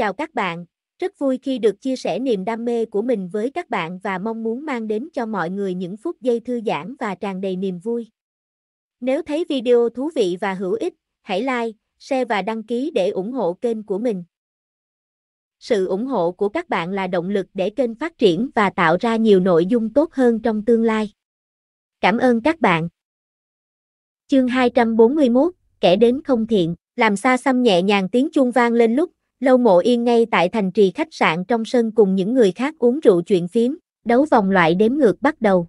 Chào các bạn, rất vui khi được chia sẻ niềm đam mê của mình với các bạn và mong muốn mang đến cho mọi người những phút giây thư giãn và tràn đầy niềm vui. Nếu thấy video thú vị và hữu ích, hãy like, share và đăng ký để ủng hộ kênh của mình. Sự ủng hộ của các bạn là động lực để kênh phát triển và tạo ra nhiều nội dung tốt hơn trong tương lai. Cảm ơn các bạn. Chương 241, kẻ đến không thiện, làm xa xăm nhẹ nhàng tiếng chuông vang lên lúc Lâu Mộ Yên ngay tại thành trì khách sạn trong sân cùng những người khác uống rượu chuyện phiếm đấu vòng loại đếm ngược bắt đầu.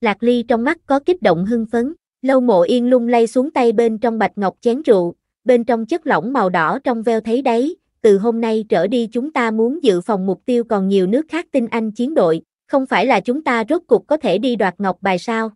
Lạc Ly trong mắt có kích động hưng phấn, Lâu Mộ Yên lung lay xuống tay bên trong bạch ngọc chén rượu, bên trong chất lỏng màu đỏ trong veo thấy đấy, từ hôm nay trở đi chúng ta muốn dự phòng mục tiêu còn nhiều nước khác tinh anh chiến đội, không phải là chúng ta rốt cục có thể đi đoạt ngọc bài sao.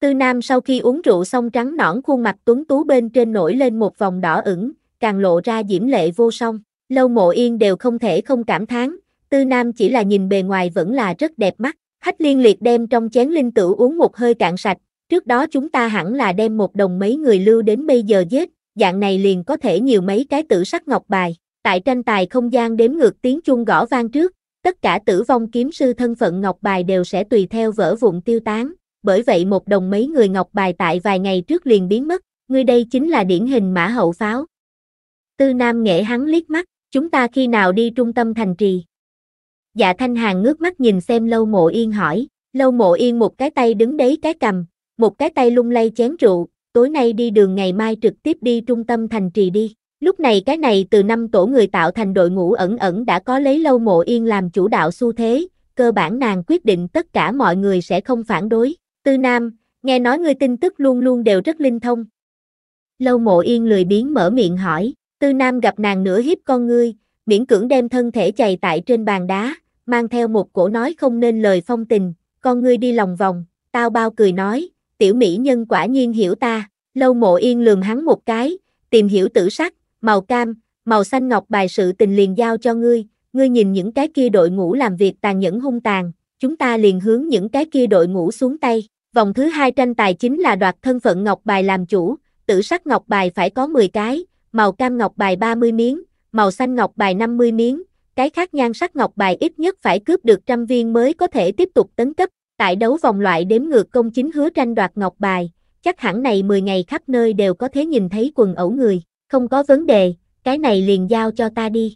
Tư Nam sau khi uống rượu xong trắng nõn khuôn mặt tuấn tú bên trên nổi lên một vòng đỏ ửng, càng lộ ra diễm lệ vô song. Lâu mộ yên đều không thể không cảm thán, tư nam chỉ là nhìn bề ngoài vẫn là rất đẹp mắt. Hách liên liệt đem trong chén linh tử uống một hơi cạn sạch, trước đó chúng ta hẳn là đem một đồng mấy người lưu đến bây giờ giết, dạng này liền có thể nhiều mấy cái tử sắc ngọc bài. Tại tranh tài không gian đếm ngược tiếng chuông gõ vang trước, tất cả tử vong kiếm sư thân phận ngọc bài đều sẽ tùy theo vỡ vụn tiêu tán, bởi vậy một đồng mấy người ngọc bài tại vài ngày trước liền biến mất, người đây chính là điển hình mã hậu pháo. Tư Nam Nghệ hắn liếc mắt, chúng ta khi nào đi trung tâm thành trì? Dạ Thanh Hàng ngước mắt nhìn xem Lâu Mộ Yên hỏi, Lâu Mộ Yên một cái tay đứng đấy cái cầm, một cái tay lung lay chén rượu, tối nay đi đường ngày mai trực tiếp đi trung tâm thành trì đi. Lúc này cái này từ năm tổ người tạo thành đội ngũ ẩn ẩn đã có lấy Lâu Mộ Yên làm chủ đạo xu thế, cơ bản nàng quyết định tất cả mọi người sẽ không phản đối. Tư Nam, nghe nói ngươi tin tức luôn luôn đều rất linh thông. Lâu Mộ Yên lười biếng mở miệng hỏi, Tư Nam gặp nàng nửa hiếp con ngươi, miễn cưỡng đem thân thể chày tại trên bàn đá, mang theo một cổ nói không nên lời phong tình, con ngươi đi lòng vòng, tao bao cười nói, tiểu mỹ nhân quả nhiên hiểu ta, lâu mộ yên lường hắn một cái, tìm hiểu tử sắc, màu cam, màu xanh ngọc bài sự tình liền giao cho ngươi, ngươi nhìn những cái kia đội ngũ làm việc tàn nhẫn hung tàn, chúng ta liền hướng những cái kia đội ngũ xuống tay. Vòng thứ hai tranh tài chính là đoạt thân phận ngọc bài làm chủ, tử sắc ngọc bài phải có 10 cái, màu cam ngọc bài 30 miếng, màu xanh ngọc bài 50 miếng, cái khác nhan sắc ngọc bài ít nhất phải cướp được trăm viên mới có thể tiếp tục tấn cấp. Tại đấu vòng loại đếm ngược công chính hứa tranh đoạt ngọc bài, chắc hẳn này 10 ngày khắp nơi đều có thể nhìn thấy quần ẩu người, không có vấn đề, cái này liền giao cho ta đi.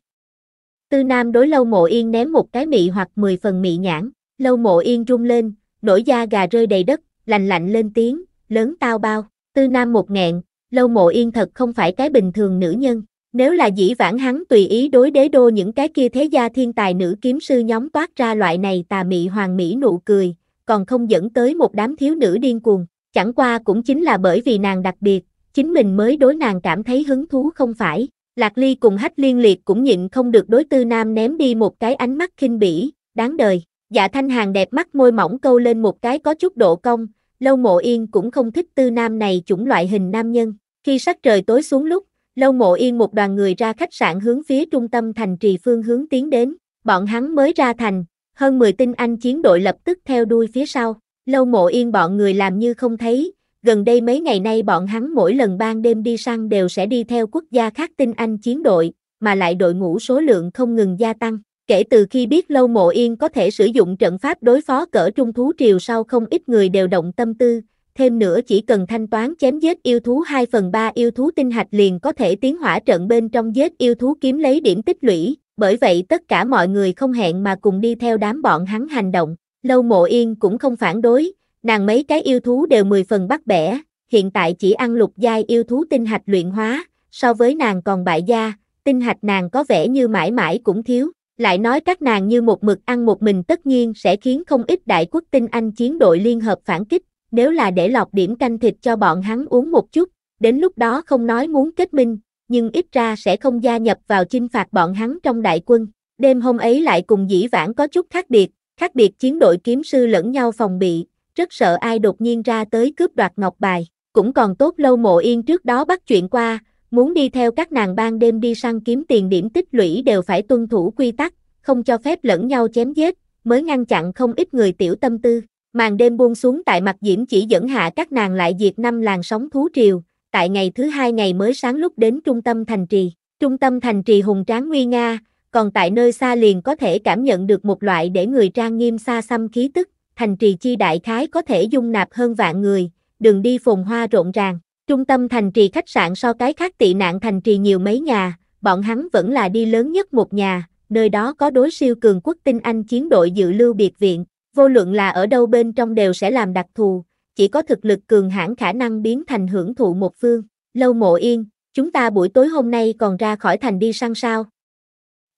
Tư Nam đối Lâu Mộ Yên ném một cái mị hoặc 10 phần mị nhãn, Lâu Mộ Yên rung lên, nổi da gà rơi đầy đất, lạnh lạnh lên tiếng, lớn tao bao, Tư Nam một nghẹn, Lâu mộ yên thật không phải cái bình thường nữ nhân. Nếu là dĩ vãng hắn tùy ý đối đế đô những cái kia thế gia thiên tài nữ kiếm sư nhóm toát ra loại này tà mị hoàng mỹ nụ cười, còn không dẫn tới một đám thiếu nữ điên cuồng. Chẳng qua cũng chính là bởi vì nàng đặc biệt, chính mình mới đối nàng cảm thấy hứng thú không phải. Lạc Ly cùng hách liên liệt cũng nhịn không được đối tư nam ném đi một cái ánh mắt khinh bỉ, đáng đời. Dạ thanh hàng đẹp mắt môi mỏng câu lên một cái có chút độ cong, lâu mộ yên cũng không thích tư nam này chủng loại hình nam nhân. Khi sắc trời tối xuống lúc, Lâu Mộ Yên một đoàn người ra khách sạn hướng phía trung tâm thành trì phương hướng tiến đến, bọn hắn mới ra thành, hơn 10 tinh anh chiến đội lập tức theo đuôi phía sau. Lâu Mộ Yên bọn người làm như không thấy, gần đây mấy ngày nay bọn hắn mỗi lần ban đêm đi săn đều sẽ đi theo quốc gia khác tinh anh chiến đội, mà lại đội ngũ số lượng không ngừng gia tăng. Kể từ khi biết Lâu Mộ Yên có thể sử dụng trận pháp đối phó cỡ trung thú triều sau không ít người đều động tâm tư, thêm nữa chỉ cần thanh toán chém giết yêu thú 2 phần 3 yêu thú tinh hạch liền có thể tiến hỏa trận bên trong giết yêu thú kiếm lấy điểm tích lũy, bởi vậy tất cả mọi người không hẹn mà cùng đi theo đám bọn hắn hành động, lâu mộ yên cũng không phản đối, nàng mấy cái yêu thú đều 10 phần bắt bẻ, hiện tại chỉ ăn lục giai yêu thú tinh hạch luyện hóa, so với nàng còn bại gia, tinh hạch nàng có vẻ như mãi mãi cũng thiếu. Lại nói các nàng như một mực ăn một mình tất nhiên sẽ khiến không ít đại quốc tinh Anh chiến đội liên hợp phản kích, nếu là để lọc điểm canh thịt cho bọn hắn uống một chút, đến lúc đó không nói muốn kết minh, nhưng ít ra sẽ không gia nhập vào chinh phạt bọn hắn trong đại quân. Đêm hôm ấy lại cùng dĩ vãng có chút khác biệt, khác biệt chiến đội kiếm sư lẫn nhau phòng bị, rất sợ ai đột nhiên ra tới cướp đoạt ngọc bài. Cũng còn tốt lâu mộ yên trước đó bắt chuyện qua, muốn đi theo các nàng ban đêm đi săn kiếm tiền điểm tích lũy đều phải tuân thủ quy tắc, không cho phép lẫn nhau chém giết, mới ngăn chặn không ít người tiểu tâm tư. Màn đêm buông xuống tại mặt diễm chỉ dẫn hạ các nàng lại diệt năm làn sóng thú triều, tại ngày thứ hai ngày mới sáng lúc đến trung tâm thành trì. Trung tâm thành trì hùng tráng nguy nga, còn tại nơi xa liền có thể cảm nhận được một loại để người trang nghiêm xa xăm khí tức, thành trì chi đại khái có thể dung nạp hơn vạn người, đường đi phồn hoa rộn ràng. Trung tâm thành trì khách sạn so cái khác tị nạn thành trì nhiều mấy nhà, bọn hắn vẫn là đi lớn nhất một nhà, nơi đó có đối siêu cường quốc tinh Anh chiến đội dự lưu biệt viện, Vô luận là ở đâu bên trong đều sẽ làm đặc thù, chỉ có thực lực cường hãn khả năng biến thành hưởng thụ một phương. Lâu mộ yên, chúng ta buổi tối hôm nay còn ra khỏi thành đi săn sao.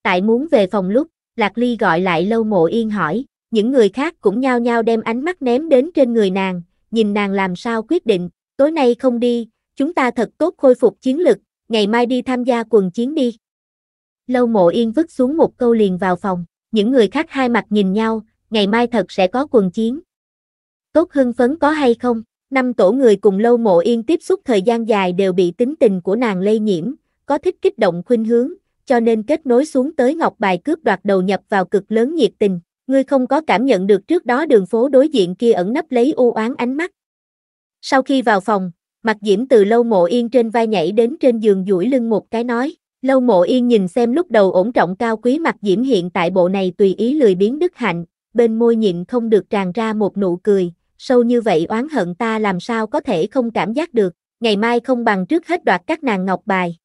Tại muốn về phòng lúc, Lạc Ly gọi lại Lâu mộ yên hỏi, những người khác cũng nhao nhao đem ánh mắt ném đến trên người nàng, nhìn nàng làm sao quyết định, tối nay không đi, chúng ta thật tốt khôi phục chiến lực, ngày mai đi tham gia quần chiến đi. Lâu mộ yên vứt xuống một câu liền vào phòng, những người khác hai mặt nhìn nhau, ngày mai thật sẽ có quần chiến. Tốt hưng phấn có hay không? Năm tổ người cùng lâu mộ yên tiếp xúc thời gian dài đều bị tính tình của nàng lây nhiễm, có thích kích động khuynh hướng, cho nên kết nối xuống tới ngọc bài cướp đoạt đầu nhập vào cực lớn nhiệt tình. Ngươi không có cảm nhận được trước đó đường phố đối diện kia ẩn nấp lấy u oán ánh mắt. Sau khi vào phòng, mặt diễm từ lâu mộ yên trên vai nhảy đến trên giường duỗi lưng một cái nói. Lâu mộ yên nhìn xem lúc đầu ổn trọng cao quý mặt diễm hiện tại bộ này tùy ý lười biến đức hạnh, bên môi nhịn không được tràn ra một nụ cười, sâu như vậy oán hận ta làm sao có thể không cảm giác được, ngày mai không bằng trước hết đoạt các nàng ngọc bài.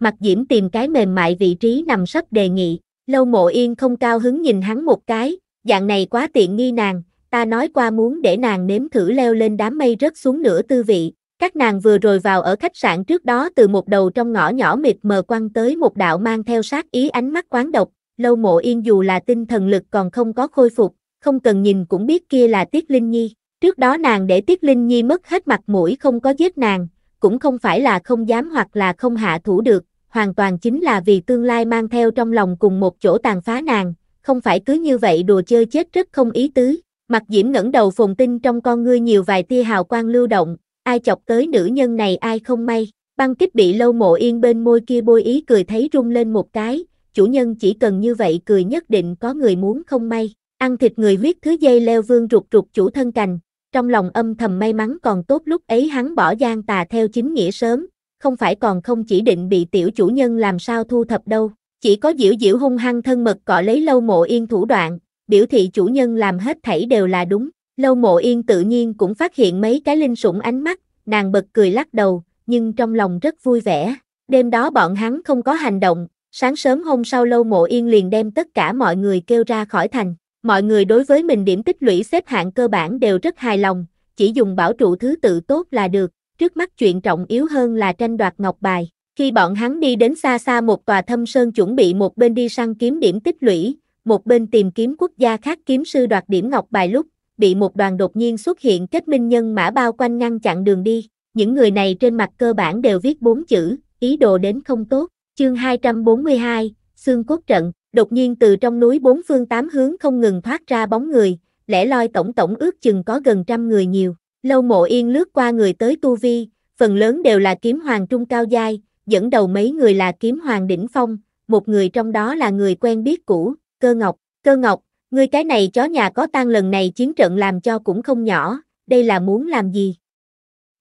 Mặt diễm tìm cái mềm mại vị trí nằm sấp đề nghị, lâu mộ yên không cao hứng nhìn hắn một cái, dạng này quá tiện nghi nàng, ta nói qua muốn để nàng nếm thử leo lên đám mây rớt xuống nửa tư vị. Các nàng vừa rồi vào ở khách sạn trước đó từ một đầu trong ngõ nhỏ mịt mờ quăng tới một đạo mang theo sát ý ánh mắt quán độc, lâu mộ yên dù là tinh thần lực còn không có khôi phục, không cần nhìn cũng biết kia là Tiết Linh Nhi. Trước đó nàng để Tiết Linh Nhi mất hết mặt mũi không có giết nàng, cũng không phải là không dám hoặc là không hạ thủ được, hoàn toàn chính là vì tương lai mang theo trong lòng cùng một chỗ tàn phá nàng, không phải cứ như vậy đùa chơi chết rất không ý tứ. Mặt diễm ngẩng đầu phồng tinh trong con ngươi nhiều vài tia hào quang lưu động, ai chọc tới nữ nhân này ai không may. Băng kích bị lâu mộ yên bên môi kia bôi ý cười thấy rung lên một cái, chủ nhân chỉ cần như vậy cười nhất định có người muốn không may, ăn thịt người huyết thứ dây leo vương rụt rụt chủ thân cành, trong lòng âm thầm may mắn còn tốt lúc ấy hắn bỏ gian tà theo chính nghĩa sớm, không phải còn không chỉ định bị tiểu chủ nhân làm sao thu thập đâu, chỉ có diễu diễu hung hăng thân mật cọ lấy lâu mộ yên thủ đoạn, biểu thị chủ nhân làm hết thảy đều là đúng, lâu mộ yên tự nhiên cũng phát hiện mấy cái linh sủng ánh mắt, nàng bật cười lắc đầu, nhưng trong lòng rất vui vẻ, đêm đó bọn hắn không có hành động, Sáng sớm hôm sau Lâu Mộ Yên liền đem tất cả mọi người kêu ra khỏi thành. Mọi người đối với mình điểm tích lũy xếp hạng cơ bản đều rất hài lòng, chỉ dùng bảo trụ thứ tự tốt là được, trước mắt chuyện trọng yếu hơn là tranh đoạt ngọc bài. Khi bọn hắn đi đến xa xa một tòa thâm sơn chuẩn bị một bên đi săn kiếm điểm tích lũy, một bên tìm kiếm quốc gia khác kiếm sư đoạt điểm ngọc bài lúc, bị một đoàn đột nhiên xuất hiện kết minh nhân mã bao quanh ngăn chặn đường đi. Những người này trên mặt cơ bản đều viết bốn chữ, ý đồ đến không tốt. Chương 242, xương cốt trận, đột nhiên từ trong núi bốn phương tám hướng không ngừng thoát ra bóng người, lẻ loi tổng tổng ước chừng có gần trăm người nhiều. Lâu mộ yên lướt qua người tới tu vi, phần lớn đều là kiếm hoàng trung cao giai, dẫn đầu mấy người là kiếm hoàng đỉnh phong, một người trong đó là người quen biết cũ, cơ ngọc. Cơ ngọc, ngươi cái này chó nhà có tan lần này chiến trận làm cho cũng không nhỏ, đây là muốn làm gì?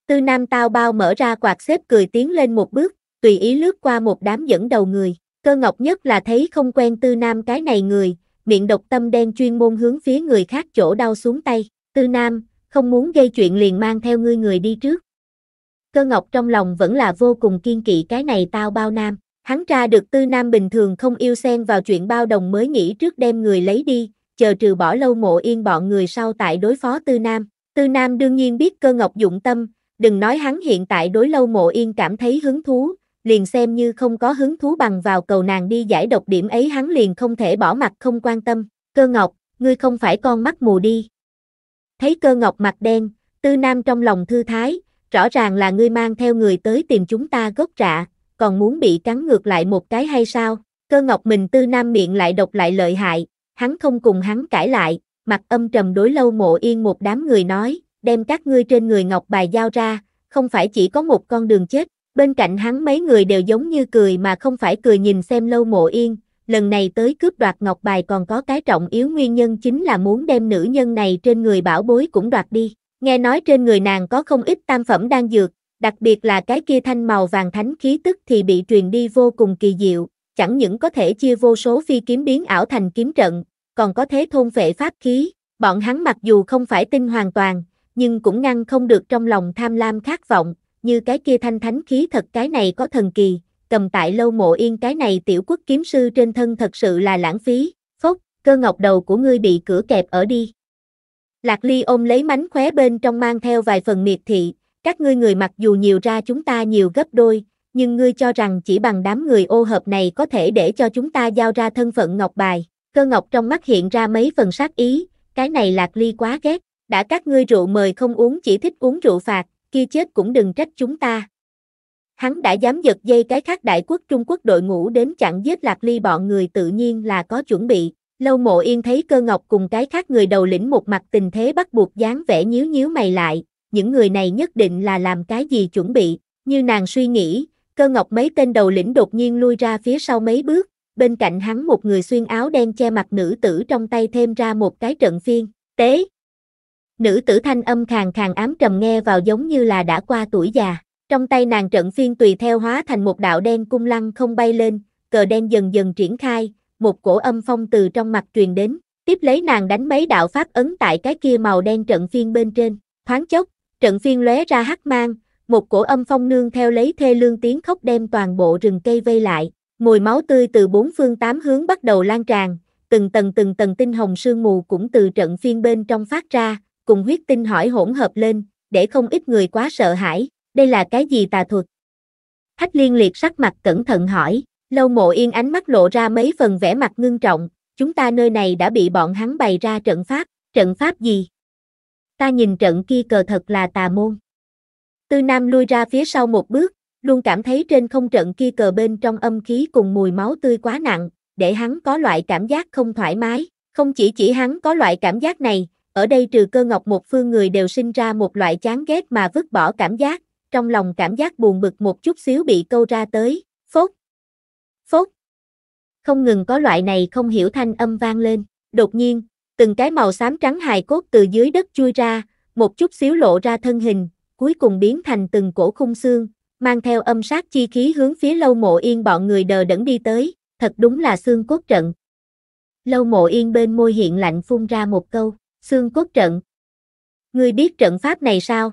Tư Nam Tao bao mở ra quạt xếp cười tiến lên một bước, tùy ý lướt qua một đám dẫn đầu người. Cơ ngọc nhất là thấy không quen tư nam cái này người, miệng độc tâm đen chuyên môn hướng phía người khác chỗ đau xuống tay. Tư nam, không muốn gây chuyện liền mang theo ngươi người đi trước. Cơ ngọc trong lòng vẫn là vô cùng kiên kỵ cái này tao bao nam. Hắn ra được tư nam bình thường không yêu xen vào chuyện bao đồng mới nghĩ trước đem người lấy đi, chờ trừ bỏ lâu mộ yên bọn người sau tại đối phó tư nam. Tư nam đương nhiên biết cơ ngọc dụng tâm, đừng nói hắn hiện tại đối lâu mộ yên cảm thấy hứng thú, liền xem như không có hứng thú bằng vào cầu nàng đi giải độc điểm ấy hắn liền không thể bỏ mặt không quan tâm, cơ ngọc, ngươi không phải con mắt mù đi. Thấy cơ ngọc mặt đen, tư nam trong lòng thư thái, rõ ràng là ngươi mang theo người tới tìm chúng ta gốc rạ, còn muốn bị cắn ngược lại một cái hay sao, cơ ngọc mình tư nam miệng lại độc lại lợi hại, hắn không cùng hắn cãi lại, mặt âm trầm đối lâu mộ yên một đám người nói, đem các ngươi trên người ngọc bài giao ra, không phải chỉ có một con đường chết, Bên cạnh hắn mấy người đều giống như cười mà không phải cười nhìn xem lâu mộ yên, lần này tới cướp đoạt ngọc bài còn có cái trọng yếu nguyên nhân chính là muốn đem nữ nhân này trên người bảo bối cũng đoạt đi. Nghe nói trên người nàng có không ít tam phẩm đang dược, đặc biệt là cái kia thanh màu vàng thánh khí tức thì bị truyền đi vô cùng kỳ diệu, chẳng những có thể chia vô số phi kiếm biến ảo thành kiếm trận, còn có thế thôn vệ pháp khí, bọn hắn mặc dù không phải tin hoàn toàn, nhưng cũng ngăn không được trong lòng tham lam khát vọng, như cái kia thanh thánh khí thật cái này có thần kỳ, cầm tại lâu mộ yên cái này tiểu quốc kiếm sư trên thân thật sự là lãng phí, phốc, cơ ngọc đầu của ngươi bị cửa kẹp ở đi. Lạc Ly ôm lấy mánh khóe bên trong mang theo vài phần miệt thị, các ngươi người mặc dù nhiều ra chúng ta nhiều gấp đôi, nhưng ngươi cho rằng chỉ bằng đám người ô hợp này có thể để cho chúng ta giao ra thân phận ngọc bài. Cơ ngọc trong mắt hiện ra mấy phần sát ý, cái này Lạc Ly quá ghét, đã các ngươi rượu mời không uống chỉ thích uống rượu phạt, kia chết cũng đừng trách chúng ta. Hắn đã dám giật dây cái khác đại quốc Trung Quốc đội ngũ đến chặn giết lạc ly bọn người tự nhiên là có chuẩn bị. Lâu mộ yên thấy cơ ngọc cùng cái khác người đầu lĩnh một mặt tình thế bắt buộc dáng vẻ nhíu nhíu mày lại, những người này nhất định là làm cái gì chuẩn bị, như nàng suy nghĩ, cơ ngọc mấy tên đầu lĩnh đột nhiên lui ra phía sau mấy bước, bên cạnh hắn một người xuyên áo đen che mặt nữ tử trong tay thêm ra một cái trận phiên, tế, nữ tử thanh âm khàn khàn ám trầm nghe vào giống như là đã qua tuổi già. Trong tay nàng trận phiên tùy theo hóa thành một đạo đen cung lăng không bay lên, cờ đen dần dần triển khai, một cổ âm phong từ trong mặt truyền đến, tiếp lấy nàng đánh mấy đạo pháp ấn tại cái kia màu đen trận phiên bên trên, thoáng chốc, trận phiên lóe ra hắc mang, một cổ âm phong nương theo lấy thê lương tiếng khóc đem toàn bộ rừng cây vây lại, mùi máu tươi từ bốn phương tám hướng bắt đầu lan tràn, từng tầng từng tầng tinh hồng sương mù cũng từ trận phiên bên trong phát ra, cùng huyết tinh hỏi hỗn hợp lên, để không ít người quá sợ hãi, đây là cái gì tà thuật? Hách liên liệt sắc mặt cẩn thận hỏi, lâu mộ yên ánh mắt lộ ra mấy phần vẻ mặt ngưng trọng, chúng ta nơi này đã bị bọn hắn bày ra trận pháp, trận pháp gì? Ta nhìn trận kia cờ thật là tà môn. Tư Nam lui ra phía sau một bước, luôn cảm thấy trên không trận kia cờ bên trong âm khí cùng mùi máu tươi quá nặng, để hắn có loại cảm giác không thoải mái, không chỉ chỉ hắn có loại cảm giác này, ở đây trừ cơ ngọc một phương người đều sinh ra một loại chán ghét mà vứt bỏ cảm giác, trong lòng cảm giác buồn bực một chút xíu bị câu ra tới, phốt, phốt. Không ngừng có loại này không hiểu thanh âm vang lên, đột nhiên, từng cái màu xám trắng hài cốt từ dưới đất chui ra, một chút xíu lộ ra thân hình, cuối cùng biến thành từng cổ khung xương, mang theo âm sát chi khí hướng phía lâu mộ yên bọn người đờ đẫn đi tới, thật đúng là xương cốt trận. Lâu mộ yên bên môi hiện lạnh phun ra một câu, xương cốt trận. Ngươi biết trận pháp này sao?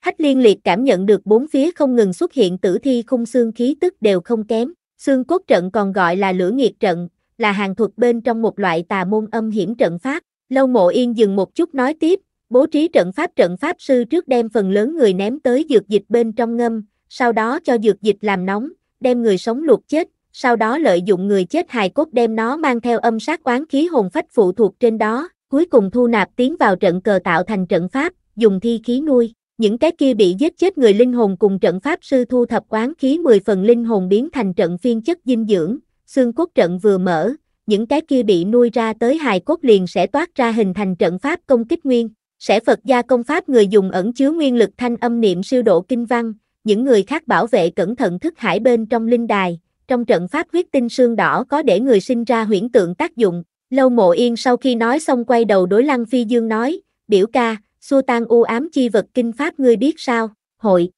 Hách liên liệt cảm nhận được bốn phía không ngừng xuất hiện tử thi khung xương khí tức đều không kém. Xương cốt trận còn gọi là lửa nghiệt trận, là hàng thuật bên trong một loại tà môn âm hiểm trận pháp. Lâu mộ yên dừng một chút nói tiếp, bố trí trận pháp trận pháp sư trước đem phần lớn người ném tới dược dịch bên trong ngâm, sau đó cho dược dịch làm nóng, đem người sống luộc chết, sau đó lợi dụng người chết hài cốt đem nó mang theo âm sát oán khí hồn phách phụ thuộc trên đó, cuối cùng thu nạp tiến vào trận cờ tạo thành trận pháp, dùng thi khí nuôi. Những cái kia bị giết chết người linh hồn cùng trận pháp sư thu thập quán khí 10 phần linh hồn biến thành trận phiên chất dinh dưỡng, xương cốt trận vừa mở, những cái kia bị nuôi ra tới hài cốt liền sẽ toát ra hình thành trận pháp công kích nguyên. Sẽ Phật gia công pháp người dùng ẩn chứa nguyên lực thanh âm niệm siêu độ kinh văn, những người khác bảo vệ cẩn thận thức hải bên trong linh đài, trong trận pháp huyết tinh xương đỏ có để người sinh ra huyễn tượng tác dụng, Lâu mộ yên sau khi nói xong quay đầu đối lăng phi dương nói, biểu ca, xua tan u ám chi vật kinh pháp ngươi biết sao, hội.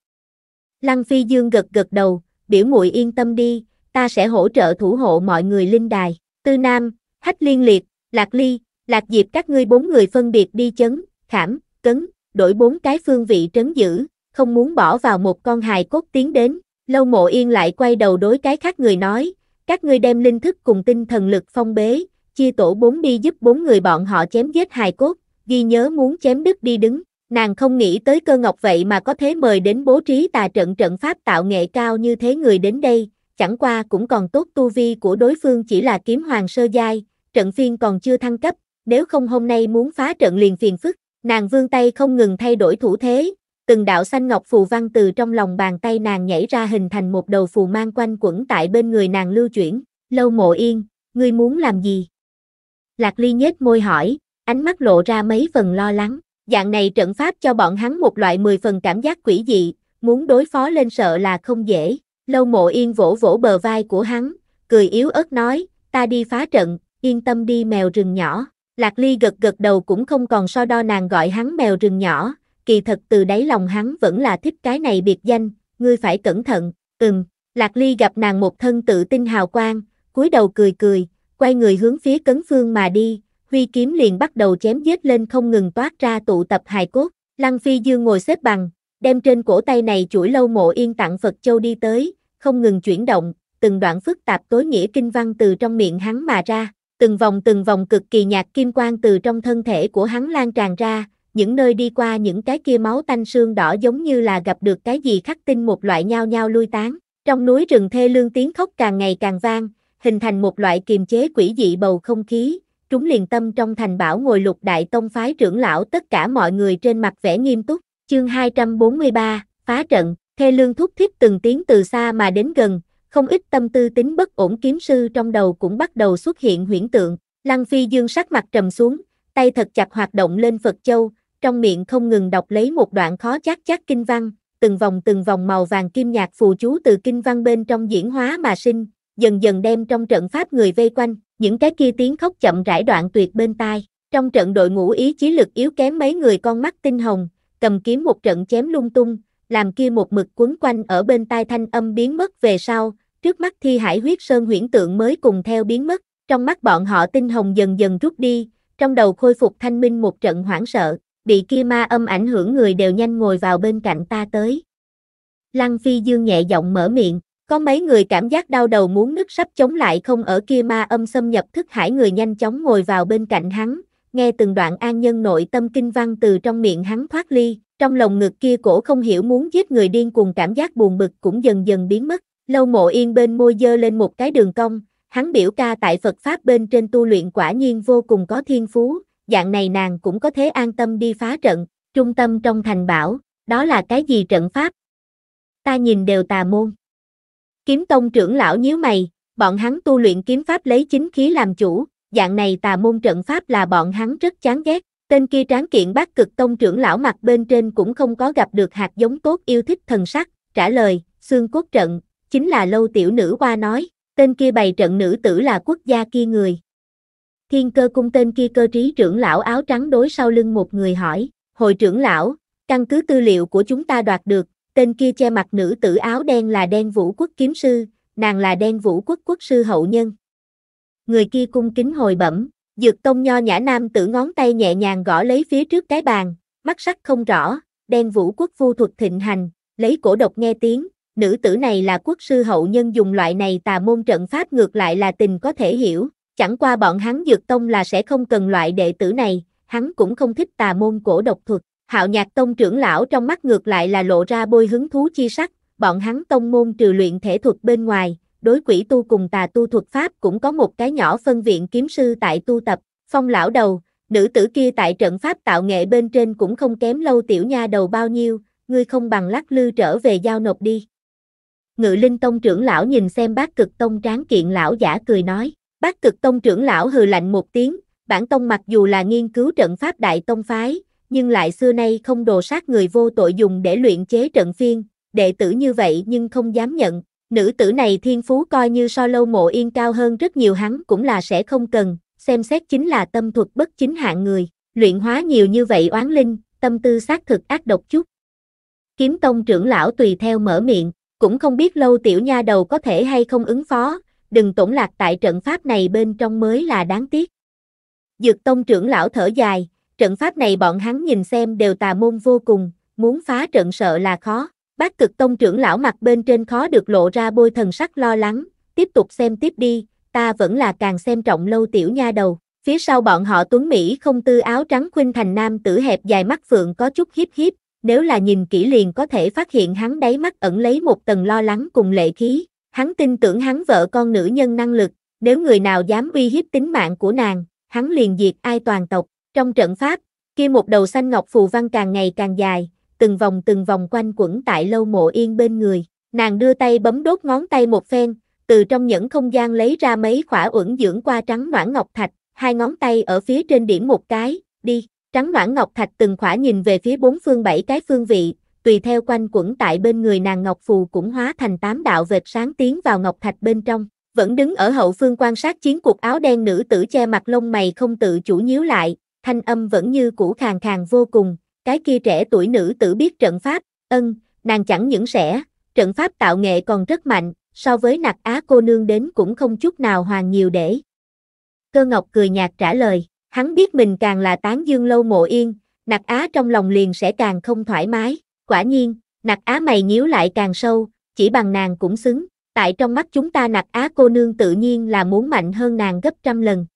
Lăng phi dương gật gật đầu, biểu muội yên tâm đi, ta sẽ hỗ trợ thủ hộ mọi người linh đài, tư nam, hách liên liệt, lạc ly, lạc diệp các ngươi bốn người phân biệt đi chấn, khảm, cấn, đổi bốn cái phương vị trấn giữ, không muốn bỏ vào một con hài cốt tiến đến, lâu mộ yên lại quay đầu đối cái khác người nói, các ngươi đem linh thức cùng tinh thần lực phong bế, chia tổ bốn đi giúp bốn người bọn họ chém giết hài cốt, ghi nhớ muốn chém đứt đi đứng, nàng không nghĩ tới cơ ngọc vậy mà có thế mời đến bố trí tà trận trận pháp tạo nghệ cao như thế người đến đây, chẳng qua cũng còn tốt tu vi của đối phương chỉ là kiếm hoàng sơ giai, trận phiên còn chưa thăng cấp, nếu không hôm nay muốn phá trận liền phiền phức, nàng vương tay không ngừng thay đổi thủ thế, từng đạo xanh ngọc phù văn từ trong lòng bàn tay nàng nhảy ra hình thành một đầu phù mang quanh quẩn tại bên người nàng lưu chuyển, lâu mộ yên, ngươi muốn làm gì? Lạc Ly nhếch môi hỏi, ánh mắt lộ ra mấy phần lo lắng. Dạng này trận pháp cho bọn hắn một loại 10 phần cảm giác quỷ dị, muốn đối phó lên sợ là không dễ. Lâu mộ yên vỗ vỗ bờ vai của hắn, cười yếu ớt nói, ta đi phá trận, yên tâm đi mèo rừng nhỏ. Lạc Ly gật gật đầu cũng không còn so đo nàng gọi hắn mèo rừng nhỏ, kỳ thật từ đáy lòng hắn vẫn là thích cái này biệt danh, ngươi phải cẩn thận, ừm. Lạc Ly gặp nàng một thân tự tin hào quang, cúi đầu cười cười, quay người hướng phía cấn phương mà đi, huy kiếm liền bắt đầu chém giết lên không ngừng toát ra tụ tập hài cốt, Lăng Phi Dương ngồi xếp bằng, đem trên cổ tay này chuỗi lâu mộ yên tặng Phật Châu đi tới, không ngừng chuyển động, từng đoạn phức tạp tối nghĩa kinh văn từ trong miệng hắn mà ra, từng vòng từng vòng cực kỳ nhạt kim quang từ trong thân thể của hắn lan tràn ra, những nơi đi qua những cái kia máu tanh xương đỏ giống như là gặp được cái gì khắc tinh một loại nhao nhao lui tán, trong núi rừng thê lương tiếng khóc càng ngày càng vang, hình thành một loại kiềm chế quỷ dị bầu không khí, trúng liền tâm trong thành bảo ngồi lục đại tông phái trưởng lão tất cả mọi người trên mặt vẻ nghiêm túc, chương 243, phá trận, thê lương thúc thích từng tiếng từ xa mà đến gần, không ít tâm tư tính bất ổn kiếm sư trong đầu cũng bắt đầu xuất hiện huyễn tượng, lăng phi dương sắc mặt trầm xuống, tay thật chặt hoạt động lên Phật Châu, trong miệng không ngừng đọc lấy một đoạn khó chắc chắc kinh văn, từng vòng từng vòng màu vàng kim nhạt phù chú từ kinh văn bên trong diễn hóa mà sinh, dần dần đem trong trận pháp người vây quanh, những cái kia tiếng khóc chậm rãi đoạn tuyệt bên tai. Trong trận đội ngũ ý chí lực yếu kém mấy người con mắt tinh hồng, cầm kiếm một trận chém lung tung, làm kia một mực quấn quanh ở bên tai thanh âm biến mất về sau, trước mắt thi hải huyết sơn huyễn tượng mới cùng theo biến mất, trong mắt bọn họ tinh hồng dần dần rút đi, trong đầu khôi phục thanh minh một trận hoảng sợ, bị kia ma âm ảnh hưởng người đều nhanh ngồi vào bên cạnh ta tới. Lăng Phi Dương nhẹ giọng mở miệng, có mấy người cảm giác đau đầu muốn nứt sắp chống lại không ở kia ma âm xâm nhập thức hải người nhanh chóng ngồi vào bên cạnh hắn, nghe từng đoạn an nhân nội tâm kinh văn từ trong miệng hắn thoát ly, trong lòng ngực kia cổ không hiểu muốn giết người điên cùng cảm giác buồn bực cũng dần dần biến mất, lâu mộ yên bên môi dơ lên một cái đường cong, hắn biểu ca tại Phật Pháp bên trên tu luyện quả nhiên vô cùng có thiên phú, dạng này nàng cũng có thể an tâm đi phá trận, trung tâm trong thành bảo, đó là cái gì trận Pháp? Ta nhìn đều tà môn. Kiếm tông trưởng lão nhíu mày, bọn hắn tu luyện kiếm pháp lấy chính khí làm chủ, dạng này tà môn trận pháp là bọn hắn rất chán ghét. Tên kia tráng kiện bác cực tông trưởng lão mặt bên trên cũng không có gặp được hạt giống tốt yêu thích thần sắc, trả lời, xương cốt trận, chính là lâu tiểu nữ qua nói, tên kia bày trận nữ tử là quốc gia kia người. Thiên cơ cung tên kia cơ trí trưởng lão áo trắng đối sau lưng một người hỏi, hội trưởng lão, căn cứ tư liệu của chúng ta đoạt được, tên kia che mặt nữ tử áo đen là đen vũ quốc kiếm sư, nàng là đen vũ quốc quốc sư hậu nhân. Người kia cung kính hồi bẩm, dược tông nho nhã nam tử ngón tay nhẹ nhàng gõ lấy phía trước cái bàn, mắt sắc không rõ, đen vũ quốc vu thuật thịnh hành, lấy cổ độc nghe tiếng, nữ tử này là quốc sư hậu nhân dùng loại này tà môn trận pháp ngược lại là tình có thể hiểu, chẳng qua bọn hắn dược tông là sẽ không cần loại đệ tử này, hắn cũng không thích tà môn cổ độc thuật, Hạo Nhạc Tông trưởng lão trong mắt ngược lại là lộ ra bôi hứng thú chi sắc, bọn hắn tông môn trừ luyện thể thuật bên ngoài, đối quỷ tu cùng tà tu thuật pháp cũng có một cái nhỏ phân viện kiếm sư tại tu tập, phong lão đầu, nữ tử kia tại trận pháp tạo nghệ bên trên cũng không kém lâu tiểu nha đầu bao nhiêu, ngươi không bằng lắc lư trở về giao nộp đi. Ngự linh tông trưởng lão nhìn xem bác cực tông tráng kiện lão giả cười nói, bác cực tông trưởng lão hừ lạnh một tiếng, bản tông mặc dù là nghiên cứu trận pháp đại tông phái, nhưng lại xưa nay không đồ sát người vô tội dùng để luyện chế trận phiên, đệ tử như vậy nhưng không dám nhận, nữ tử này thiên phú coi như so lâu mộ yên cao hơn rất nhiều hắn cũng là sẽ không cần, xem xét chính là tâm thuật bất chính hạng người, luyện hóa nhiều như vậy oán linh, tâm tư xác thực ác độc chút. Kiếm tông trưởng lão tùy theo mở miệng, cũng không biết lâu tiểu nha đầu có thể hay không ứng phó, đừng tổn lạc tại trận pháp này bên trong mới là đáng tiếc. Dược tông trưởng lão thở dài, Trận pháp này bọn hắn nhìn xem đều tà môn vô cùng, muốn phá trận sợ là khó. Bác cực tông trưởng lão mặt bên trên khó được lộ ra bôi thần sắc lo lắng, tiếp tục xem tiếp đi, ta vẫn là càng xem trọng lâu tiểu nha đầu. Phía sau bọn họ tuấn Mỹ không tư áo trắng khuynh thành nam tử hẹp dài mắt phượng có chút hiếp hiếp, nếu là nhìn kỹ liền có thể phát hiện hắn đáy mắt ẩn lấy một tầng lo lắng cùng lệ khí. Hắn tin tưởng hắn vợ con nữ nhân năng lực, nếu người nào dám uy hiếp tính mạng của nàng, hắn liền diệt ai toàn tộc. Trong trận pháp, kia một đầu xanh ngọc phù văn càng ngày càng dài, từng vòng từng vòng quanh quẩn tại lâu mộ yên bên người. Nàng đưa tay bấm đốt ngón tay một phen, từ trong những không gian lấy ra mấy khỏa uẩn dưỡng qua trắng noãn ngọc thạch, hai ngón tay ở phía trên điểm một cái, đi. Trắng noãn ngọc thạch từng khỏa nhìn về phía bốn phương bảy cái phương vị, tùy theo quanh quẩn tại bên người nàng ngọc phù cũng hóa thành tám đạo vệt sáng tiến vào ngọc thạch bên trong. Vẫn đứng ở hậu phương quan sát chiến cuộc áo đen nữ tử che mặt lông mày không tự chủ nhíu lại, thanh âm vẫn như cũ khàn khàn vô cùng, cái kia trẻ tuổi nữ tử biết trận pháp, ân, nàng chẳng những sẽ, trận pháp tạo nghệ còn rất mạnh, so với nặc á cô nương đến cũng không chút nào hoàng nhiều để. Cơ ngọc cười nhạt trả lời, hắn biết mình càng là tán dương lâu mộ yên, nặc á trong lòng liền sẽ càng không thoải mái, quả nhiên, nặc á mày nhíu lại càng sâu, chỉ bằng nàng cũng xứng, tại trong mắt chúng ta nặc á cô nương tự nhiên là muốn mạnh hơn nàng gấp trăm lần.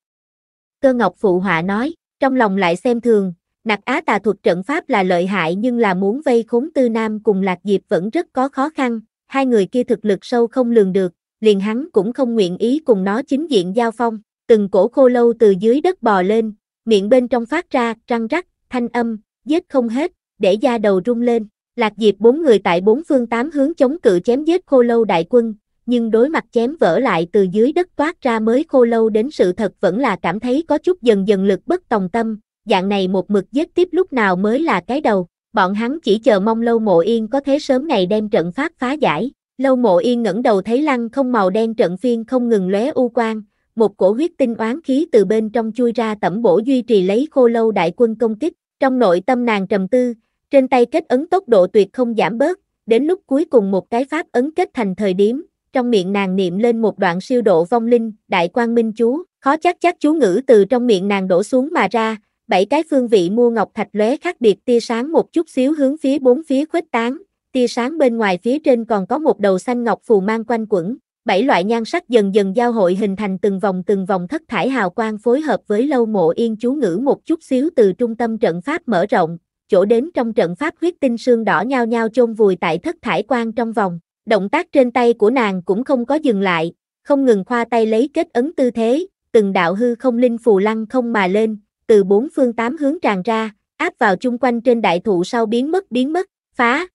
Cơ ngọc phụ họa nói, trong lòng lại xem thường, nặc á tà thuật trận pháp là lợi hại nhưng là muốn vây khốn tư nam cùng lạc diệp vẫn rất có khó khăn, hai người kia thực lực sâu không lường được, liền hắn cũng không nguyện ý cùng nó chính diện giao phong, từng cổ khô lâu từ dưới đất bò lên, miệng bên trong phát ra, răng rắc, thanh âm, giết không hết, để da đầu rung lên, lạc diệp bốn người tại bốn phương tám hướng chống cự chém giết khô lâu đại quân, nhưng đối mặt chém vỡ lại từ dưới đất toát ra mới khô lâu đến sự thật vẫn là cảm thấy có chút dần dần lực bất tòng tâm, dạng này một mực giết tiếp lúc nào mới là cái đầu, bọn hắn chỉ chờ mong lâu mộ yên có thế sớm ngày đem trận pháp phá giải. Lâu mộ yên ngẩng đầu thấy lăng không màu đen trận phiên không ngừng lóe u quang, một cổ huyết tinh oán khí từ bên trong chui ra tẩm bổ duy trì lấy khô lâu đại quân công kích, trong nội tâm nàng trầm tư, trên tay kết ấn tốc độ tuyệt không giảm bớt, đến lúc cuối cùng một cái pháp ấn kết thành thời điểm, trong miệng nàng niệm lên một đoạn siêu độ vong linh, đại quang minh chú, khó chắc chắc chú ngữ từ trong miệng nàng đổ xuống mà ra, bảy cái phương vị mua ngọc thạch lóe khác biệt tia sáng một chút xíu hướng phía bốn phía khuếch tán, tia sáng bên ngoài phía trên còn có một đầu xanh ngọc phù mang quanh quẩn, bảy loại nhan sắc dần dần giao hội hình thành từng vòng từng vòng thất thải hào quang phối hợp với lâu mộ yên chú ngữ một chút xíu từ trung tâm trận pháp mở rộng, chỗ đến trong trận pháp huyết tinh xương đỏ nhau nhau chôn vùi tại thất thải quang trong vòng, Động tác trên tay của nàng cũng không có dừng lại, không ngừng khoa tay lấy kết ấn tư thế, từng đạo hư không linh phù lăng không mà lên, từ bốn phương tám hướng tràn ra, áp vào chung quanh trên đại thụ sau biến mất biến mất, phá,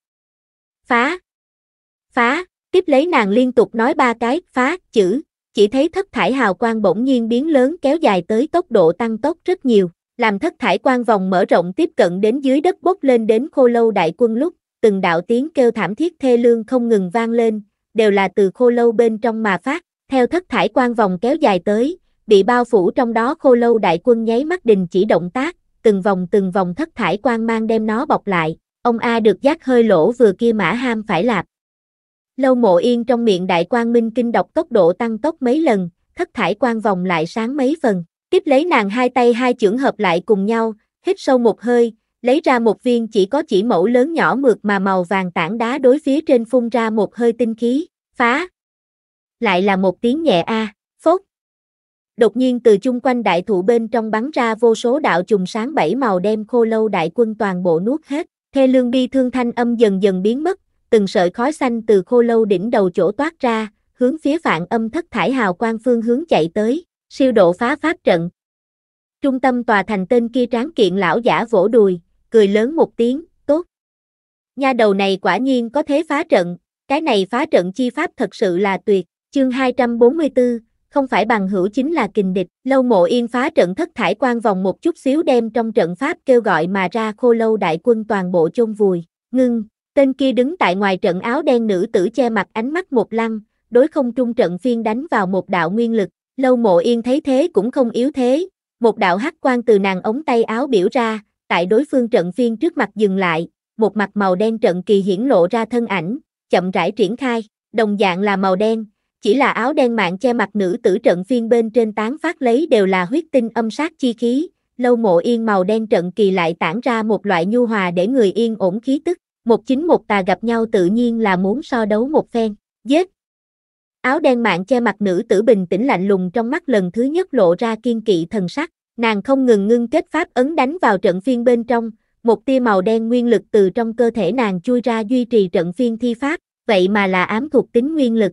phá, phá, tiếp lấy nàng liên tục nói ba cái, phá, chữ, chỉ thấy thất thải hào quang bỗng nhiên biến lớn kéo dài tới tốc độ tăng tốc rất nhiều, làm thất thải quang vòng mở rộng tiếp cận đến dưới đất bốc lên đến khô lâu đại quân lúc, từng đạo tiếng kêu thảm thiết thê lương không ngừng vang lên, đều là từ khô lâu bên trong mà phát, theo thất thải quan vòng kéo dài tới, bị bao phủ trong đó khô lâu đại quân nháy mắt đình chỉ động tác, từng vòng từng vòng thất thải quan mang đem nó bọc lại, ông A được giác hơi lỗ vừa kia mã ham phải lạp. Lâu mộ yên trong miệng đại quan minh kinh đọc tốc độ tăng tốc mấy lần, thất thải quan vòng lại sáng mấy phần, tiếp lấy nàng hai tay hai chưởng hợp lại cùng nhau, hít sâu một hơi, lấy ra một viên chỉ có chỉ mẫu lớn nhỏ mượt mà màu vàng tảng đá đối phía trên phun ra một hơi tinh khí, phá. Lại là một tiếng nhẹ a, à, phốt. Đột nhiên từ chung quanh đại thụ bên trong bắn ra vô số đạo trùng sáng bảy màu đem khô lâu đại quân toàn bộ nuốt hết, thê lương bi thương thanh âm dần dần biến mất, từng sợi khói xanh từ khô lâu đỉnh đầu chỗ toát ra, hướng phía phạn âm thất thải hào quang phương hướng chạy tới, siêu độ phá pháp trận. Trung tâm tòa thành tên kia tráng kiện lão giả vỗ đùi, cười lớn một tiếng, tốt. Nha đầu này quả nhiên có thế phá trận, cái này phá trận chi pháp thật sự là tuyệt, chương 244, không phải bằng hữu chính là kình địch, lâu mộ yên phá trận thất thải quan vòng một chút xíu đem trong trận pháp kêu gọi mà ra khô lâu đại quân toàn bộ chôn vùi, ngưng, tên kia đứng tại ngoài trận áo đen nữ tử che mặt ánh mắt một lăng, đối không trung trận phiên đánh vào một đạo nguyên lực, lâu mộ yên thấy thế cũng không yếu thế, một đạo hắc quan từ nàng ống tay áo biểu ra, tại đối phương trận phiên trước mặt dừng lại, một mặt màu đen trận kỳ hiển lộ ra thân ảnh, chậm rãi triển khai, đồng dạng là màu đen, chỉ là áo đen mạng che mặt nữ tử trận phiên bên trên tán phát lấy đều là huyết tinh âm sát chi khí, lâu mộ yên màu đen trận kỳ lại tản ra một loại nhu hòa để người yên ổn khí tức, một chính một tà gặp nhau tự nhiên là muốn so đấu một phen, giết. Áo đen mạng che mặt nữ tử bình tĩnh lạnh lùng trong mắt lần thứ nhất lộ ra kiên kỵ thần sắc, Nàng không ngừng ngưng kết pháp ấn đánh vào trận phiên bên trong, một tia màu đen nguyên lực từ trong cơ thể nàng chui ra duy trì trận phiên thi pháp, vậy mà là ám thuộc tính nguyên lực.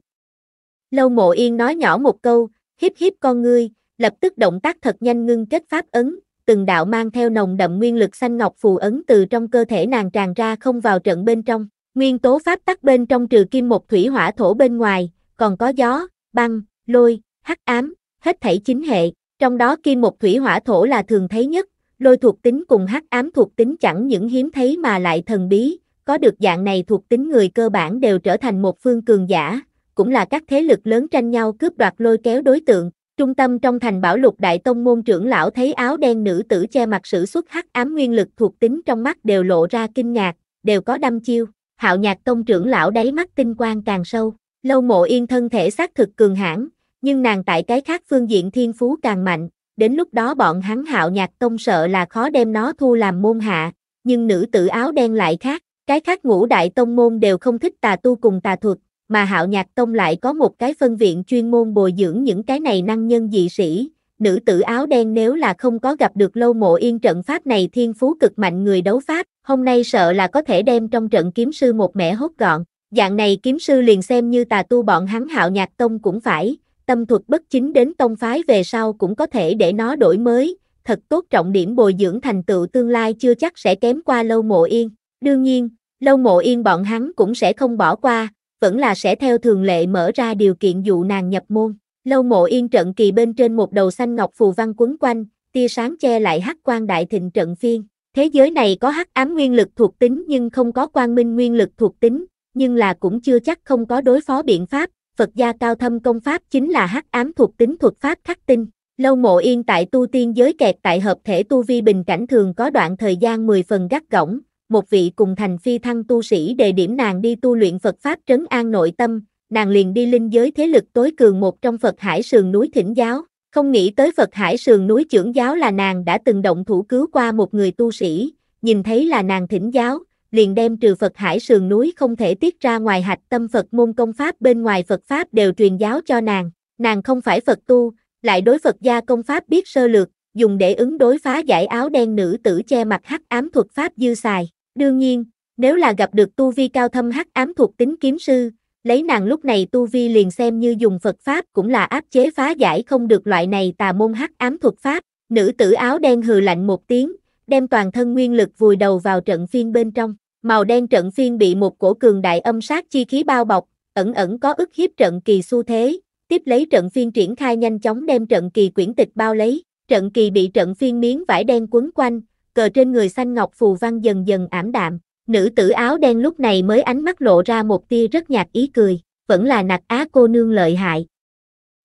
Lâu mộ yên nói nhỏ một câu, hiếp hiếp con ngươi, lập tức động tác thật nhanh ngưng kết pháp ấn, từng đạo mang theo nồng đậm nguyên lực xanh ngọc phù ấn từ trong cơ thể nàng tràn ra không vào trận bên trong, nguyên tố pháp tắc bên trong trừ kim một thủy hỏa thổ bên ngoài, còn có gió, băng, lôi, hắc ám, hết thảy chính hệ. Trong đó kim một thủy hỏa thổ là thường thấy nhất, lôi thuộc tính cùng hắc ám thuộc tính chẳng những hiếm thấy mà lại thần bí, có được dạng này thuộc tính người cơ bản đều trở thành một phương cường giả, cũng là các thế lực lớn tranh nhau cướp đoạt lôi kéo đối tượng. Trung tâm trong thành Bảo Lục Đại Tông môn trưởng lão thấy áo đen nữ tử che mặt sử xuất hắc ám nguyên lực thuộc tính trong mắt đều lộ ra kinh ngạc, đều có đâm chiêu. Hạo Nhạc Tông trưởng lão đáy mắt tinh quang càng sâu, Lâu Mộ Yên thân thể xác thực cường hãn, nhưng nàng tại cái khác phương diện thiên phú càng mạnh, đến lúc đó bọn hắn hạo nhạc tông sợ là khó đem nó thu làm môn hạ, nhưng nữ tử áo đen lại khác, cái khác ngũ đại tông môn đều không thích tà tu cùng tà thuật, mà hạo nhạc tông lại có một cái phân viện chuyên môn bồi dưỡng những cái này năng nhân dị sĩ, nữ tử áo đen nếu là không có gặp được lâu mộ yên trận pháp này thiên phú cực mạnh người đấu pháp, hôm nay sợ là có thể đem trong trận kiếm sư một mẻ hốt gọn, dạng này kiếm sư liền xem như tà tu bọn hắn hạo nhạc tông cũng phải, tâm thuật bất chính đến tông phái về sau cũng có thể để nó đổi mới, thật tốt trọng điểm bồi dưỡng thành tựu tương lai chưa chắc sẽ kém qua lâu mộ yên. Đương nhiên, lâu mộ yên bọn hắn cũng sẽ không bỏ qua, vẫn là sẽ theo thường lệ mở ra điều kiện dụ nàng nhập môn. Lâu mộ yên trận kỳ bên trên một đầu xanh ngọc phù văn quấn quanh, tia sáng che lại hắc quan đại thịnh trận phiên. Thế giới này có hắc ám nguyên lực thuộc tính nhưng không có quang minh nguyên lực thuộc tính, nhưng là cũng chưa chắc không có đối phó biện pháp, Phật gia cao thâm công pháp chính là hắc ám thuộc tính thuật pháp khắc tinh. Lâu mộ yên tại tu tiên giới kẹt tại hợp thể tu vi bình cảnh thường có đoạn thời gian 10 phần gắt gỏng, một vị cùng thành phi thăng tu sĩ đề điểm nàng đi tu luyện Phật Pháp trấn an nội tâm, nàng liền đi linh giới thế lực tối cường một trong Phật Hải Sườn núi thỉnh giáo, không nghĩ tới Phật Hải Sườn núi trưởng giáo là nàng đã từng động thủ cứu qua một người tu sĩ, nhìn thấy là nàng thỉnh giáo, liền đem trừ Phật hải sườn núi không thể tiết ra ngoài hạch tâm Phật môn công pháp bên ngoài Phật pháp đều truyền giáo cho nàng. Nàng không phải Phật tu, lại đối Phật gia công pháp biết sơ lược, dùng để ứng đối phá giải áo đen nữ tử che mặt hắc ám thuật pháp dư xài. Đương nhiên, nếu là gặp được tu vi cao thâm hắc ám thuộc tính kiếm sư, lấy nàng lúc này tu vi liền xem như dùng Phật pháp cũng là áp chế phá giải không được loại này tà môn hắc ám thuật pháp. Nữ tử áo đen hừ lạnh một tiếng, đem toàn thân nguyên lực vùi đầu vào trận phiên bên trong màu đen trận phiên bị một cổ cường đại âm sát chi khí bao bọc, ẩn ẩn có ức hiếp trận kỳ xu thế, tiếp lấy trận phiên triển khai nhanh chóng đem trận kỳ quyển tịch bao lấy, trận kỳ bị trận phiên miếng vải đen quấn quanh, cờ trên người xanh ngọc phù văn dần dần ảm đạm, nữ tử áo đen lúc này mới ánh mắt lộ ra một tia rất nhạt ý cười, vẫn là nặc á cô nương lợi hại.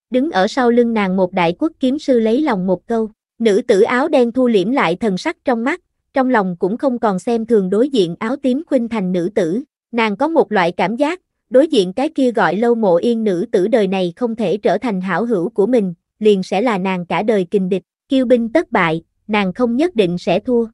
Đứng ở sau lưng nàng một đại quốc kiếm sư lấy lòng một câu, nữ tử áo đen thu liễm lại thần sắc trong mắt, trong lòng cũng không còn xem thường đối diện áo tím khuynh thành nữ tử, nàng có một loại cảm giác, đối diện cái kia gọi lâu mộ yên nữ tử đời này không thể trở thành hảo hữu của mình, liền sẽ là nàng cả đời kình địch, kiêu binh tất bại, nàng không nhất định sẽ thua.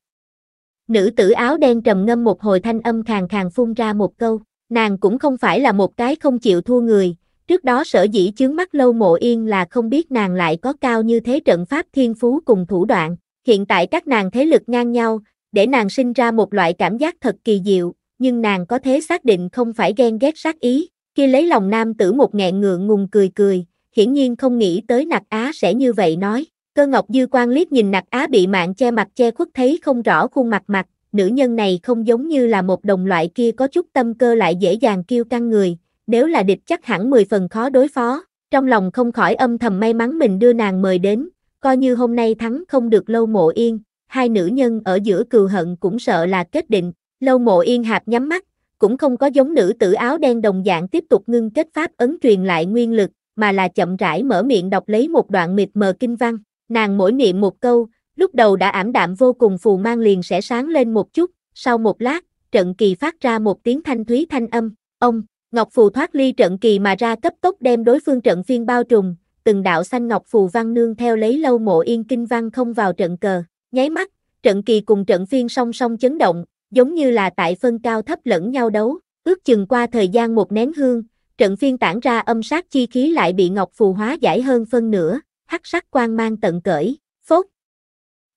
Nữ tử áo đen trầm ngâm một hồi thanh âm khàn khàn phun ra một câu, nàng cũng không phải là một cái không chịu thua người, trước đó sở dĩ chướng mắt lâu mộ yên là không biết nàng lại có cao như thế trận pháp thiên phú cùng thủ đoạn, Hiện tại các nàng thế lực ngang nhau, để nàng sinh ra một loại cảm giác thật kỳ diệu, nhưng nàng có thể xác định không phải ghen ghét sát ý, khi lấy lòng nam tử một ngẹn ngượng ngùng cười cười, hiển nhiên không nghĩ tới nặc á sẽ như vậy nói. Cơ ngọc dư quan liếc nhìn nặc á bị mạng che mặt che khuất thấy không rõ khuôn mặt mặt, nữ nhân này không giống như là một đồng loại kia có chút tâm cơ lại dễ dàng kêu căng người, nếu là địch chắc hẳn 10 phần khó đối phó, trong lòng không khỏi âm thầm may mắn mình đưa nàng mời đến, Coi như hôm nay thắng không được lâu mộ yên, hai nữ nhân ở giữa cừu hận cũng sợ là kết định, lâu mộ yên hạp nhắm mắt, cũng không có giống nữ tử áo đen đồng dạng tiếp tục ngưng kết pháp ấn truyền lại nguyên lực, mà là chậm rãi mở miệng đọc lấy một đoạn mịt mờ kinh văn, nàng mỗi niệm một câu, lúc đầu đã ảm đạm vô cùng phù mang liền sẽ sáng lên một chút, sau một lát, trận kỳ phát ra một tiếng thanh thúy thanh âm, ông, Ngọc Phù thoát ly trận kỳ mà ra cấp tốc đem đối phương trận phiên bao trùm, từng đạo xanh ngọc phù văn nương theo lấy lâu mộ yên kinh văn không vào trận cờ, nháy mắt, trận kỳ cùng trận phiên song song chấn động, giống như là tại phân cao thấp lẫn nhau đấu, ước chừng qua thời gian một nén hương, trận phiên tản ra âm sát chi khí lại bị ngọc phù hóa giải hơn phân nửa, hắc sắc quang mang tận cởi, phốt.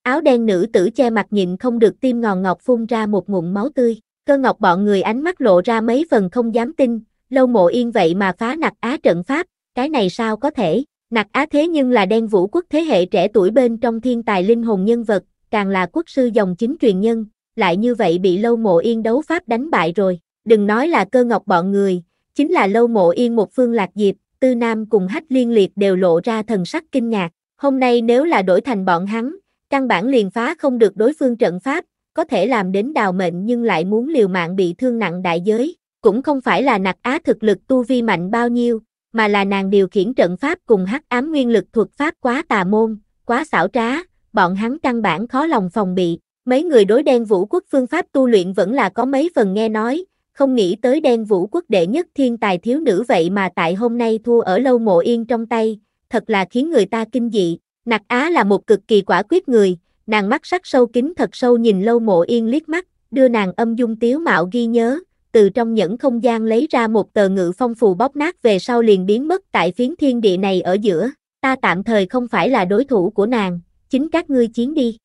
Áo đen nữ tử che mặt nhịn không được tim ngòn ngọc phun ra một ngụm máu tươi, cơ ngọc bọn người ánh mắt lộ ra mấy phần không dám tin, lâu mộ yên vậy mà phá nặc á trận pháp, cái này sao có thể, Nặc á thế nhưng là đen vũ quốc thế hệ trẻ tuổi bên trong thiên tài linh hồn nhân vật, càng là quốc sư dòng chính truyền nhân, lại như vậy bị lâu mộ yên đấu pháp đánh bại rồi. Đừng nói là cơ ngọc bọn người, chính là lâu mộ yên một phương lạc diệp, tư nam cùng hách liên liệt đều lộ ra thần sắc kinh ngạc. Hôm nay nếu là đổi thành bọn hắn, căn bản liền phá không được đối phương trận pháp, có thể làm đến đào mệnh nhưng lại muốn liều mạng bị thương nặng đại giới. Cũng không phải là nặc á thực lực tu vi mạnh bao nhiêu, mà là nàng điều khiển trận pháp cùng hắc ám nguyên lực thuật pháp quá tà môn, quá xảo trá, bọn hắn căn bản khó lòng phòng bị. Mấy người đối đen vũ quốc phương pháp tu luyện vẫn là có mấy phần nghe nói, không nghĩ tới đen vũ quốc đệ nhất thiên tài thiếu nữ vậy mà tại hôm nay thua ở lâu mộ yên trong tay, thật là khiến người ta kinh dị. Nặc Á là một cực kỳ quả quyết người, nàng mắt sắc sâu kính thật sâu nhìn lâu mộ yên liếc mắt, đưa nàng âm dung tiếu mạo ghi nhớ, từ trong những không gian lấy ra một tờ ngự phong phù bóc nát về sau liền biến mất tại phiến thiên địa này ở giữa, ta tạm thời không phải là đối thủ của nàng, chính các ngươi chiến đi.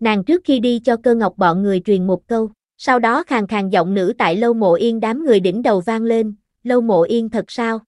Nàng trước khi đi cho cơ ngọc bọn người truyền một câu, sau đó khàn khàn giọng nữ tại lâu mộ yên đám người đỉnh đầu vang lên, lâu mộ yên thật sao?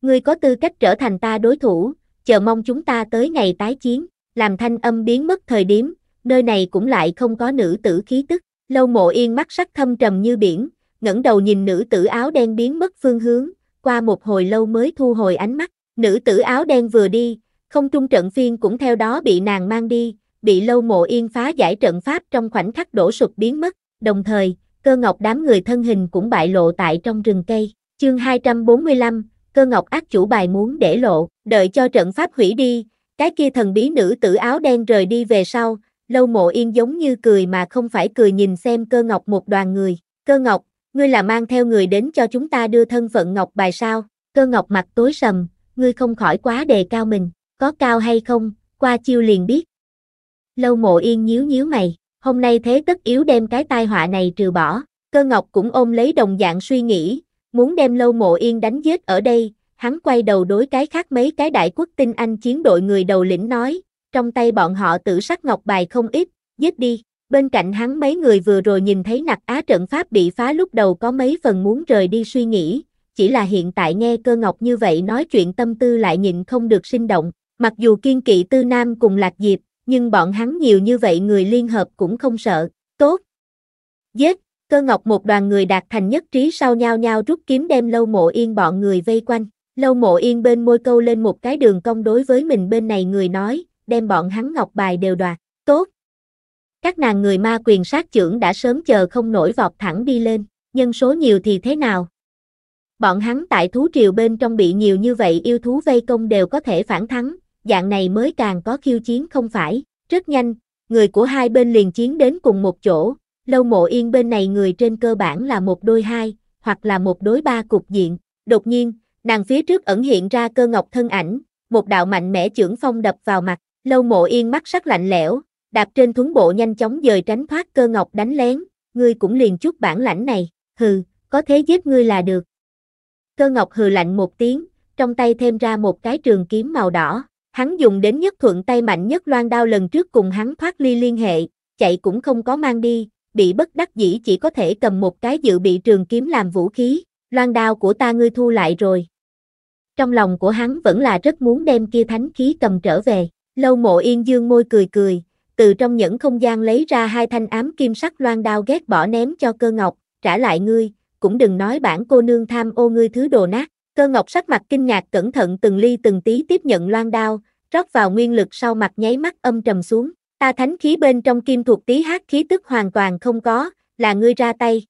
Ngươi có tư cách trở thành ta đối thủ, chờ mong chúng ta tới ngày tái chiến, làm thanh âm biến mất thời điểm, nơi này cũng lại không có nữ tử khí tức. Lâu mộ yên mắt sắc thâm trầm như biển, ngẩng đầu nhìn nữ tử áo đen biến mất phương hướng, qua một hồi lâu mới thu hồi ánh mắt, nữ tử áo đen vừa đi, không trung trận phiên cũng theo đó bị nàng mang đi, bị lâu mộ yên phá giải trận pháp trong khoảnh khắc đổ sụp biến mất, đồng thời, cơ ngọc đám người thân hình cũng bại lộ tại trong rừng cây, chương 245, cơ ngọc ác chủ bài muốn để lộ, đợi cho trận pháp hủy đi, cái kia thần bí nữ tử áo đen rời đi về sau, Lâu mộ yên giống như cười mà không phải cười nhìn xem cơ ngọc một đoàn người. Cơ ngọc, ngươi là mang theo người đến cho chúng ta đưa thân phận ngọc bài sao? Cơ ngọc mặt tối sầm, ngươi không khỏi quá đề cao mình, có cao hay không, qua chiêu liền biết. Lâu mộ yên nhíu nhíu mày, hôm nay thế tất yếu đem cái tai họa này trừ bỏ. Cơ ngọc cũng ôm lấy đồng dạng suy nghĩ, muốn đem lâu mộ yên đánh giết ở đây, hắn quay đầu đối cái khác mấy cái đại quốc tinh anh chiến đội người đầu lĩnh nói, trong tay bọn họ tử sắc ngọc bài không ít, giết đi. Bên cạnh hắn mấy người vừa rồi nhìn thấy nặc á trận pháp bị phá lúc đầu có mấy phần muốn rời đi suy nghĩ, chỉ là hiện tại nghe cơ ngọc như vậy nói chuyện tâm tư lại nhìn không được sinh động, mặc dù kiên kỵ tư nam cùng lạc diệp, nhưng bọn hắn nhiều như vậy người liên hợp cũng không sợ, tốt. Giết, cơ ngọc một đoàn người đạt thành nhất trí sau nhau nhau rút kiếm đem lâu mộ yên bọn người vây quanh, lâu mộ yên bên môi câu lên một cái đường cong đối với mình bên này người nói, đem bọn hắn ngọc bài đều đoạt, tốt. Các nàng người ma quyền sát trưởng đã sớm chờ không nổi vọt thẳng đi lên, nhân số nhiều thì thế nào? Bọn hắn tại thú triều bên trong bị nhiều như vậy yêu thú vây công đều có thể phản thắng, dạng này mới càng có khiêu chiến không phải, rất nhanh, người của hai bên liền chiến đến cùng một chỗ, lâu mộ yên bên này người trên cơ bản là một đôi hai, hoặc là một đối ba cục diện, đột nhiên, nàng phía trước ẩn hiện ra cơ ngọc thân ảnh, một đạo mạnh mẽ trưởng phong đập vào mặt, Lâu mộ yên mắt sắc lạnh lẽo, đạp trên thúng bộ nhanh chóng dời tránh thoát cơ ngọc đánh lén, ngươi cũng liền chút bản lãnh này, hừ, có thế giết ngươi là được. Cơ ngọc hừ lạnh một tiếng, trong tay thêm ra một cái trường kiếm màu đỏ, hắn dùng đến nhất thuận tay mạnh nhất loan đao lần trước cùng hắn thoát ly liên hệ, chạy cũng không có mang đi, bị bất đắc dĩ chỉ có thể cầm một cái dự bị trường kiếm làm vũ khí, loan đao của ta ngươi thu lại rồi. Trong lòng của hắn vẫn là rất muốn đem kia thánh khí cầm trở về. Lâu mộ yên dương môi cười cười, từ trong những không gian lấy ra hai thanh ám kim sắc loan đao ghét bỏ ném cho cơ ngọc, trả lại ngươi, cũng đừng nói bản cô nương tham ô ngươi thứ đồ nát. Cơ ngọc sắc mặt kinh ngạc cẩn thận từng ly từng tí tiếp nhận loan đao, rót vào nguyên lực sau mặt nháy mắt âm trầm xuống. Ta thánh khí bên trong kim thuộc tí hát khí tức hoàn toàn không có, là ngươi ra tay.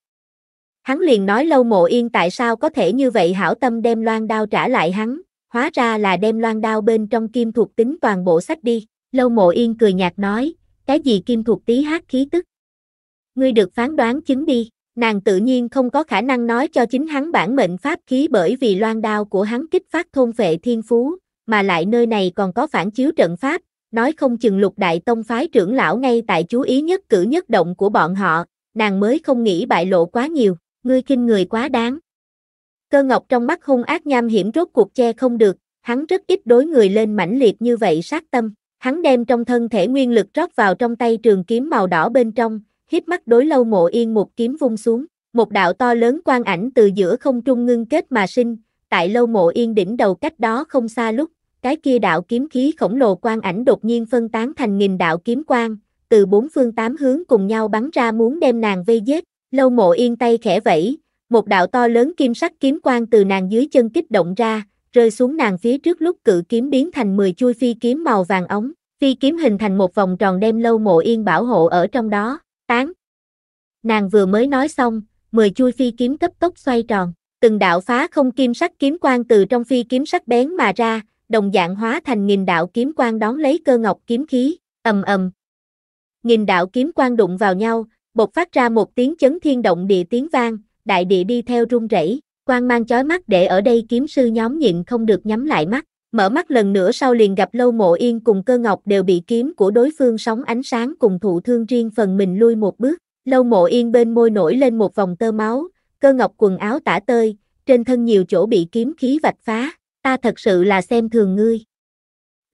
Hắn liền nói lâu mộ yên tại sao có thể như vậy hảo tâm đem loan đao trả lại hắn, hóa ra là đem loan đao bên trong kim thuộc tính toàn bộ sách đi. Lâu mộ yên cười nhạt nói, cái gì kim thuộc tí hát khí tức. Ngươi được phán đoán chứng đi, nàng tự nhiên không có khả năng nói cho chính hắn bản mệnh pháp khí bởi vì loan đao của hắn kích phát thôn vệ thiên phú, mà lại nơi này còn có phản chiếu trận pháp, nói không chừng lục đại tông phái trưởng lão ngay tại chú ý nhất cử nhất động của bọn họ, nàng mới không nghĩ bại lộ quá nhiều, ngươi kinh người quá đáng. Cơ ngọc trong mắt hung ác nham hiểm rốt cuộc che không được, hắn rất ít đối người lên mãnh liệt như vậy sát tâm. Hắn đem trong thân thể nguyên lực rót vào trong tay trường kiếm màu đỏ bên trong, hiếp mắt đối lâu mộ yên một kiếm vung xuống. Một đạo to lớn quang ảnh từ giữa không trung ngưng kết mà sinh, tại lâu mộ yên đỉnh đầu cách đó không xa lúc, cái kia đạo kiếm khí khổng lồ quang ảnh đột nhiên phân tán thành nghìn đạo kiếm quang, từ bốn phương tám hướng cùng nhau bắn ra muốn đem nàng vây giết, lâu mộ yên tay khẽ vẫy, một đạo to lớn kim sắc kiếm quang từ nàng dưới chân kích động ra, rơi xuống nàng phía trước lúc cự kiếm biến thành 10 chui phi kiếm màu vàng ống, phi kiếm hình thành một vòng tròn đem lâu mộ yên bảo hộ ở trong đó, tán. Nàng vừa mới nói xong, 10 chui phi kiếm cấp tốc xoay tròn, từng đạo phá không kim sắc kiếm quang từ trong phi kiếm sắc bén mà ra, đồng dạng hóa thành nghìn đạo kiếm quang đón lấy cơ ngọc kiếm khí, ầm ầm. Nghìn đạo kiếm quang đụng vào nhau, bộc phát ra một tiếng chấn thiên động địa tiếng vang, đại địa đi theo run rẩy, quang mang chói mắt để ở đây kiếm sư nhóm nhịn không được nhắm lại mắt, mở mắt lần nữa sau liền gặp lâu mộ yên cùng cơ ngọc đều bị kiếm của đối phương sóng ánh sáng cùng thụ thương riêng phần mình lui một bước, lâu mộ yên bên môi nổi lên một vòng tơ máu, cơ ngọc quần áo tả tơi, trên thân nhiều chỗ bị kiếm khí vạch phá, ta thật sự là xem thường ngươi.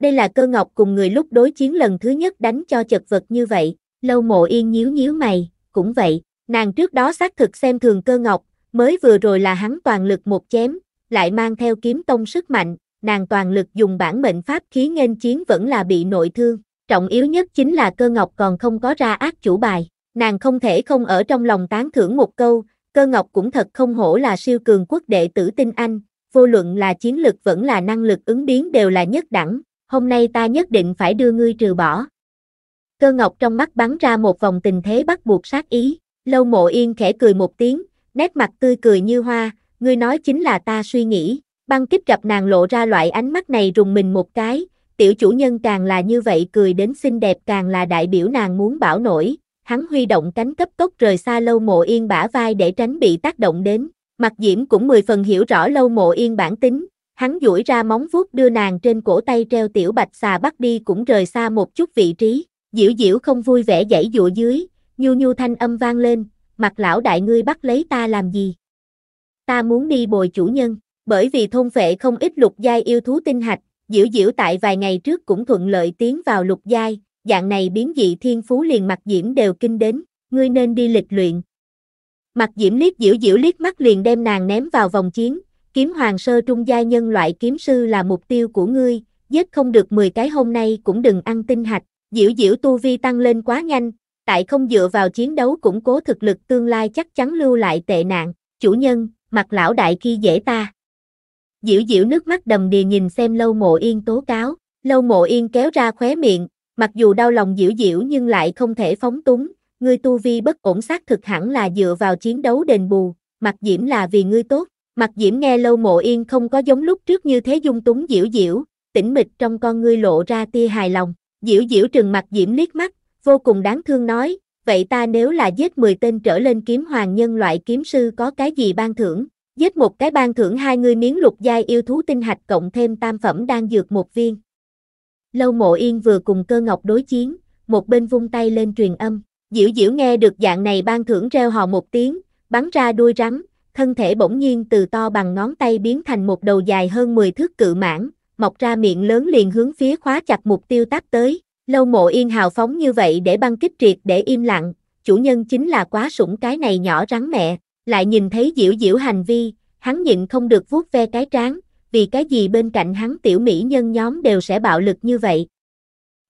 Đây là cơ ngọc cùng người lúc đối chiến lần thứ nhất đánh cho chật vật như vậy, lâu mộ yên nhíu nhíu mày, cũng vậy, Nàng trước đó xác thực xem thường cơ ngọc, mới vừa rồi là hắn toàn lực một chém, lại mang theo kiếm tông sức mạnh, nàng toàn lực dùng bản mệnh pháp khí nghênh chiến vẫn là bị nội thương. Trọng yếu nhất chính là cơ ngọc còn không có ra ác chủ bài, nàng không thể không ở trong lòng tán thưởng một câu, cơ ngọc cũng thật không hổ là siêu cường quốc đệ tử tinh anh, vô luận là chiến lực vẫn là năng lực ứng biến đều là nhất đẳng, hôm nay ta nhất định phải đưa ngươi trừ bỏ. Cơ ngọc trong mắt bắn ra một vòng tình thế bắt buộc sát ý. Lâu mộ yên khẽ cười một tiếng, nét mặt tươi cười như hoa, ngươi nói chính là ta suy nghĩ. Băng kích gặp nàng lộ ra loại ánh mắt này rùng mình một cái, tiểu chủ nhân càng là như vậy cười đến xinh đẹp càng là đại biểu nàng muốn bảo nổi. Hắn huy động cánh cấp tốc rời xa lâu mộ yên bả vai để tránh bị tác động đến. Mặt diễm cũng mười phần hiểu rõ lâu mộ yên bản tính, hắn duỗi ra móng vuốt đưa nàng trên cổ tay treo tiểu bạch xà bắt đi cũng rời xa một chút vị trí. Diễu diễu không vui vẻ dãy dụa dưới, nhu nhu thanh âm vang lên, mặt lão đại ngươi bắt lấy ta làm gì? Ta muốn đi bồi chủ nhân, bởi vì thôn vệ không ít lục giai yêu thú tinh hạch, diễu diễu tại vài ngày trước cũng thuận lợi tiến vào lục giai, dạng này biến dị thiên phú liền mặt diễm đều kinh đến, ngươi nên đi lịch luyện. Mặt diễm liếc diễu diễu liếc mắt liền đem nàng ném vào vòng chiến, kiếm hoàng sơ trung giai nhân loại kiếm sư là mục tiêu của ngươi, giết không được 10 cái hôm nay cũng đừng ăn tinh hạch, diễu diễu tu vi tăng lên quá nhanh, tại không dựa vào chiến đấu củng cố thực lực tương lai chắc chắn lưu lại tệ nạn, chủ nhân, mặt lão đại khi dễ ta. Diễu diễu nước mắt đầm đìa nhìn xem lâu mộ yên tố cáo, lâu mộ yên kéo ra khóe miệng, mặc dù đau lòng diễu diễu nhưng lại không thể phóng túng, ngươi tu vi bất ổn xác thực hẳn là dựa vào chiến đấu đền bù, mặt diễm là vì ngươi tốt, mặt diễm nghe lâu mộ yên không có giống lúc trước như thế dung túng diễu diễu, tỉnh mịch trong con ngươi lộ ra tia hài lòng, diễu diễu trừng mặt diễm liếc mắt, vô cùng đáng thương nói, vậy ta nếu là giết 10 tên trở lên kiếm hoàng nhân loại kiếm sư có cái gì ban thưởng, giết một cái ban thưởng hai người miếng lục giai yêu thú tinh hạch cộng thêm tam phẩm đang dược một viên. Lâu mộ yên vừa cùng cơ ngọc đối chiến, một bên vung tay lên truyền âm, diễu diễu nghe được dạng này ban thưởng reo hò một tiếng, bắn ra đuôi rắn, thân thể bỗng nhiên từ to bằng ngón tay biến thành một đầu dài hơn 10 thước cự mãn mọc ra miệng lớn liền hướng phía khóa chặt mục tiêu tác tới. Lâu mộ yên hào phóng như vậy để băng kích triệt để im lặng, chủ nhân chính là quá sủng cái này nhỏ rắn mẹ, lại nhìn thấy diễu diễu hành vi, hắn nhịn không được vuốt ve cái trán, vì cái gì bên cạnh hắn tiểu mỹ nhân nhóm đều sẽ bạo lực như vậy.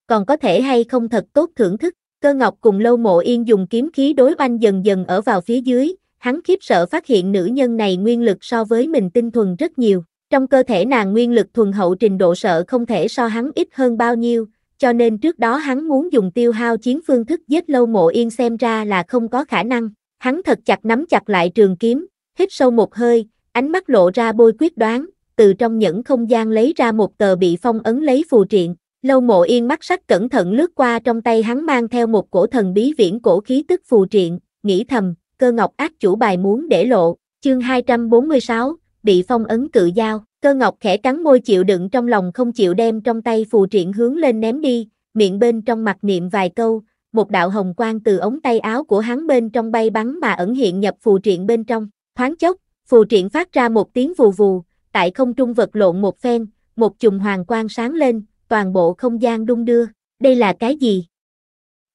Còn có thể hay không thật tốt thưởng thức, cơ ngọc cùng lâu mộ yên dùng kiếm khí đối banh dần dần ở vào phía dưới, hắn khiếp sợ phát hiện nữ nhân này nguyên lực so với mình tinh thuần rất nhiều, trong cơ thể nàng nguyên lực thuần hậu trình độ sợ không thể so hắn ít hơn bao nhiêu, cho nên trước đó hắn muốn dùng tiêu hao chiến phương thức giết lâu mộ yên xem ra là không có khả năng. Hắn thật chặt nắm chặt lại trường kiếm, hít sâu một hơi, ánh mắt lộ ra bôi quyết đoán, từ trong những không gian lấy ra một tờ bị phong ấn lấy phù triện. Lâu mộ yên mắt sắc cẩn thận lướt qua trong tay hắn mang theo một cổ thần bí viễn cổ khí tức phù triện, nghĩ thầm, cơ ngọc ác chủ bài muốn để lộ, chương 246, bị phong ấn cự giao. Cơ ngọc khẽ cắn môi chịu đựng trong lòng không chịu đem trong tay phù triện hướng lên ném đi, miệng bên trong mặt niệm vài câu, một đạo hồng quang từ ống tay áo của hắn bên trong bay bắn mà ẩn hiện nhập phù triện bên trong. Thoáng chốc, phù triện phát ra một tiếng vù vù, tại không trung vật lộn một phen, một chùm hoàng quang sáng lên, toàn bộ không gian đung đưa. Đây là cái gì?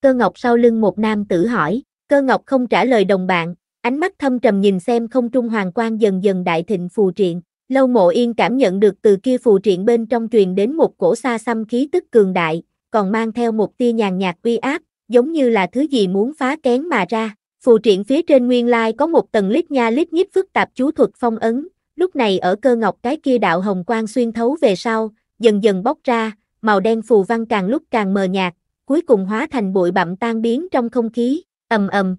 Cơ ngọc sau lưng một nam tử hỏi, cơ ngọc không trả lời đồng bạn, ánh mắt thâm trầm nhìn xem không trung hoàng quang dần dần đại thịnh phù triện. Lâu mộ yên cảm nhận được từ kia phù triện bên trong truyền đến một cổ xa xăm khí tức cường đại, còn mang theo một tia nhàn nhạt uy áp, giống như là thứ gì muốn phá kén mà ra. Phù triện phía trên nguyên lai có một tầng lít nha lít nhít phức tạp chú thuật phong ấn, lúc này ở cơ ngọc cái kia đạo hồng quang xuyên thấu về sau, dần dần bốc ra, màu đen phù văn càng lúc càng mờ nhạt, cuối cùng hóa thành bụi bặm tan biến trong không khí, ầm ầm.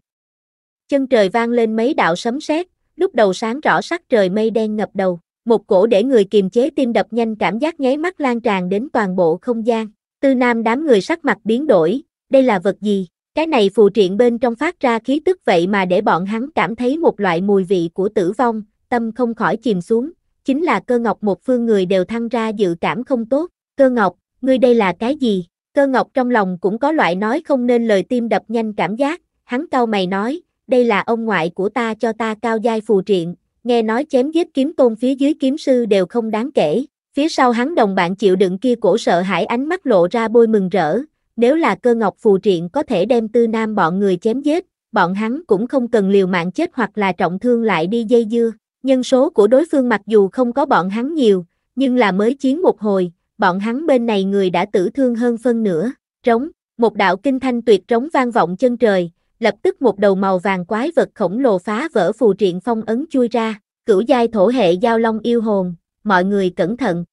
Chân trời vang lên mấy đạo sấm sét, lúc đầu sáng rõ sắc trời mây đen ngập đầu, một cổ để người kiềm chế tim đập nhanh cảm giác nháy mắt lan tràn đến toàn bộ không gian. Tư Nam đám người sắc mặt biến đổi, đây là vật gì? Cái này phù triện bên trong phát ra khí tức vậy mà để bọn hắn cảm thấy một loại mùi vị của tử vong, tâm không khỏi chìm xuống, chính là cơ ngọc một phương người đều thăng ra dự cảm không tốt. Cơ ngọc, ngươi đây là cái gì? Cơ ngọc trong lòng cũng có loại nói không nên lời tim đập nhanh cảm giác, hắn cau mày nói, đây là ông ngoại của ta cho ta cao giai phù triện, nghe nói chém giết kiếm tôn phía dưới kiếm sư đều không đáng kể, phía sau hắn đồng bạn chịu đựng kia cổ sợ hãi ánh mắt lộ ra bôi mừng rỡ, nếu là cơ ngọc phù triện có thể đem tư nam bọn người chém giết, bọn hắn cũng không cần liều mạng chết hoặc là trọng thương lại đi dây dưa, nhân số của đối phương mặc dù không có bọn hắn nhiều, nhưng là mới chiến một hồi, bọn hắn bên này người đã tử thương hơn phân nửa, trống, một đạo kinh thanh tuyệt trống vang vọng chân trời, lập tức một đầu màu vàng quái vật khổng lồ phá vỡ phù triện phong ấn chui ra, cửu giai thổ hệ giao long yêu hồn, mọi người cẩn thận.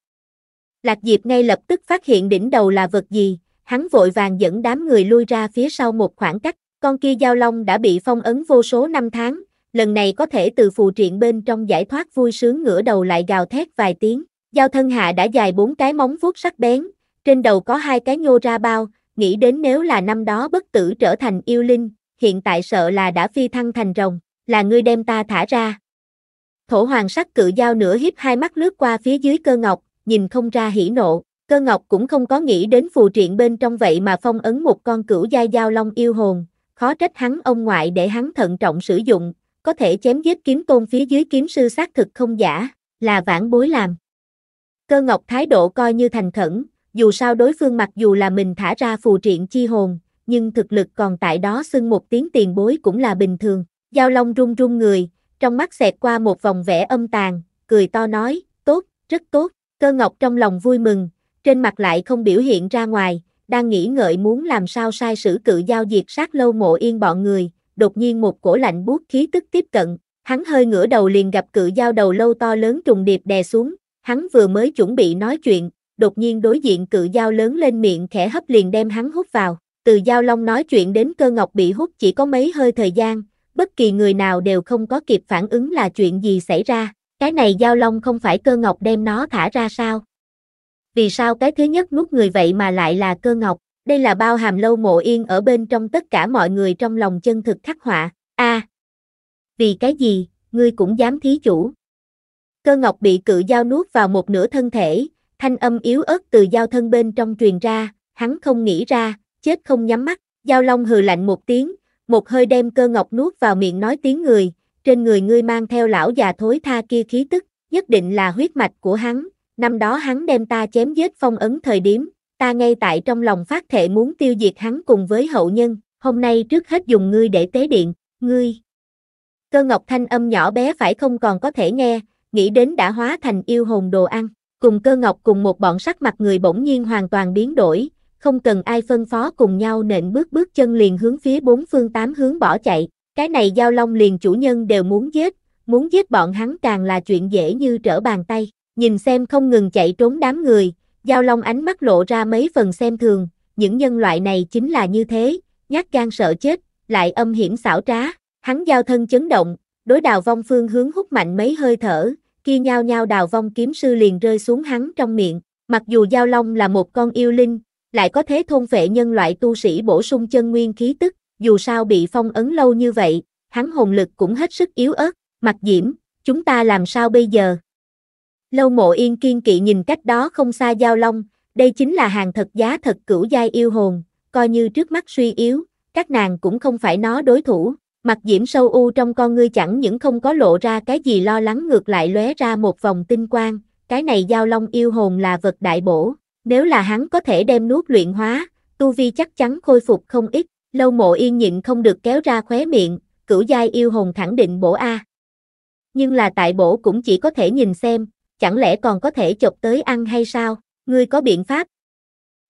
Lạc Diệp ngay lập tức phát hiện đỉnh đầu là vật gì, hắn vội vàng dẫn đám người lui ra phía sau một khoảng cách, con kia giao long đã bị phong ấn vô số năm tháng, lần này có thể từ phù triện bên trong giải thoát vui sướng ngửa đầu lại gào thét vài tiếng, giao thân hạ đã dài bốn cái móng vuốt sắc bén, trên đầu có hai cái nhô ra bao, nghĩ đến nếu là năm đó bất tử trở thành yêu linh, hiện tại sợ là đã phi thăng thành rồng, là ngươi đem ta thả ra. Thổ hoàng sắc cự dao nửa hiếp hai mắt lướt qua phía dưới cơ ngọc, nhìn không ra hỉ nộ, cơ ngọc cũng không có nghĩ đến phù triện bên trong vậy mà phong ấn một con cửu giai dao long yêu hồn, khó trách hắn ông ngoại để hắn thận trọng sử dụng, có thể chém giết kiếm tôn phía dưới kiếm sư xác thực không giả, là vãn bối làm. Cơ ngọc thái độ coi như thành khẩn, dù sao đối phương mặc dù là mình thả ra phù triện chi hồn, nhưng thực lực còn tại đó xưng một tiếng tiền bối cũng là bình thường. Giao Long run run người, trong mắt xẹt qua một vòng vẻ âm tàn, cười to nói, tốt, rất tốt. Cơ ngọc trong lòng vui mừng, trên mặt lại không biểu hiện ra ngoài, đang nghĩ ngợi muốn làm sao sai sử cự giao diệt sát lâu mộ yên bọn người, đột nhiên một cổ lạnh buốt khí tức tiếp cận, hắn hơi ngửa đầu liền gặp cự giao đầu lâu to lớn trùng điệp đè xuống, hắn vừa mới chuẩn bị nói chuyện, đột nhiên đối diện cự giao lớn lên miệng khẽ hấp liền đem hắn hút vào, từ Giao Long nói chuyện đến cơ ngọc bị hút chỉ có mấy hơi thời gian, bất kỳ người nào đều không có kịp phản ứng là chuyện gì xảy ra, cái này Giao Long không phải cơ ngọc đem nó thả ra sao? Vì sao cái thứ nhất nuốt người vậy mà lại là cơ ngọc, đây là bao hàm lâu mộ yên ở bên trong tất cả mọi người trong lòng chân thực khắc họa, a à, Vì cái gì, ngươi cũng dám thí chủ. Cơ ngọc bị cự dao nuốt vào một nửa thân thể, thanh âm yếu ớt từ giao thân bên trong truyền ra, hắn không nghĩ ra, chết không nhắm mắt, Giao Long hừ lạnh một tiếng, một hơi đem cơ ngọc nuốt vào miệng nói tiếng người, trên người ngươi mang theo lão già thối tha kia khí tức, nhất định là huyết mạch của hắn, năm đó hắn đem ta chém giết phong ấn thời điểm, ta ngay tại trong lòng phát thệ muốn tiêu diệt hắn cùng với hậu nhân, hôm nay trước hết dùng ngươi để tế điện, ngươi. Cơ ngọc thanh âm nhỏ bé phải không còn có thể nghe, nghĩ đến đã hóa thành yêu hồn đồ ăn, cùng cơ ngọc cùng một bọn sắc mặt người bỗng nhiên hoàn toàn biến đổi, không cần ai phân phó cùng nhau nện bước bước chân liền hướng phía bốn phương tám hướng bỏ chạy, cái này giao long liền chủ nhân đều muốn giết, muốn giết bọn hắn càng là chuyện dễ như trở bàn tay, nhìn xem không ngừng chạy trốn đám người, giao long ánh mắt lộ ra mấy phần xem thường, những nhân loại này chính là như thế, nhát gan sợ chết, lại âm hiểm xảo trá, hắn giao thân chấn động, đối đào vong phương hướng hút mạnh mấy hơi thở, khi nhao nhao đào vong kiếm sư liền rơi xuống hắn trong miệng, mặc dù giao long là một con yêu linh, lại có thế thôn vệ nhân loại tu sĩ bổ sung chân nguyên khí tức, dù sao bị phong ấn lâu như vậy, hắn hồn lực cũng hết sức yếu ớt, mặt diễm, chúng ta làm sao bây giờ? Lâu mộ yên kiên kỵ nhìn cách đó không xa giao long, đây chính là hàng thật giá thật cửu giai yêu hồn, coi như trước mắt suy yếu, các nàng cũng không phải nó đối thủ, mặt diễm sâu u trong con ngươi chẳng những không có lộ ra cái gì lo lắng ngược lại lóe ra một vòng tinh quang, cái này giao long yêu hồn là vật đại bổ, nếu là hắn có thể đem nuốt luyện hóa, tu vi chắc chắn khôi phục không ít, lâu mộ yên nhịn không được kéo ra khóe miệng, cửu giai yêu hồn khẳng định bổ A. Nhưng là tại bổ cũng chỉ có thể nhìn xem, chẳng lẽ còn có thể chọc tới ăn hay sao, ngươi có biện pháp.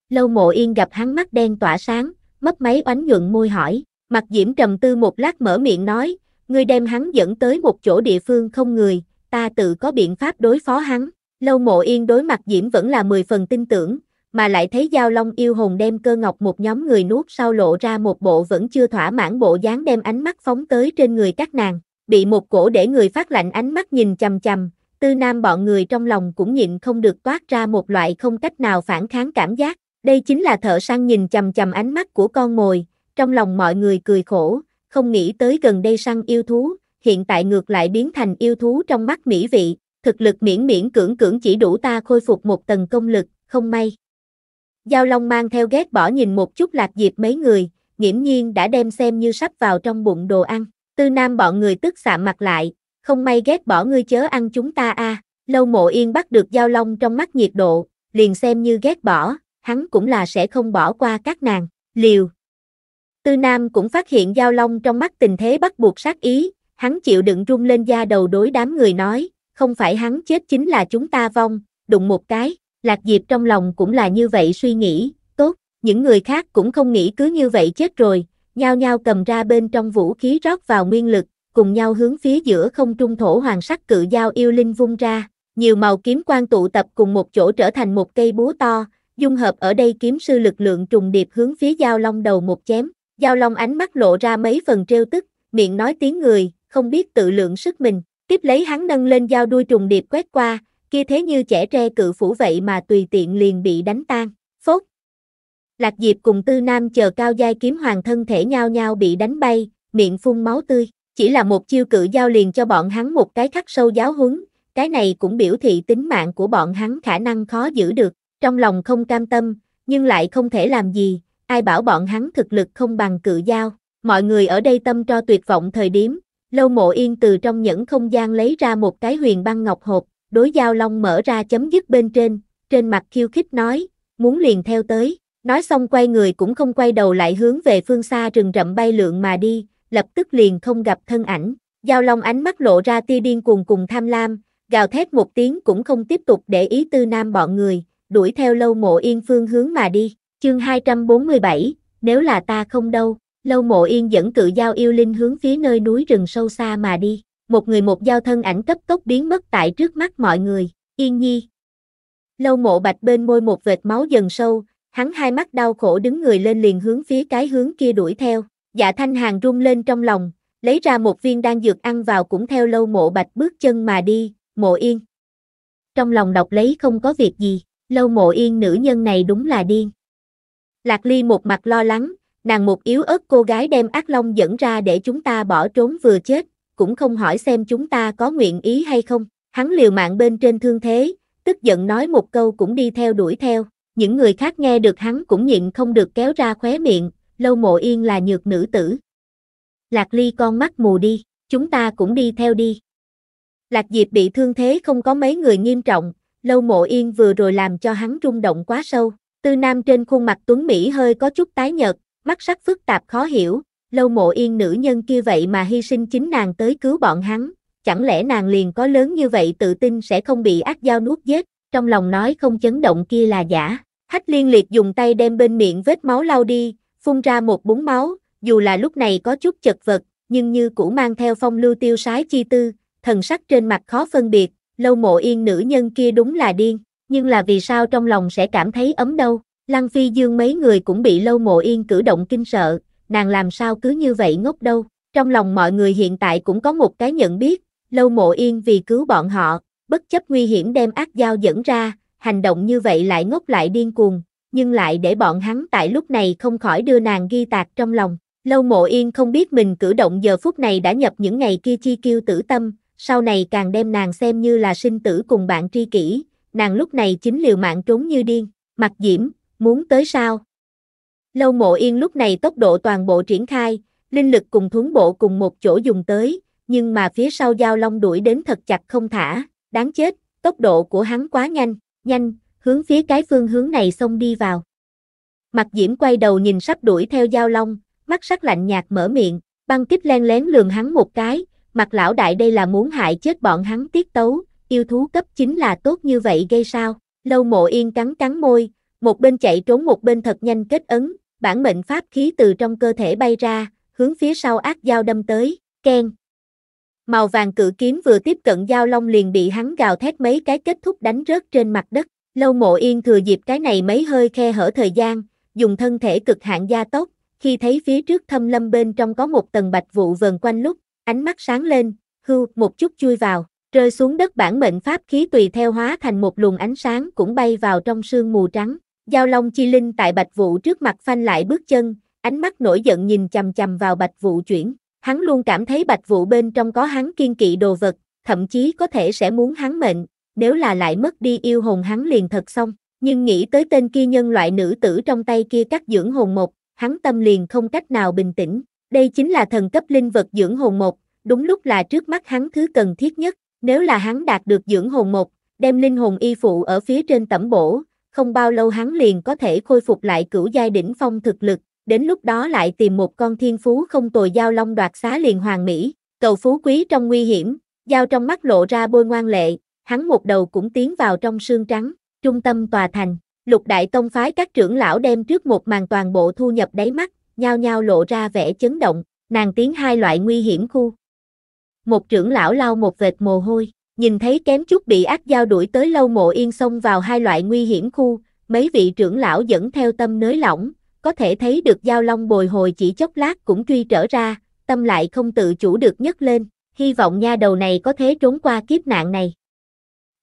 Lâu mộ yên gặp hắn mắt đen tỏa sáng, mất máy oánh nhuận môi hỏi, mặt diễm trầm tư một lát mở miệng nói, ngươi đem hắn dẫn tới một chỗ địa phương không người, ta tự có biện pháp đối phó hắn. Lâu mộ yên đối mặt Diễm vẫn là 10 phần tin tưởng, mà lại thấy Giao Long yêu hồn đem cơ ngọc một nhóm người nuốt sau lộ ra một bộ vẫn chưa thỏa mãn bộ dáng đem ánh mắt phóng tới trên người các nàng, bị một cổ để người phát lạnh ánh mắt nhìn chầm chầm, tư nam bọn người trong lòng cũng nhịn không được toát ra một loại không cách nào phản kháng cảm giác, đây chính là thợ săn nhìn chầm chầm ánh mắt của con mồi, trong lòng mọi người cười khổ, không nghĩ tới gần đây săn yêu thú, hiện tại ngược lại biến thành yêu thú trong mắt mỹ vị, thực lực miễn miễn cưỡng cưỡng chỉ đủ ta khôi phục một tầng công lực, không may. Giao Long mang theo ghét bỏ nhìn một chút lạc diệp mấy người, nghiễm nhiên đã đem xem như sắp vào trong bụng đồ ăn. Tư Nam bọn người tức xạ mặt lại, không may ghét bỏ ngươi chớ ăn chúng ta a. Lâu mộ yên bắt được Giao Long trong mắt nhiệt độ, liền xem như ghét bỏ, hắn cũng là sẽ không bỏ qua các nàng, liều. Tư Nam cũng phát hiện Giao Long trong mắt tình thế bắt buộc sát ý, hắn chịu đựng rung lên da đầu đối đám người nói, không phải hắn chết chính là chúng ta vong, đụng một cái, Lạc Diệp trong lòng cũng là như vậy suy nghĩ, tốt, những người khác cũng không nghĩ cứ như vậy chết rồi, nhao nhau cầm ra bên trong vũ khí rót vào nguyên lực, cùng nhau hướng phía giữa không trung thổ hoàng sắc cự dao yêu linh vung ra, nhiều màu kiếm quan tụ tập cùng một chỗ trở thành một cây búa to, dung hợp ở đây kiếm sư lực lượng trùng điệp hướng phía giao long đầu một chém, Giao long ánh mắt lộ ra mấy phần trêu tức, miệng nói tiếng người, không biết tự lượng sức mình, Tiếp lấy hắn nâng lên dao đuôi trùng điệp quét qua, kia thế như trẻ tre cự phủ vậy mà tùy tiện liền bị đánh tan, phốt. Lạc Diệp cùng Tư Nam chờ cao giai kiếm hoàng thân thể nhau nhau bị đánh bay, miệng phun máu tươi, chỉ là một chiêu cự giao liền cho bọn hắn một cái khắc sâu giáo huấn, cái này cũng biểu thị tính mạng của bọn hắn khả năng khó giữ được, trong lòng không cam tâm, nhưng lại không thể làm gì, ai bảo bọn hắn thực lực không bằng cự giao. Mọi người ở đây tâm cho tuyệt vọng thời điểm, Lâu mộ yên từ trong những không gian lấy ra một cái huyền băng ngọc hộp, đối giao long mở ra chấm dứt bên trên, trên mặt khiêu khích nói, muốn liền theo tới, nói xong quay người cũng không quay đầu lại hướng về phương xa rừng rậm bay lượn mà đi, lập tức liền không gặp thân ảnh, giao long ánh mắt lộ ra tia điên cuồng cùng tham lam, gào thét một tiếng cũng không tiếp tục để ý tư nam bọn người, đuổi theo lâu mộ yên phương hướng mà đi, chương 247, nếu là ta không đâu lâu mộ yên dẫn cự giao yêu linh hướng phía nơi núi rừng sâu xa mà đi. Một người một giao thân ảnh cấp tốc biến mất tại trước mắt mọi người, yên nhi. Lâu mộ bạch bên môi một vệt máu dần sâu, hắn hai mắt đau khổ đứng người lên liền hướng phía cái hướng kia đuổi theo. Dạ thanh hàng rung lên trong lòng, lấy ra một viên đan dược ăn vào cũng theo lâu mộ bạch bước chân mà đi, mộ yên. Trong lòng đọc lấy không có việc gì, lâu mộ yên nữ nhân này đúng là điên. Lạc ly một mặt lo lắng, nàng một yếu ớt cô gái đem ác long dẫn ra để chúng ta bỏ trốn vừa chết, cũng không hỏi xem chúng ta có nguyện ý hay không. Hắn liều mạng bên trên thương thế, tức giận nói một câu cũng đi theo đuổi theo. Những người khác nghe được hắn cũng nhịn không được kéo ra khóe miệng, lâu mộ yên là nhược nữ tử. Lạc ly con mắt mù đi, chúng ta cũng đi theo đi. Lạc Diệp bị thương thế không có mấy người nghiêm trọng, lâu mộ yên vừa rồi làm cho hắn rung động quá sâu. Tư Nam trên khuôn mặt Tuấn Mỹ hơi có chút tái nhợt, mắt sắc phức tạp khó hiểu, lâu mộ yên nữ nhân kia vậy mà hy sinh chính nàng tới cứu bọn hắn, chẳng lẽ nàng liền có lớn như vậy tự tin sẽ không bị ác dao nuốt giết, trong lòng nói không chấn động kia là giả. Hách liên liệt dùng tay đem bên miệng vết máu lau đi, phun ra một búng máu, dù là lúc này có chút chật vật, nhưng như cũ mang theo phong lưu tiêu sái chi tư, thần sắc trên mặt khó phân biệt, lâu mộ yên nữ nhân kia đúng là điên, nhưng là vì sao trong lòng sẽ cảm thấy ấm đâu. Lăng Phi Dương mấy người cũng bị Lâu Mộ Yên cử động kinh sợ, nàng làm sao cứ như vậy ngốc đâu. Trong lòng mọi người hiện tại cũng có một cái nhận biết, Lâu Mộ Yên vì cứu bọn họ, bất chấp nguy hiểm đem ác giao dẫn ra, hành động như vậy lại ngốc lại điên cuồng, nhưng lại để bọn hắn tại lúc này không khỏi đưa nàng ghi tạc trong lòng. Lâu Mộ Yên không biết mình cử động giờ phút này đã nhập những ngày kia chi kiêu tử tâm, sau này càng đem nàng xem như là sinh tử cùng bạn tri kỷ, nàng lúc này chính liều mạng trốn như điên, mặt diễm, Muốn tới sao? Lâu mộ yên lúc này tốc độ toàn bộ triển khai, linh lực cùng thuấn bộ cùng một chỗ dùng tới, nhưng mà phía sau giao long đuổi đến thật chặt không thả, đáng chết, tốc độ của hắn quá nhanh, nhanh, hướng phía cái phương hướng này xông đi vào. Mặt diễm quay đầu nhìn sắp đuổi theo giao long, mắt sắc lạnh nhạt mở miệng, băng kích len lén lường hắn một cái, mặt lão đại đây là muốn hại chết bọn hắn tiết tấu, yêu thú cấp chính là tốt như vậy gây sao, lâu mộ yên cắn cắn môi, một bên chạy trốn một bên thật nhanh kết ấn, bản mệnh pháp khí từ trong cơ thể bay ra, hướng phía sau ác dao đâm tới, keng. Màu vàng cự kiếm vừa tiếp cận giao long liền bị hắn gào thét mấy cái kết thúc đánh rớt trên mặt đất. Lâu mộ yên thừa dịp cái này mấy hơi khe hở thời gian, dùng thân thể cực hạn gia tốc, khi thấy phía trước thâm lâm bên trong có một tầng bạch vụ vần quanh lúc, ánh mắt sáng lên, hưu một chút chui vào, rơi xuống đất bản mệnh pháp khí tùy theo hóa thành một luồng ánh sáng cũng bay vào trong sương mù trắng. Giao Long Chi Linh tại Bạch Vũ trước mặt phanh lại bước chân, ánh mắt nổi giận nhìn chầm chầm vào Bạch Vũ chuyển. Hắn luôn cảm thấy Bạch Vũ bên trong có hắn kiên kỵ đồ vật, thậm chí có thể sẽ muốn hắn mệnh, nếu là lại mất đi yêu hồn hắn liền thật xong. Nhưng nghĩ tới tên kia nhân loại nữ tử trong tay kia cắt dưỡng hồn một, hắn tâm liền không cách nào bình tĩnh. Đây chính là thần cấp linh vật dưỡng hồn một, đúng lúc là trước mắt hắn thứ cần thiết nhất. Nếu là hắn đạt được dưỡng hồn một, đem linh hồn y phụ ở phía trên tẩm bổ, không bao lâu hắn liền có thể khôi phục lại cửu giai đỉnh phong thực lực, đến lúc đó lại tìm một con thiên phú không tồi giao long đoạt xá liền hoàng mỹ, cầu phú quý trong nguy hiểm, giao trong mắt lộ ra bôi ngoan lệ, hắn một đầu cũng tiến vào trong sương trắng, trung tâm tòa thành, lục đại tông phái các trưởng lão đem trước một màn toàn bộ thu nhập đáy mắt, nhao nhao lộ ra vẻ chấn động, nàng tiến hai loại nguy hiểm khu. Một trưởng lão lau một vệt mồ hôi. Nhìn thấy kém chút bị ác giao đuổi tới lâu mộ yên xông vào hai loại nguy hiểm khu, mấy vị trưởng lão dẫn theo tâm nới lỏng, có thể thấy được giao long bồi hồi chỉ chốc lát cũng truy trở ra, tâm lại không tự chủ được nhấc lên, hy vọng nha đầu này có thể trốn qua kiếp nạn này.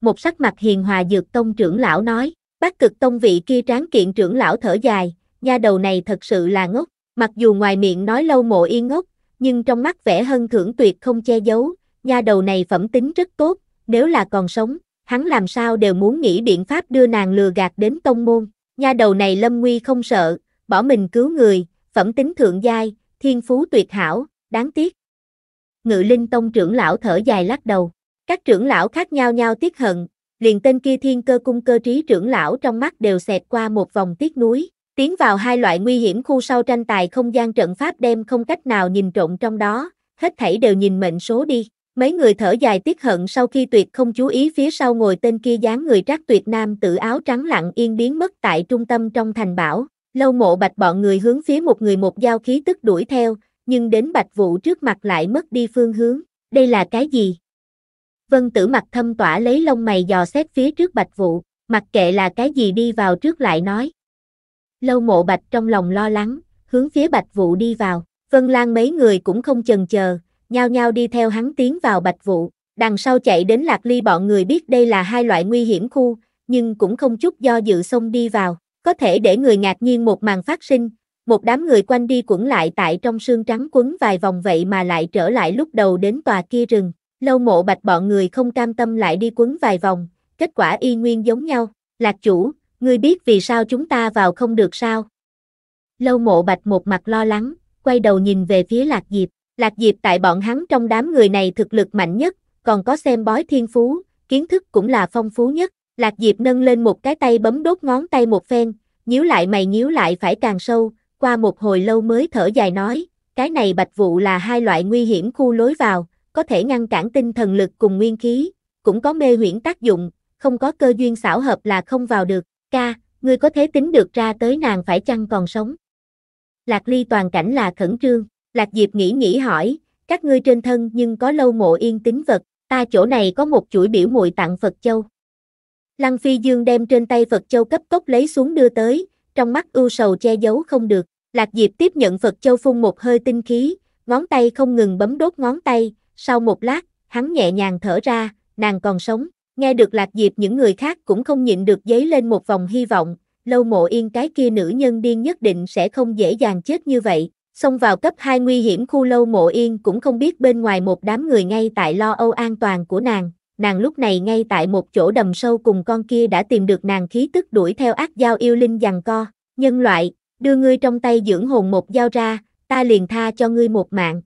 Một sắc mặt hiền hòa dược tông trưởng lão nói, bác cực tông vị kia tráng kiện trưởng lão thở dài, nha đầu này thật sự là ngốc, mặc dù ngoài miệng nói lâu mộ yên ngốc, nhưng trong mắt vẻ hân thưởng tuyệt không che giấu, nha đầu này phẩm tính rất tốt, nếu là còn sống, hắn làm sao đều muốn nghĩ biện pháp đưa nàng lừa gạt đến tông môn. Nha đầu này lâm nguy không sợ, bỏ mình cứu người, phẩm tính thượng giai, thiên phú tuyệt hảo, đáng tiếc. Ngự linh tông trưởng lão thở dài lắc đầu. Các trưởng lão khác nhau nhau tiếc hận, liền tên kia thiên cơ cung cơ trí trưởng lão trong mắt đều xẹt qua một vòng tiếc núi. Tiến vào hai loại nguy hiểm khu sau tranh tài không gian trận pháp đem không cách nào nhìn trộn trong đó, hết thảy đều nhìn mệnh số đi. Mấy người thở dài tiếc hận sau khi tuyệt không chú ý phía sau ngồi tên kia dáng người trác tuyệt nam tự áo trắng lặng yên biến mất tại trung tâm trong thành bảo. Lâu mộ bạch bọn người hướng phía một người một giao khí tức đuổi theo, nhưng đến bạch vụ trước mặt lại mất đi phương hướng. Đây là cái gì? Vân tử mặt thâm tỏa lấy lông mày dò xét phía trước bạch vụ, mặc kệ là cái gì đi vào trước lại nói. Lâu mộ bạch trong lòng lo lắng, hướng phía bạch vụ đi vào. Vân Lan mấy người cũng không chần chờ, nhao nhao đi theo hắn tiến vào bạch vụ, đằng sau chạy đến lạc ly bọn người biết đây là hai loại nguy hiểm khu, nhưng cũng không chút do dự xông đi vào, có thể để người ngạc nhiên một màn phát sinh, một đám người quanh đi quẩn lại tại trong sương trắng quấn vài vòng vậy mà lại trở lại lúc đầu đến tòa kia rừng, lâu mộ bạch bọn người không cam tâm lại đi quấn vài vòng, kết quả y nguyên giống nhau, lạc chủ, ngươi biết vì sao chúng ta vào không được sao? Lâu mộ bạch một mặt lo lắng, quay đầu nhìn về phía lạc diệp, Lạc Diệp tại bọn hắn trong đám người này thực lực mạnh nhất, còn có xem bói thiên phú, kiến thức cũng là phong phú nhất. Lạc Diệp nâng lên một cái tay bấm đốt ngón tay một phen, nhíu lại mày nhíu lại phải càng sâu, qua một hồi lâu mới thở dài nói, cái này bạch vụ là hai loại nguy hiểm khu lối vào, có thể ngăn cản tinh thần lực cùng nguyên khí, cũng có mê huyễn tác dụng, không có cơ duyên xảo hợp là không vào được, ca, ngươi có thể tính được ra tới nàng phải chăng còn sống. Lạc Ly toàn cảnh là khẩn trương. Lạc Diệp nghĩ nghĩ hỏi, các ngươi trên thân nhưng có lâu mộ yên tính vật, ta chỗ này có một chuỗi biểu muội tặng Phật Châu. Lăng Phi Dương đem trên tay Phật Châu cấp cốc lấy xuống đưa tới, trong mắt ưu sầu che giấu không được. Lạc Diệp tiếp nhận Phật Châu phun một hơi tinh khí, ngón tay không ngừng bấm đốt ngón tay, sau một lát, hắn nhẹ nhàng thở ra, nàng còn sống. Nghe được Lạc Diệp những người khác cũng không nhịn được giấy lên một vòng hy vọng, lâu mộ yên cái kia nữ nhân điên nhất định sẽ không dễ dàng chết như vậy xông vào cấp 2 nguy hiểm khu lâu mộ yên cũng không biết bên ngoài một đám người ngay tại lo âu an toàn của nàng, nàng lúc này ngay tại một chỗ đầm sâu cùng con kia đã tìm được nàng khí tức đuổi theo ác dao yêu linh giằng co, nhân loại, đưa ngươi trong tay dưỡng hồn một dao ra, ta liền tha cho ngươi một mạng.